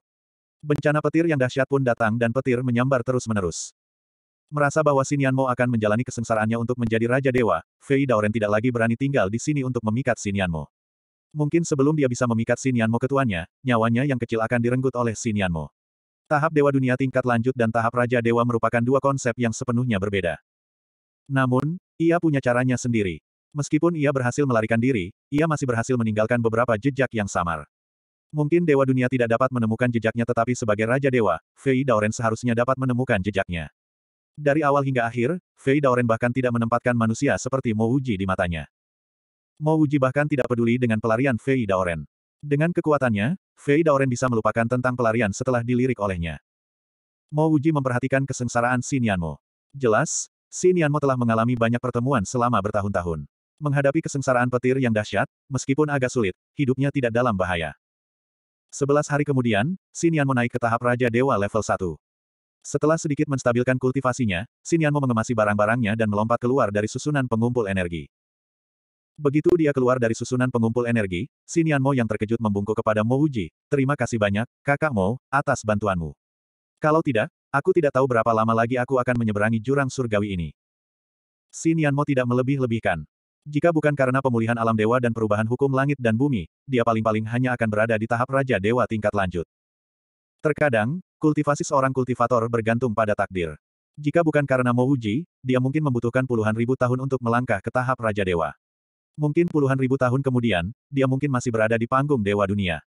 S1: Bencana petir yang dahsyat pun datang dan petir menyambar terus-menerus. Merasa bahwa Mo akan menjalani kesengsaraannya untuk menjadi Raja Dewa, Fei Daoren tidak lagi berani tinggal di sini untuk memikat Mo. Mungkin sebelum dia bisa memikat Sinianmo ketuanya, nyawanya yang kecil akan direnggut oleh Mo. Tahap Dewa Dunia tingkat lanjut dan tahap Raja Dewa merupakan dua konsep yang sepenuhnya berbeda. Namun, ia punya caranya sendiri. Meskipun ia berhasil melarikan diri, ia masih berhasil meninggalkan beberapa jejak yang samar. Mungkin Dewa Dunia tidak dapat menemukan jejaknya tetapi sebagai Raja Dewa, Fei Daoren seharusnya dapat menemukan jejaknya. Dari awal hingga akhir, Fei Daoren bahkan tidak menempatkan manusia seperti Mo Uji di matanya. Mo Uji bahkan tidak peduli dengan pelarian Fei Daoren. Dengan kekuatannya, Fei Daoren bisa melupakan tentang pelarian setelah dilirik olehnya. Mo Uji memperhatikan kesengsaraan Xin Yanmo. Jelas, Xin Yanmo telah mengalami banyak pertemuan selama bertahun-tahun. Menghadapi kesengsaraan petir yang dahsyat, meskipun agak sulit, hidupnya tidak dalam bahaya. Sebelas hari kemudian, Xin Yanmo naik ke tahap Raja Dewa level 1. Setelah sedikit menstabilkan kultivasinya, Yanmo mengemasi barang-barangnya dan melompat keluar dari susunan pengumpul energi. Begitu dia keluar dari susunan pengumpul energi, Yanmo yang terkejut membungkuk kepada Mo Uji, terima kasih banyak, kakak Mo, atas bantuanmu. Kalau tidak, aku tidak tahu berapa lama lagi aku akan menyeberangi jurang surgawi ini. Yanmo tidak melebih-lebihkan. Jika bukan karena pemulihan alam dewa dan perubahan hukum langit dan bumi, dia paling-paling hanya akan berada di tahap Raja Dewa tingkat lanjut. Terkadang, Kultivasi seorang kultivator bergantung pada takdir. Jika bukan karena Wuji, dia mungkin membutuhkan puluhan ribu tahun untuk melangkah ke tahap Raja Dewa. Mungkin puluhan ribu tahun kemudian, dia mungkin masih berada di panggung Dewa Dunia.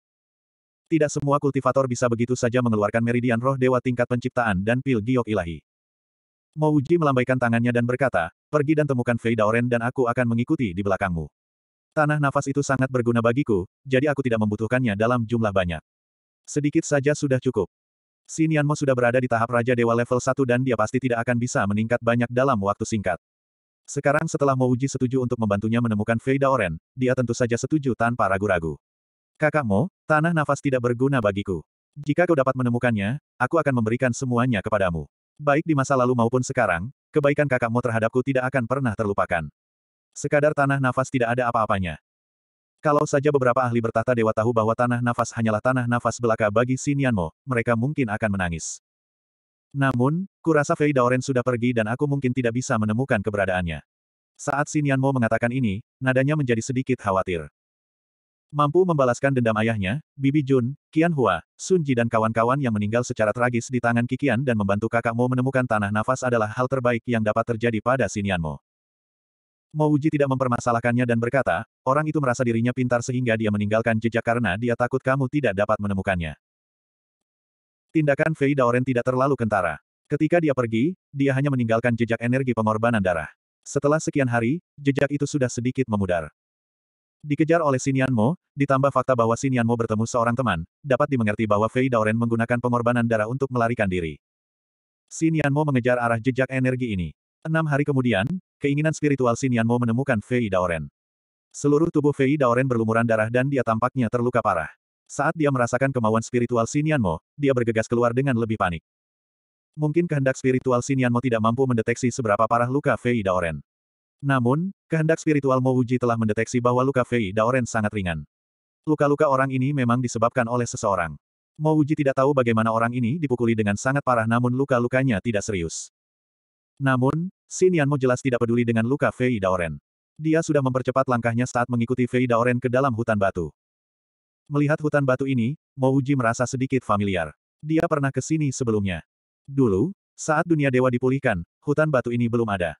S1: Tidak semua kultivator bisa begitu saja mengeluarkan meridian roh Dewa tingkat penciptaan dan pil giok ilahi. Wuji melambaikan tangannya dan berkata, pergi dan temukan Fei Daoren dan aku akan mengikuti di belakangmu. Tanah nafas itu sangat berguna bagiku, jadi aku tidak membutuhkannya dalam jumlah banyak. Sedikit saja sudah cukup. Xin Mo sudah berada di tahap Raja Dewa level 1 dan dia pasti tidak akan bisa meningkat banyak dalam waktu singkat. Sekarang setelah Mo Uji setuju untuk membantunya menemukan Feida Oren, dia tentu saja setuju tanpa ragu-ragu. Kakak Mo, tanah nafas tidak berguna bagiku. Jika kau dapat menemukannya, aku akan memberikan semuanya kepadamu. Baik di masa lalu maupun sekarang, kebaikan kakak Mo terhadapku tidak akan pernah terlupakan. Sekadar tanah nafas tidak ada apa-apanya. Kalau saja beberapa ahli bertata dewa tahu bahwa tanah nafas hanyalah tanah nafas belaka bagi Sinianmo, mereka mungkin akan menangis. Namun, kurasa Fei Daoren sudah pergi dan aku mungkin tidak bisa menemukan keberadaannya. Saat Sinianmo mengatakan ini, nadanya menjadi sedikit khawatir. Mampu membalaskan dendam ayahnya, Bibi Jun, Qian Hua, Sun Ji dan kawan-kawan yang meninggal secara tragis di tangan Kikian dan membantu kakakmu menemukan tanah nafas adalah hal terbaik yang dapat terjadi pada Sinianmo. Mo Uji tidak mempermasalahkannya dan berkata, orang itu merasa dirinya pintar sehingga dia meninggalkan jejak karena dia takut kamu tidak dapat menemukannya. Tindakan Fei Daoren tidak terlalu kentara. Ketika dia pergi, dia hanya meninggalkan jejak energi pengorbanan darah. Setelah sekian hari, jejak itu sudah sedikit memudar. Dikejar oleh Sinian Mo, ditambah fakta bahwa Sinian Mo bertemu seorang teman, dapat dimengerti bahwa Fei Daoren menggunakan pengorbanan darah untuk melarikan diri. Sinian Mo mengejar arah jejak energi ini. Enam hari kemudian, Keinginan spiritual Yanmo menemukan Fei Daoren. Seluruh tubuh Fei Daoren berlumuran darah dan dia tampaknya terluka parah. Saat dia merasakan kemauan spiritual Yanmo, dia bergegas keluar dengan lebih panik. Mungkin kehendak spiritual Yanmo tidak mampu mendeteksi seberapa parah luka Fei Daoren. Namun, kehendak spiritual Mo Wuji telah mendeteksi bahwa luka Fei Daoren sangat ringan. Luka-luka orang ini memang disebabkan oleh seseorang. Mo Wuji tidak tahu bagaimana orang ini dipukuli dengan sangat parah namun luka-lukanya tidak serius. Namun, Xin Yanmo jelas tidak peduli dengan luka Fei Daoren. Dia sudah mempercepat langkahnya saat mengikuti Fei Daoren ke dalam hutan batu. Melihat hutan batu ini, Mo Uji merasa sedikit familiar. Dia pernah ke sini sebelumnya. Dulu, saat dunia dewa dipulihkan, hutan batu ini belum ada.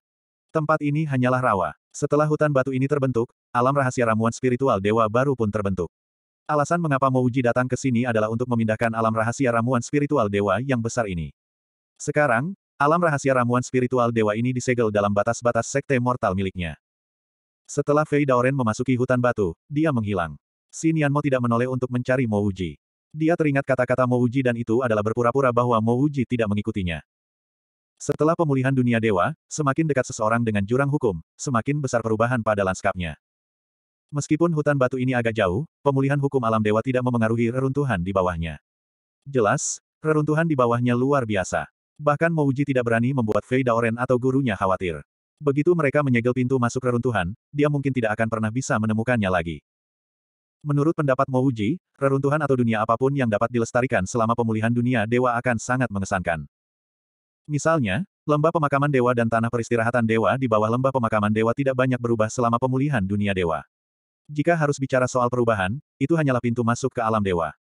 S1: Tempat ini hanyalah rawa. Setelah hutan batu ini terbentuk, alam rahasia ramuan spiritual dewa baru pun terbentuk. Alasan mengapa Uji datang ke sini adalah untuk memindahkan alam rahasia ramuan spiritual dewa yang besar ini. Sekarang, Alam rahasia ramuan spiritual dewa ini disegel dalam batas-batas sekte mortal miliknya. Setelah Fei Daoren memasuki hutan batu, dia menghilang. Xin Yanmo tidak menoleh untuk mencari Mo Uji. Dia teringat kata-kata Mo Uji dan itu adalah berpura-pura bahwa Mo Uji tidak mengikutinya. Setelah pemulihan dunia dewa, semakin dekat seseorang dengan jurang hukum, semakin besar perubahan pada lanskapnya. Meskipun hutan batu ini agak jauh, pemulihan hukum alam dewa tidak memengaruhi reruntuhan di bawahnya. Jelas, reruntuhan di bawahnya luar biasa. Bahkan Mouji tidak berani membuat Fei Daoren atau gurunya khawatir. Begitu mereka menyegel pintu masuk reruntuhan, dia mungkin tidak akan pernah bisa menemukannya lagi. Menurut pendapat Mouji, reruntuhan atau dunia apapun yang dapat dilestarikan selama pemulihan dunia dewa akan sangat mengesankan. Misalnya, lembah pemakaman dewa dan tanah peristirahatan dewa di bawah lembah pemakaman dewa tidak banyak berubah selama pemulihan dunia dewa. Jika harus bicara soal perubahan, itu hanyalah pintu masuk ke alam dewa.